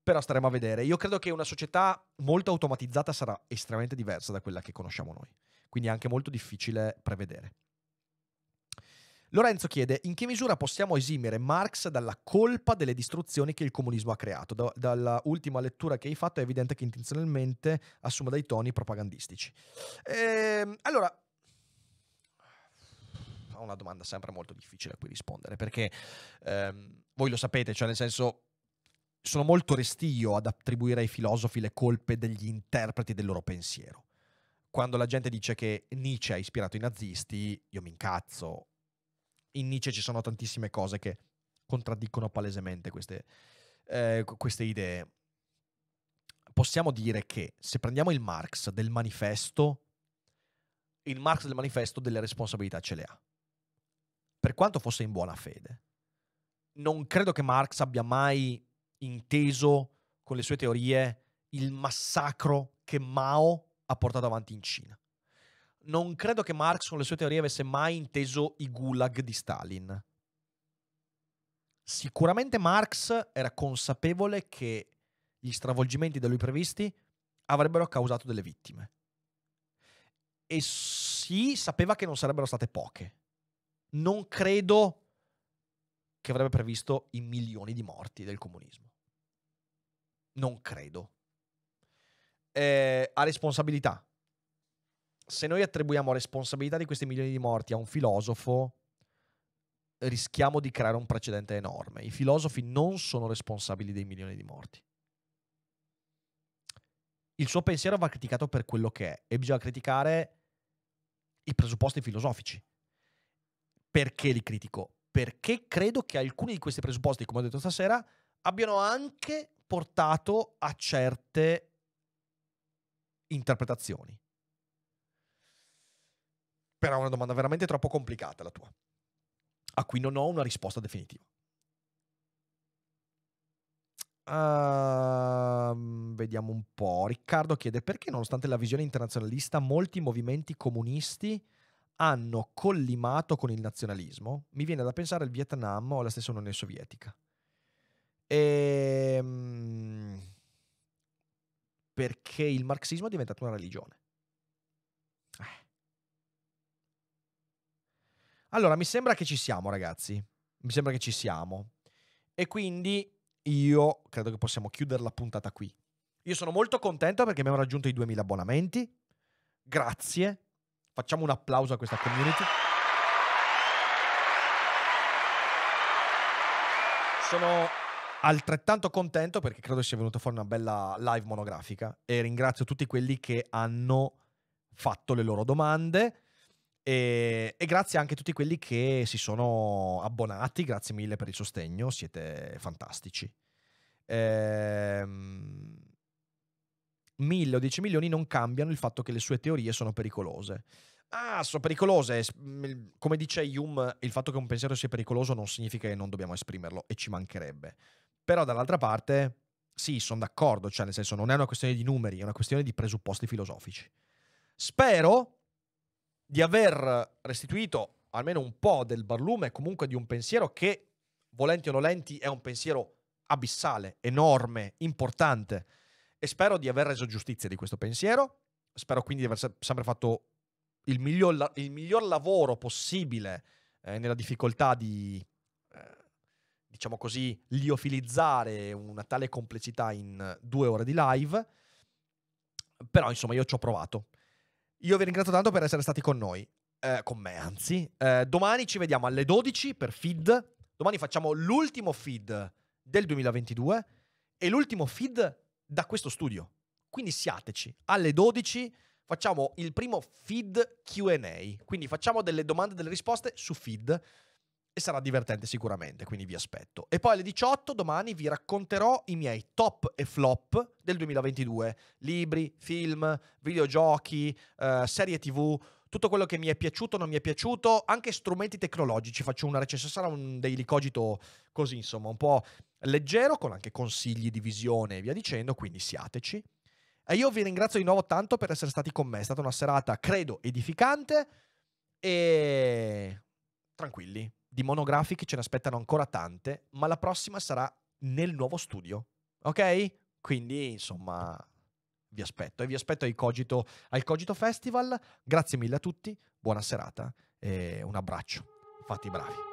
Però staremo a vedere. Io credo che una società molto automatizzata sarà estremamente diversa da quella che conosciamo noi, quindi è anche molto difficile prevedere. Lorenzo chiede in che misura possiamo esimere Marx dalla colpa delle distruzioni che il comunismo ha creato. Da, dalla ultima lettura che hai fatto è evidente che intenzionalmente assuma dei toni propagandistici. Ehm, allora, ho una domanda sempre molto difficile a cui rispondere, perché ehm, voi lo sapete, cioè nel senso sono molto restio ad attribuire ai filosofi le colpe degli interpreti del loro pensiero. Quando la gente dice che Nietzsche ha ispirato i nazisti, io mi incazzo, in Nietzsche ci sono tantissime cose che contraddicono palesemente queste, eh, queste idee. Possiamo dire che se prendiamo il Marx del manifesto, il Marx del manifesto delle responsabilità ce le ha, per quanto fosse in buona fede. Non credo che Marx abbia mai inteso con le sue teorie il massacro che Mao ha portato avanti in Cina non credo che Marx con le sue teorie avesse mai inteso i gulag di Stalin. Sicuramente Marx era consapevole che gli stravolgimenti da lui previsti avrebbero causato delle vittime. E sì, sapeva che non sarebbero state poche. Non credo che avrebbe previsto i milioni di morti del comunismo. Non credo. Eh, ha responsabilità se noi attribuiamo responsabilità di questi milioni di morti a un filosofo, rischiamo di creare un precedente enorme. I filosofi non sono responsabili dei milioni di morti. Il suo pensiero va criticato per quello che è e bisogna criticare i presupposti filosofici. Perché li critico? Perché credo che alcuni di questi presupposti, come ho detto stasera, abbiano anche portato a certe interpretazioni. Però è una domanda veramente troppo complicata la tua, a cui non ho una risposta definitiva. Uh, vediamo un po'. Riccardo chiede perché nonostante la visione internazionalista molti movimenti comunisti hanno collimato con il nazionalismo. Mi viene da pensare al Vietnam o alla stessa Unione Sovietica. E... Ehm, perché il marxismo è diventato una religione. Allora, mi sembra che ci siamo, ragazzi. Mi sembra che ci siamo. E quindi io credo che possiamo chiudere la puntata qui. Io sono molto contento perché abbiamo raggiunto i 2000 abbonamenti. Grazie. Facciamo un applauso a questa community. Sono altrettanto contento perché credo sia venuta fuori una bella live monografica e ringrazio tutti quelli che hanno fatto le loro domande e, e, grazie anche a tutti quelli che si sono abbonati, grazie mille per il sostegno, siete fantastici. Ehm, mille o dieci milioni non cambiano il fatto che le sue teorie sono pericolose. Ah, sono pericolose. Mm, come dice Hume, il fatto che un pensiero sia pericoloso non significa che non dobbiamo esprimerlo e ci mancherebbe. Però dall'altra parte, sì, sono d'accordo, cioè nel senso non è una questione di numeri, è una questione di presupposti filosofici. Spero di aver restituito almeno un po' del barlume, comunque di un pensiero che, volenti o nolenti, è un pensiero abissale, enorme, importante. E spero di aver reso giustizia di questo pensiero. Spero quindi di aver sempre fatto il miglior, il miglior lavoro possibile eh, nella difficoltà di, eh, diciamo così, liofilizzare una tale complessità in due ore di live. Però, insomma, io ci ho provato. Io vi ringrazio tanto per essere stati con noi, eh, con me anzi. Eh, domani ci vediamo alle 12 per feed. Domani facciamo l'ultimo feed del 2022 e l'ultimo feed da questo studio. Quindi siateci alle 12 facciamo il primo feed QA. Quindi facciamo delle domande e delle risposte su feed e sarà divertente sicuramente, quindi vi aspetto. E poi alle 18 domani vi racconterò i miei top e flop del 2022, libri, film, videogiochi, eh, serie TV, tutto quello che mi è piaciuto, non mi è piaciuto, anche strumenti tecnologici, faccio una recensione, sarà un daily cogito così, insomma, un po' leggero con anche consigli di visione e via dicendo, quindi siateci. E io vi ringrazio di nuovo tanto per essere stati con me, è stata una serata, credo, edificante e tranquilli, di monografiche ce ne aspettano ancora tante, ma la prossima sarà nel nuovo studio. Ok? Quindi, insomma, vi aspetto e vi aspetto al Cogito, al Cogito Festival. Grazie mille a tutti, buona serata e un abbraccio. Fatti bravi.